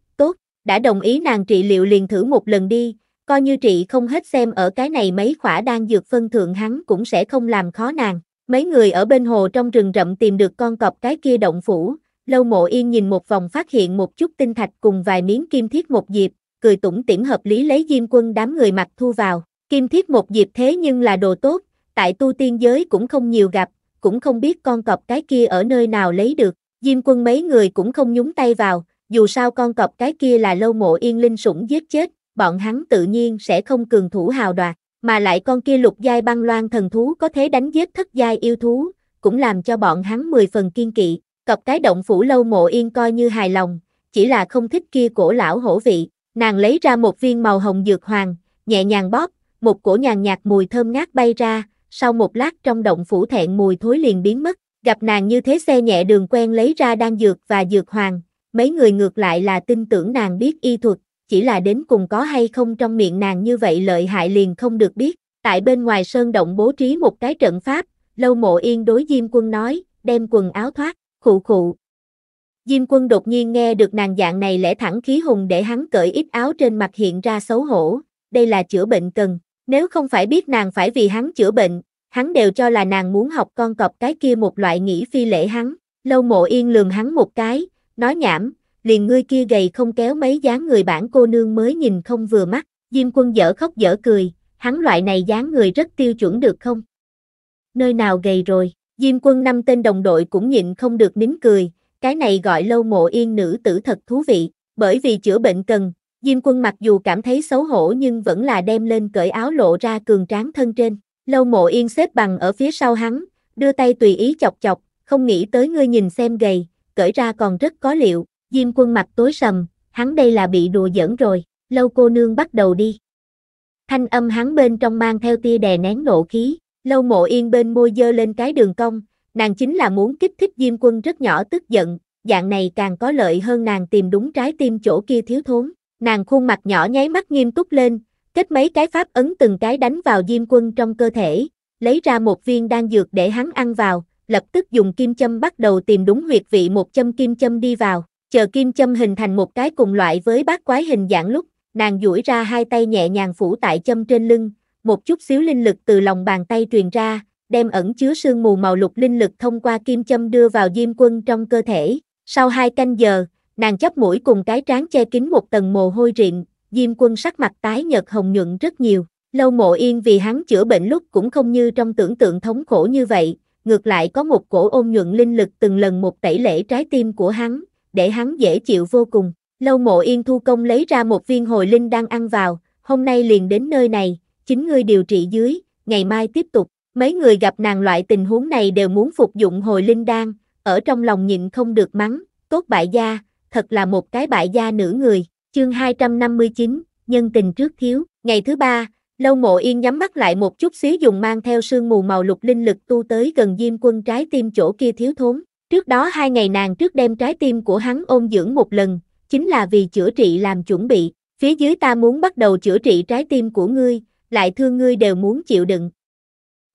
đã đồng ý nàng trị liệu liền thử một lần đi, coi như trị không hết xem ở cái này mấy khỏa đang dược phân thượng hắn cũng sẽ không làm khó nàng. Mấy người ở bên hồ trong rừng rậm tìm được con cọp cái kia động phủ, lâu mộ yên nhìn một vòng phát hiện một chút tinh thạch cùng vài miếng kim thiết một dịp, cười tủm tỉm hợp lý lấy diêm quân đám người mặt thu vào. Kim thiết một dịp thế nhưng là đồ tốt, tại tu tiên giới cũng không nhiều gặp, cũng không biết con cọp cái kia ở nơi nào lấy được. Diêm quân mấy người cũng không nhúng tay vào, dù sao con cọp cái kia là lâu mộ yên linh sủng giết chết, bọn hắn tự nhiên sẽ không cường thủ hào đoạt, mà lại con kia lục giai băng loan thần thú có thế đánh giết thất giai yêu thú, cũng làm cho bọn hắn 10 phần kiên kỵ, cọp cái động phủ lâu mộ yên coi như hài lòng, chỉ là không thích kia cổ lão hổ vị, nàng lấy ra một viên màu hồng dược hoàng, nhẹ nhàng bóp, một cổ nhàn nhạt mùi thơm ngát bay ra, sau một lát trong động phủ thẹn mùi thối liền biến mất, gặp nàng như thế xe nhẹ đường quen lấy ra đan dược và dược hoàng, mấy người ngược lại là tin tưởng nàng biết y thuật, chỉ là đến cùng có hay không trong miệng nàng như vậy lợi hại liền không được biết. Tại bên ngoài sơn động bố trí một cái trận pháp, lâu mộ yên đối Diêm quân nói, đem quần áo thoát, khụ khụ. Diêm quân đột nhiên nghe được nàng dạng này lẽ thẳng khí hùng để hắn cởi ít áo trên mặt hiện ra xấu hổ, đây là chữa bệnh cần, nếu không phải biết nàng phải vì hắn chữa bệnh, hắn đều cho là nàng muốn học con cọp cái kia một loại nghĩ phi lễ hắn, lâu mộ yên lường hắn một cái, nói nhảm, liền ngươi kia gầy không kéo mấy dáng người bản cô nương mới nhìn không vừa mắt, Diêm quân dở khóc dở cười, hắn loại này dáng người rất tiêu chuẩn được không? Nơi nào gầy rồi, Diêm quân năm tên đồng đội cũng nhịn không được nín cười, cái này gọi lâu mộ yên nữ tử thật thú vị, bởi vì chữa bệnh cần, Diêm quân mặc dù cảm thấy xấu hổ nhưng vẫn là đem lên cởi áo lộ ra cường tráng thân trên, lâu mộ yên xếp bằng ở phía sau hắn, đưa tay tùy ý chọc chọc, không nghĩ tới ngươi nhìn xem gầy, cởi ra còn rất có liệu, Diêm quân mặt tối sầm, hắn đây là bị đùa giỡn rồi, lâu cô nương bắt đầu đi. Thanh âm hắn bên trong mang theo tia đè nén nộ khí, lâu mộ yên bên môi dơ lên cái đường cong, nàng chính là muốn kích thích Diêm quân rất nhỏ tức giận, dạng này càng có lợi hơn nàng tìm đúng trái tim chỗ kia thiếu thốn, nàng khuôn mặt nhỏ nháy mắt nghiêm túc lên, kết mấy cái pháp ấn từng cái đánh vào Diêm quân trong cơ thể, lấy ra một viên đan dược để hắn ăn vào, lập tức dùng kim châm bắt đầu tìm đúng huyệt vị một châm kim châm đi vào, chờ kim châm hình thành một cái cùng loại với bát quái hình dạng lúc, nàng duỗi ra hai tay nhẹ nhàng phủ tại châm trên lưng, một chút xíu linh lực từ lòng bàn tay truyền ra, đem ẩn chứa sương mù màu lục linh lực thông qua kim châm đưa vào diêm quân trong cơ thể. Sau hai canh giờ, nàng chấp mũi cùng cái trán che kín một tầng mồ hôi rịn, diêm quân sắc mặt tái nhợt hồng nhuận rất nhiều. Lâu mộ yên vì hắn chữa bệnh lúc cũng không như trong tưởng tượng thống khổ như vậy, ngược lại có một cổ ôn nhuận linh lực từng lần một tẩy lễ trái tim của hắn, để hắn dễ chịu vô cùng. Lâu mộ yên thu công lấy ra một viên hồi linh đang ăn vào, hôm nay liền đến nơi này, chính ngươi điều trị dưới, ngày mai tiếp tục. Mấy người gặp nàng loại tình huống này đều muốn phục dụng hồi linh đan, ở trong lòng nhịn không được mắng, tốt bại gia, thật là một cái bại gia nữ người. Chương 259, nhân tình trước thiếu. Ngày thứ ba, Lâu mộ yên nhắm mắt lại một chút xíu dùng mang theo sương mù màu lục linh lực tu tới gần diêm quân trái tim chỗ kia thiếu thốn. Trước đó hai ngày nàng trước đem trái tim của hắn ôm dưỡng một lần, chính là vì chữa trị làm chuẩn bị. Phía dưới ta muốn bắt đầu chữa trị trái tim của ngươi, lại thương ngươi đều muốn chịu đựng.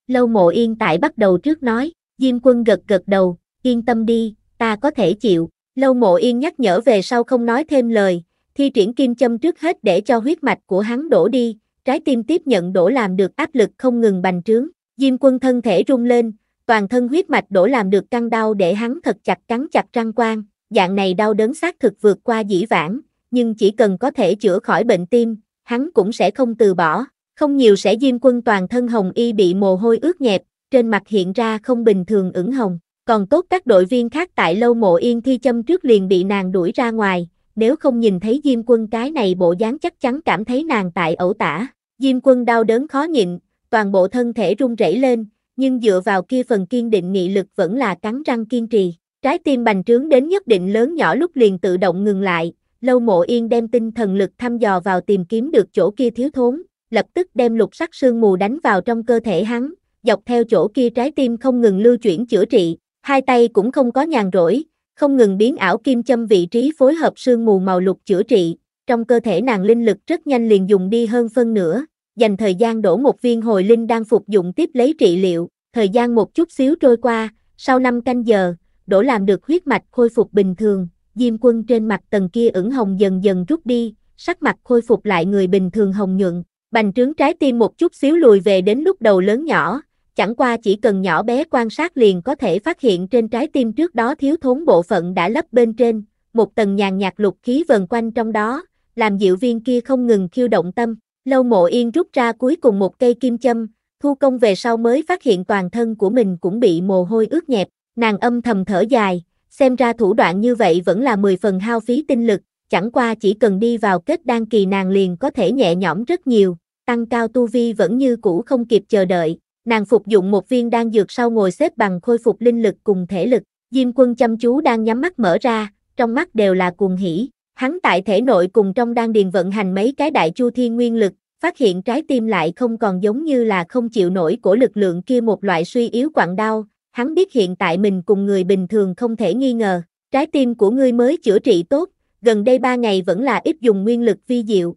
Lâu mộ yên tại bắt đầu trước nói, Diêm quân gật gật đầu, yên tâm đi, ta có thể chịu. Lâu mộ yên nhắc nhở về sau không nói thêm lời, thi triển kim châm trước hết để cho huyết mạch của hắn đổ đi, trái tim tiếp nhận đổ làm được áp lực không ngừng bành trướng, Diêm quân thân thể rung lên, toàn thân huyết mạch đổ làm được căng đau để hắn thật chặt cắn chặt răng quan, dạng này đau đớn xác thực vượt qua dĩ vãng, nhưng chỉ cần có thể chữa khỏi bệnh tim, hắn cũng sẽ không từ bỏ, không nhiều sẽ Diêm quân toàn thân hồng y bị mồ hôi ướt nhẹp, trên mặt hiện ra không bình thường ửng hồng. Còn tốt các đội viên khác tại lâu mộ yên thi châm trước liền bị nàng đuổi ra ngoài, nếu không nhìn thấy Diêm Quân cái này bộ dáng chắc chắn cảm thấy nàng tại ẩu tả. Diêm Quân đau đớn khó nhịn, toàn bộ thân thể run rẩy lên, nhưng dựa vào kia phần kiên định nghị lực vẫn là cắn răng kiên trì. Trái tim bành trướng đến nhất định lớn nhỏ lúc liền tự động ngừng lại, Lâu Mộ Yên đem tinh thần lực thăm dò vào tìm kiếm được chỗ kia thiếu thốn, lập tức đem lục sắc sương mù đánh vào trong cơ thể hắn, dọc theo chỗ kia trái tim không ngừng lưu chuyển chữa trị, hai tay cũng không có nhàn rỗi, không ngừng biến ảo kim châm vị trí phối hợp sương mù màu lục chữa trị, trong cơ thể nàng linh lực rất nhanh liền dùng đi hơn phân nửa, dành thời gian đổ một viên hồi linh đang phục dụng tiếp lấy trị liệu, thời gian một chút xíu trôi qua, sau 5 canh giờ, đổ làm được huyết mạch khôi phục bình thường, diêm quân trên mặt tầng kia ửng hồng dần dần rút đi, sắc mặt khôi phục lại người bình thường hồng nhuận, bành trướng trái tim một chút xíu lùi về đến lúc đầu lớn nhỏ, chẳng qua chỉ cần nhỏ bé quan sát liền có thể phát hiện trên trái tim trước đó thiếu thốn bộ phận đã lấp bên trên, một tầng nhàn nhạt lục khí vần quanh trong đó, làm diệu viên kia không ngừng khiêu động tâm. Lâu mộ yên rút ra cuối cùng một cây kim châm, thu công về sau mới phát hiện toàn thân của mình cũng bị mồ hôi ướt nhẹp, nàng âm thầm thở dài, xem ra thủ đoạn như vậy vẫn là 10 phần hao phí tinh lực, chẳng qua chỉ cần đi vào kết đan kỳ nàng liền có thể nhẹ nhõm rất nhiều, tăng cao tu vi vẫn như cũ không kịp chờ đợi, Nàng phục dụng một viên đan dược sau ngồi xếp bằng khôi phục linh lực cùng thể lực, Diêm quân chăm chú đang nhắm mắt mở ra, trong mắt đều là cuồng hỉ. Hắn tại thể nội cùng trong đan điền vận hành mấy cái đại chu thiên nguyên lực, phát hiện trái tim lại không còn giống như là không chịu nổi của lực lượng kia một loại suy yếu quặn đau. Hắn biết hiện tại mình cùng người bình thường không thể nghi ngờ, trái tim của ngươi mới chữa trị tốt, gần đây ba ngày vẫn là ít dùng nguyên lực vi diệu.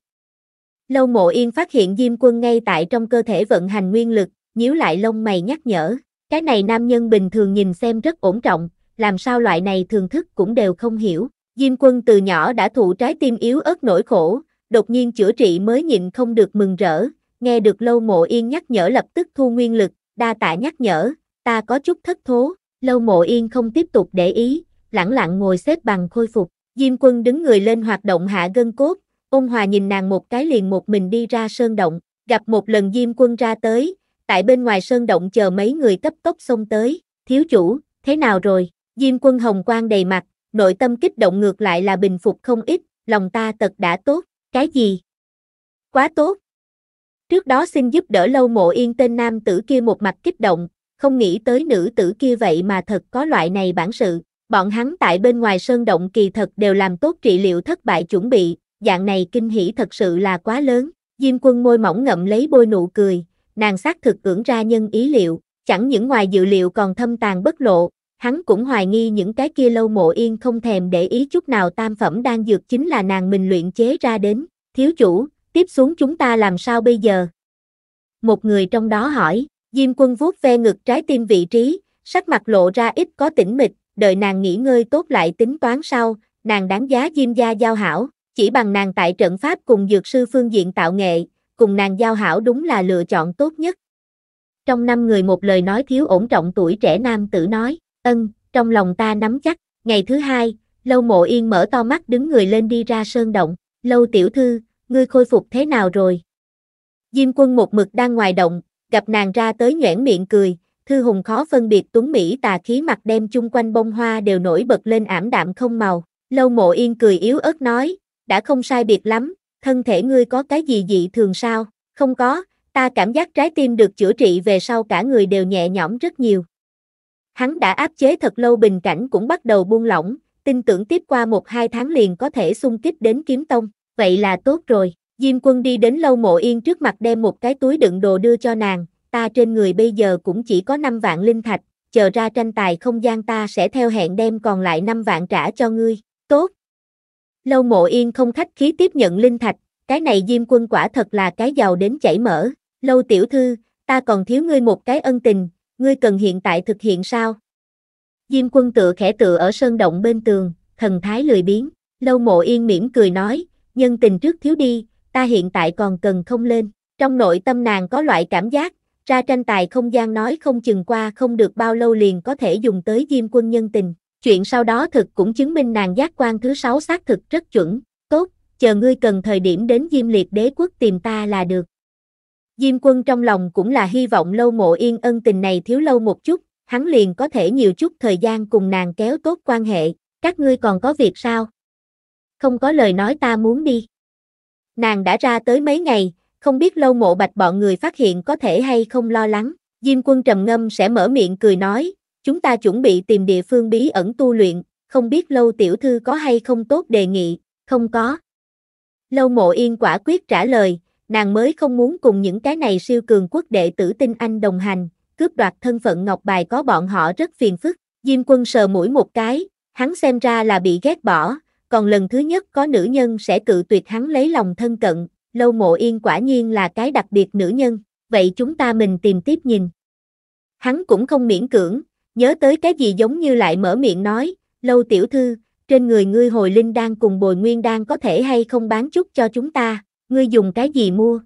Lâu mộ yên phát hiện Diêm quân ngay tại trong cơ thể vận hành nguyên lực, nhíu lại lông mày nhắc nhở. Cái này nam nhân bình thường nhìn xem rất ổn trọng, làm sao loại này thường thức cũng đều không hiểu. Diêm quân từ nhỏ đã thụ trái tim yếu ớt nỗi khổ, đột nhiên chữa trị mới nhịn không được mừng rỡ, nghe được lâu mộ yên nhắc nhở lập tức thu nguyên lực, đa tạ nhắc nhở, ta có chút thất thố, lâu mộ yên không tiếp tục để ý, lẳng lặng ngồi xếp bằng khôi phục, Diêm quân đứng người lên hoạt động hạ gân cốt, ôn hòa nhìn nàng một cái liền một mình đi ra sơn động, gặp một lần Diêm quân ra tới, tại bên ngoài sơn động chờ mấy người cấp tốc xông tới, thiếu chủ, thế nào rồi? Diêm quân hồng quang đầy mặt, nội tâm kích động ngược lại là bình phục không ít, lòng ta tật đã tốt, cái gì? Quá tốt! Trước đó xin giúp đỡ lâu mộ yên tên nam tử kia một mặt kích động, không nghĩ tới nữ tử kia vậy mà thật có loại này bản sự. Bọn hắn tại bên ngoài sơn động kỳ thật đều làm tốt trị liệu thất bại chuẩn bị, dạng này kinh hỉ thật sự là quá lớn. Diêm quân môi mỏng ngậm lấy bôi nụ cười, nàng xác thực tưởng ra nhân ý liệu, chẳng những ngoài dự liệu còn thâm tàn bất lộ, hắn cũng hoài nghi những cái kia lâu mộ yên không thèm để ý chút nào tam phẩm đang dược chính là nàng mình luyện chế ra đến, thiếu chủ, tiếp xuống chúng ta làm sao bây giờ? Một người trong đó hỏi, Diêm quân vuốt ve ngực trái tim vị trí, sắc mặt lộ ra ít có tỉnh mịch, đợi nàng nghỉ ngơi tốt lại tính toán sau, nàng đáng giá Diêm gia giao hảo, chỉ bằng nàng tại trận pháp cùng dược sư phương diện tạo nghệ, cùng nàng giao hảo đúng là lựa chọn tốt nhất. Trong năm người một lời nói thiếu ổn trọng tuổi trẻ nam tử nói, ân, trong lòng ta nắm chắc, ngày thứ hai, lâu mộ yên mở to mắt đứng người lên đi ra sơn động, lâu tiểu thư, ngươi khôi phục thế nào rồi? Diêm quân một mực đang ngoài động, gặp nàng ra tới nhoẻn miệng cười, thư hùng khó phân biệt tuấn Mỹ tà khí mặt đem chung quanh bông hoa đều nổi bật lên ảm đạm không màu, lâu mộ yên cười yếu ớt nói, đã không sai biệt lắm, thân thể ngươi có cái gì dị thường sao? Không có, ta cảm giác trái tim được chữa trị về sau cả người đều nhẹ nhõm rất nhiều. Hắn đã áp chế thật lâu bình cảnh cũng bắt đầu buông lỏng, tin tưởng tiếp qua một hai tháng liền có thể xung kích đến kiếm tông, vậy là tốt rồi. Diêm quân đi đến lâu mộ yên trước mặt đem một cái túi đựng đồ đưa cho nàng, ta trên người bây giờ cũng chỉ có 5 vạn linh thạch, chờ ra tranh tài không gian ta sẽ theo hẹn đem còn lại 5 vạn trả cho ngươi. Tốt, Lâu mộ yên không khách khí tiếp nhận linh thạch, cái này diêm quân quả thật là cái giàu đến chảy mỡ. Lâu tiểu thư, ta còn thiếu ngươi một cái ân tình, ngươi cần hiện tại thực hiện sao? Diêm quân tựa khẽ tựa ở sơn động bên tường, thần thái lười biếng, lâu mộ yên mỉm cười nói, nhân tình trước thiếu đi, ta hiện tại còn cần không lên. Trong nội tâm nàng có loại cảm giác, ra tranh tài không gian nói không chừng qua không được bao lâu liền có thể dùng tới diêm quân nhân tình. Chuyện sau đó thực cũng chứng minh nàng giác quan thứ sáu xác thực rất chuẩn, tốt, chờ ngươi cần thời điểm đến Diêm Liệt đế quốc tìm ta là được. Diêm quân trong lòng cũng là hy vọng lâu mộ yên ân tình này thiếu lâu một chút, hắn liền có thể nhiều chút thời gian cùng nàng kéo tốt quan hệ, các ngươi còn có việc sao? Không có lời nói ta muốn đi. Nàng đã ra tới mấy ngày, không biết lâu mộ bạch bọn người phát hiện có thể hay không lo lắng, Diêm quân trầm ngâm sẽ mở miệng cười nói, Chúng ta chuẩn bị tìm địa phương bí ẩn tu luyện, không biết lâu tiểu thư có hay không tốt đề nghị, không có. Lâu mộ yên quả quyết trả lời, nàng mới không muốn cùng những cái này siêu cường quốc đệ tử tinh anh đồng hành, cướp đoạt thân phận ngọc bài có bọn họ rất phiền phức. Diêm quân sờ mũi một cái, hắn xem ra là bị ghét bỏ, còn lần thứ nhất có nữ nhân sẽ cự tuyệt hắn lấy lòng thân cận, lâu mộ yên quả nhiên là cái đặc biệt nữ nhân, vậy chúng ta mình tìm tiếp nhìn. Hắn cũng không miễn cưỡng, Nhớ tới cái gì giống như lại mở miệng nói, lâu tiểu thư, trên người ngươi hồi linh đan cùng bồi nguyên đan có thể hay không bán chút cho chúng ta, ngươi dùng cái gì mua.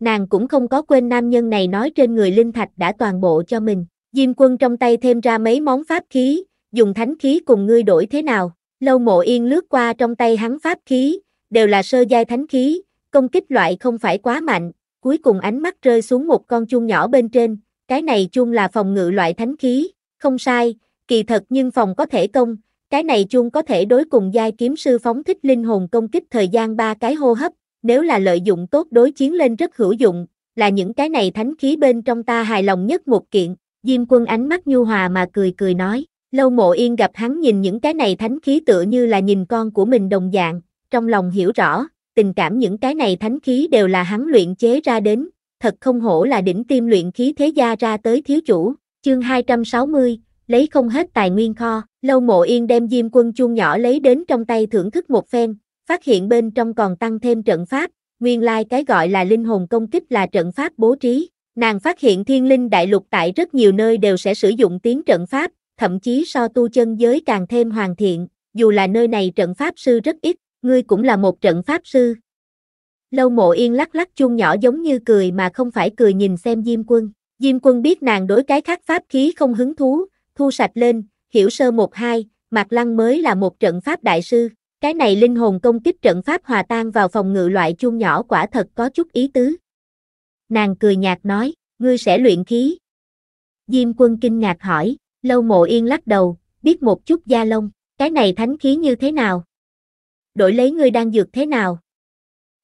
Nàng cũng không có quên nam nhân này nói trên người linh thạch đã toàn bộ cho mình, diêm quân trong tay thêm ra mấy món pháp khí, dùng thánh khí cùng ngươi đổi thế nào, lâu mộ yên lướt qua trong tay hắn pháp khí, đều là sơ giai thánh khí, công kích loại không phải quá mạnh, cuối cùng ánh mắt rơi xuống một con chuông nhỏ bên trên, cái này chung là phòng ngự loại thánh khí, không sai, kỳ thật nhưng phòng có thể công, cái này chung có thể đối cùng giai kiếm sư phóng thích linh hồn công kích thời gian ba cái hô hấp, nếu là lợi dụng tốt đối chiến lên rất hữu dụng, là những cái này thánh khí bên trong ta hài lòng nhất một kiện, Diêm quân ánh mắt nhu hòa mà cười cười nói, lâu mộ yên gặp hắn nhìn những cái này thánh khí tựa như là nhìn con của mình đồng dạng, trong lòng hiểu rõ, tình cảm những cái này thánh khí đều là hắn luyện chế ra đến, thật không hổ là đỉnh tiêm luyện khí thế gia ra tới thiếu chủ, chương 260, lấy không hết tài nguyên kho, lâu mộ yên đem diêm quân chuông nhỏ lấy đến trong tay thưởng thức một phen, phát hiện bên trong còn tăng thêm trận pháp, nguyên lai like cái gọi là linh hồn công kích là trận pháp bố trí, nàng phát hiện thiên linh đại lục tại rất nhiều nơi đều sẽ sử dụng tiếng trận pháp, thậm chí so tu chân giới càng thêm hoàn thiện, dù là nơi này trận pháp sư rất ít, ngươi cũng là một trận pháp sư, Lâu mộ yên lắc lắc chuông nhỏ giống như cười mà không phải cười nhìn xem Diêm quân. Diêm quân biết nàng đối cái khác pháp khí không hứng thú, thu sạch lên, hiểu sơ một hai, Mạc Lăng mới là một trận pháp đại sư. Cái này linh hồn công kích trận pháp hòa tan vào phòng ngự loại chuông nhỏ quả thật có chút ý tứ. Nàng cười nhạt nói, ngươi sẽ luyện khí. Diêm quân kinh ngạc hỏi, lâu mộ yên lắc đầu, biết một chút da lông, cái này thánh khí như thế nào? Đổi lấy ngươi đang dược thế nào?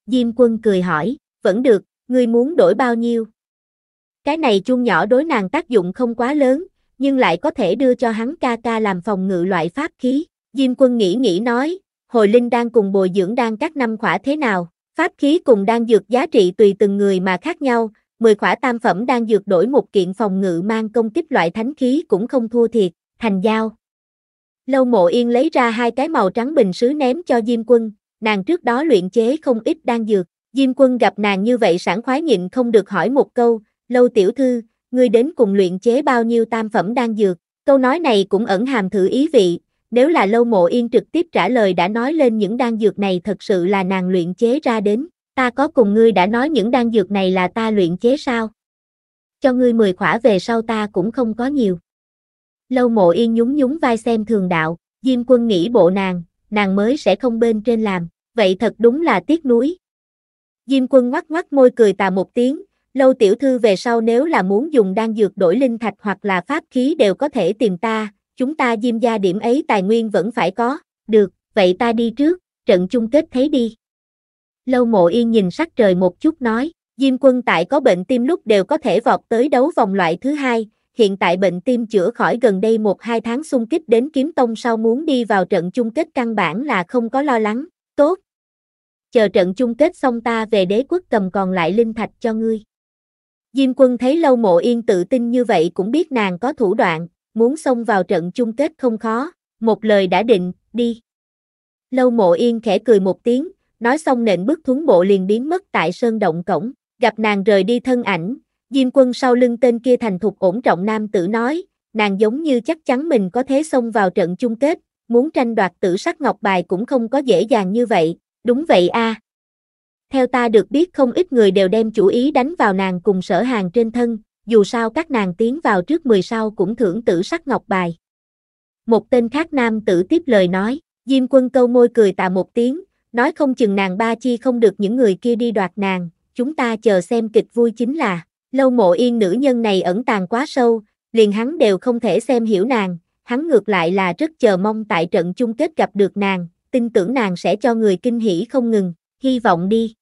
Diêm quân cười hỏi, vẫn được, ngươi muốn đổi bao nhiêu? Cái này chuông nhỏ đối nàng tác dụng không quá lớn, nhưng lại có thể đưa cho hắn ca ca làm phòng ngự loại pháp khí. Diêm quân nghĩ nghĩ nói, hồi linh đang cùng bồi dưỡng đang các năm khỏa thế nào, pháp khí cùng đang dược giá trị tùy từng người mà khác nhau, 10 khỏa tam phẩm đang dược đổi một kiện phòng ngự mang công kích loại thánh khí cũng không thua thiệt, thành giao. Lâu mộ yên lấy ra hai cái màu trắng bình sứ ném cho Diêm quân, nàng trước đó luyện chế không ít đan dược, Diêm quân gặp nàng như vậy sảng khoái nhịn không được hỏi một câu, lâu tiểu thư, ngươi đến cùng luyện chế bao nhiêu tam phẩm đan dược, câu nói này cũng ẩn hàm thử ý vị, nếu là lâu mộ yên trực tiếp trả lời đã nói lên những đan dược này thật sự là nàng luyện chế ra đến, ta có cùng ngươi đã nói những đan dược này là ta luyện chế sao? Cho ngươi mười khỏa về sau ta cũng không có nhiều. Lâu mộ yên nhún nhún vai xem thường đạo, Diêm quân nghĩ bộ nàng, nàng mới sẽ không bên trên làm, vậy thật đúng là tiếc nuối. Diêm quân ngoắc ngoắc môi cười tà một tiếng, lâu tiểu thư về sau nếu là muốn dùng đan dược đổi linh thạch hoặc là pháp khí đều có thể tìm ta, chúng ta diêm gia điểm ấy tài nguyên vẫn phải có, được, vậy ta đi trước, trận chung kết thấy đi. Lâu mộ yên nhìn sắc trời một chút nói, diêm quân tại có bệnh tim lúc đều có thể vọt tới đấu vòng loại thứ hai, hiện tại bệnh tim chữa khỏi gần đây một hai tháng xung kích đến kiếm tông sau muốn đi vào trận chung kết căn bản là không có lo lắng, tốt, chờ trận chung kết xong ta về đế quốc cầm còn lại linh thạch cho ngươi. Diêm quân thấy lâu mộ yên tự tin như vậy cũng biết nàng có thủ đoạn, muốn xông vào trận chung kết không khó, một lời đã định, đi. Lâu mộ yên khẽ cười một tiếng, nói xong nện bước thúng bộ liền biến mất tại sơn động cổng, gặp nàng rời đi thân ảnh, Diêm quân sau lưng tên kia thành thục ổn trọng nam tử nói, nàng giống như chắc chắn mình có thế xông vào trận chung kết, muốn tranh đoạt tử sắc ngọc bài cũng không có dễ dàng như vậy, Đúng vậy a. Theo ta được biết không ít người đều đem chủ ý đánh vào nàng cùng sở hàng trên thân, dù sao các nàng tiến vào trước 10 sau cũng thưởng tử sắc ngọc bài. Một tên khác nam tử tiếp lời nói, Diêm quân câu môi cười tà một tiếng, nói không chừng nàng ba chi không được những người kia đi đoạt nàng, chúng ta chờ xem kịch vui chính là, lâu mộ yên nữ nhân này ẩn tàng quá sâu, liền hắn đều không thể xem hiểu nàng, hắn ngược lại là rất chờ mong tại trận chung kết gặp được nàng, tin tưởng nàng sẽ cho người kinh hỉ không ngừng, hy vọng đi.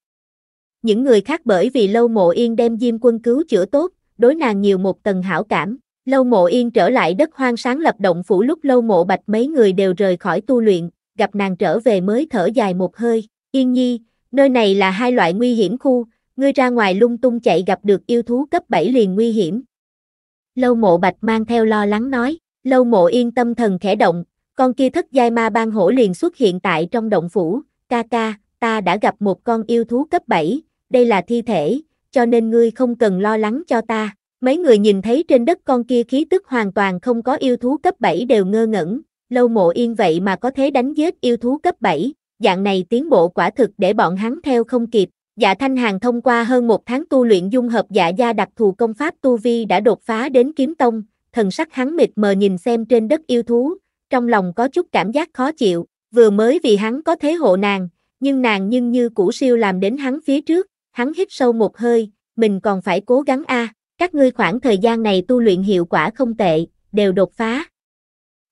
Những người khác bởi vì Lâu Mộ Yên đem Diêm Quân cứu chữa tốt, đối nàng nhiều một tầng hảo cảm. Lâu Mộ Yên trở lại đất hoang sáng lập động phủ lúc Lâu Mộ Bạch mấy người đều rời khỏi tu luyện, gặp nàng trở về mới thở dài một hơi. Yên Nhi, nơi này là hai loại nguy hiểm khu, ngươi ra ngoài lung tung chạy gặp được yêu thú cấp 7 liền nguy hiểm. Lâu Mộ Bạch mang theo lo lắng nói, Lâu Mộ Yên tâm thần khẽ động, con kia thất giai ma ban hổ liền xuất hiện tại trong động phủ, ca ca, ta đã gặp một con yêu thú cấp 7, đây là thi thể, cho nên ngươi không cần lo lắng cho ta. Mấy người nhìn thấy trên đất con kia khí tức hoàn toàn không có yêu thú cấp 7 đều ngơ ngẩn, lâu mộ yên vậy mà có thế đánh giết yêu thú cấp 7, dạng này tiến bộ quả thực để bọn hắn theo không kịp. Dạ Thanh Hàng thông qua hơn một tháng tu luyện dung hợp dạ gia đặc thù công pháp Tu Vi đã đột phá đến kiếm tông, thần sắc hắn mịt mờ nhìn xem trên đất yêu thú, trong lòng có chút cảm giác khó chịu, vừa mới vì hắn có thế hộ nàng, nhưng nàng nhưng như củ siêu làm đến hắn phía trước, hắn hít sâu một hơi, mình còn phải cố gắng a. các ngươi khoảng thời gian này tu luyện hiệu quả không tệ, đều đột phá.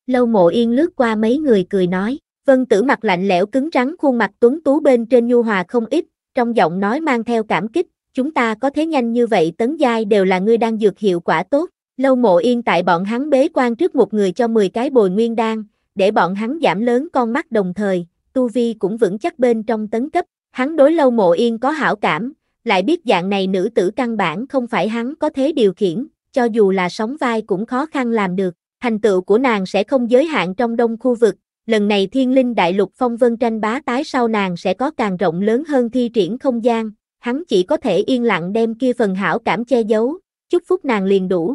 Lâu mộ yên lướt qua mấy người cười nói, vân tử mặt lạnh lẽo cứng trắng khuôn mặt tuấn tú bên trên nhu hòa không ít, trong giọng nói mang theo cảm kích, chúng ta có thế nhanh như vậy tấn giai đều là ngươi đang dược hiệu quả tốt, Lâu mộ yên tại bọn hắn bế quan trước một người cho 10 cái bồi nguyên đan, để bọn hắn giảm lớn con mắt đồng thời, tu vi cũng vững chắc bên trong tấn cấp, hắn đối lâu mộ yên có hảo cảm, lại biết dạng này nữ tử căn bản không phải hắn có thế điều khiển, cho dù là sóng vai cũng khó khăn làm được, thành tựu của nàng sẽ không giới hạn trong đông khu vực, lần này thiên linh đại lục phong vân tranh bá tái sau nàng sẽ có càng rộng lớn hơn thi triển không gian, hắn chỉ có thể yên lặng đem kia phần hảo cảm che giấu, chúc phúc nàng liền đủ,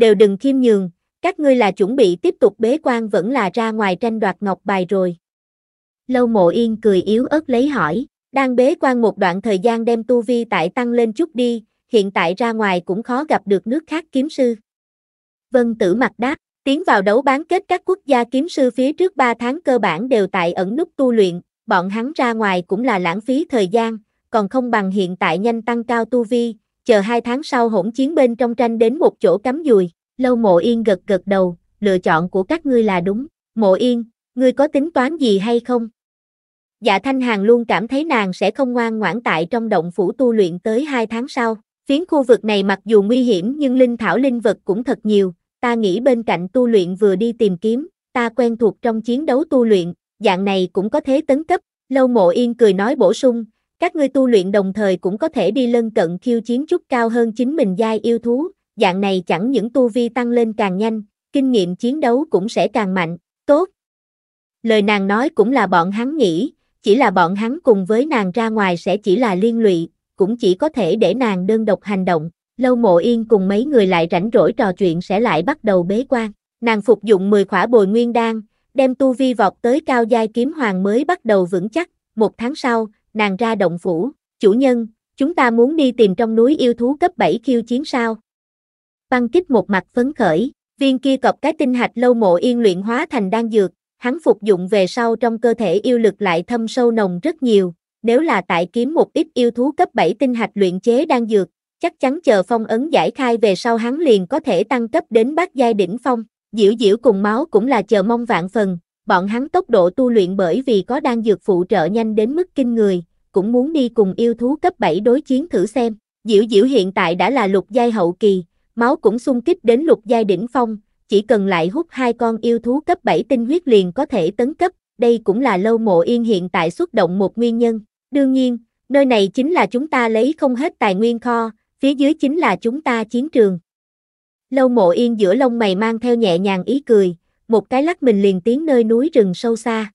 đều đừng khiêm nhường, các ngươi là chuẩn bị tiếp tục bế quan vẫn là ra ngoài tranh đoạt ngọc bài rồi. Lâu mộ yên cười yếu ớt lấy hỏi, đang bế quan một đoạn thời gian đem tu vi tại tăng lên chút đi, hiện tại ra ngoài cũng khó gặp được nước khác kiếm sư. Vân tử mặt đáp, tiến vào đấu bán kết các quốc gia kiếm sư phía trước 3 tháng cơ bản đều tại ẩn nút tu luyện, bọn hắn ra ngoài cũng là lãng phí thời gian, còn không bằng hiện tại nhanh tăng cao tu vi, chờ hai tháng sau hỗn chiến bên trong tranh đến một chỗ cắm dùi, lâu mộ yên gật gật đầu, lựa chọn của các ngươi là đúng, mộ yên, ngươi có tính toán gì hay không? Dạ Thanh Hàng luôn cảm thấy nàng sẽ không ngoan ngoãn tại trong động phủ tu luyện tới hai tháng sau. Phiến khu vực này mặc dù nguy hiểm nhưng linh thảo linh vật cũng thật nhiều, ta nghĩ bên cạnh tu luyện vừa đi tìm kiếm, ta quen thuộc trong chiến đấu tu luyện, dạng này cũng có thế tấn cấp. Lâu mộ yên cười nói bổ sung, các ngươi tu luyện đồng thời cũng có thể đi lân cận khiêu chiến chút cao hơn chính mình giai yêu thú, dạng này chẳng những tu vi tăng lên càng nhanh, kinh nghiệm chiến đấu cũng sẽ càng mạnh, tốt. Lời nàng nói cũng là bọn hắn nghĩ, chỉ là bọn hắn cùng với nàng ra ngoài sẽ chỉ là liên lụy, cũng chỉ có thể để nàng đơn độc hành động. Lâu mộ yên cùng mấy người lại rảnh rỗi trò chuyện sẽ lại bắt đầu bế quan. Nàng phục dụng 10 khỏa bồi nguyên đan, đem tu vi vọt tới cao giai kiếm hoàng mới bắt đầu vững chắc. Một tháng sau, nàng ra động phủ, chủ nhân, chúng ta muốn đi tìm trong núi yêu thú cấp 7 khiêu chiến sao. Băng kích một mặt phấn khởi, viên kia cọp cái tinh hạch lâu mộ yên luyện hóa thành đan dược, hắn phục dụng về sau trong cơ thể yêu lực lại thâm sâu nồng rất nhiều, nếu là tại kiếm một ít yêu thú cấp 7 tinh hạch luyện chế đan dược, chắc chắn chờ phong ấn giải khai về sau hắn liền có thể tăng cấp đến bát giai đỉnh phong, diễu diễu cùng máu cũng là chờ mong vạn phần, bọn hắn tốc độ tu luyện bởi vì có đan dược phụ trợ nhanh đến mức kinh người, cũng muốn đi cùng yêu thú cấp 7 đối chiến thử xem. Diễu Diễu hiện tại đã là lục giai hậu kỳ, máu cũng xung kích đến lục giai đỉnh phong, chỉ cần lại hút hai con yêu thú cấp 7 tinh huyết liền có thể tấn cấp, đây cũng là lâu mộ yên hiện tại xuất động một nguyên nhân. Đương nhiên, nơi này chính là chúng ta lấy không hết tài nguyên kho, phía dưới chính là chúng ta chiến trường. Lâu mộ yên giữa lông mày mang theo nhẹ nhàng ý cười, một cái lắc mình liền tiến nơi núi rừng sâu xa.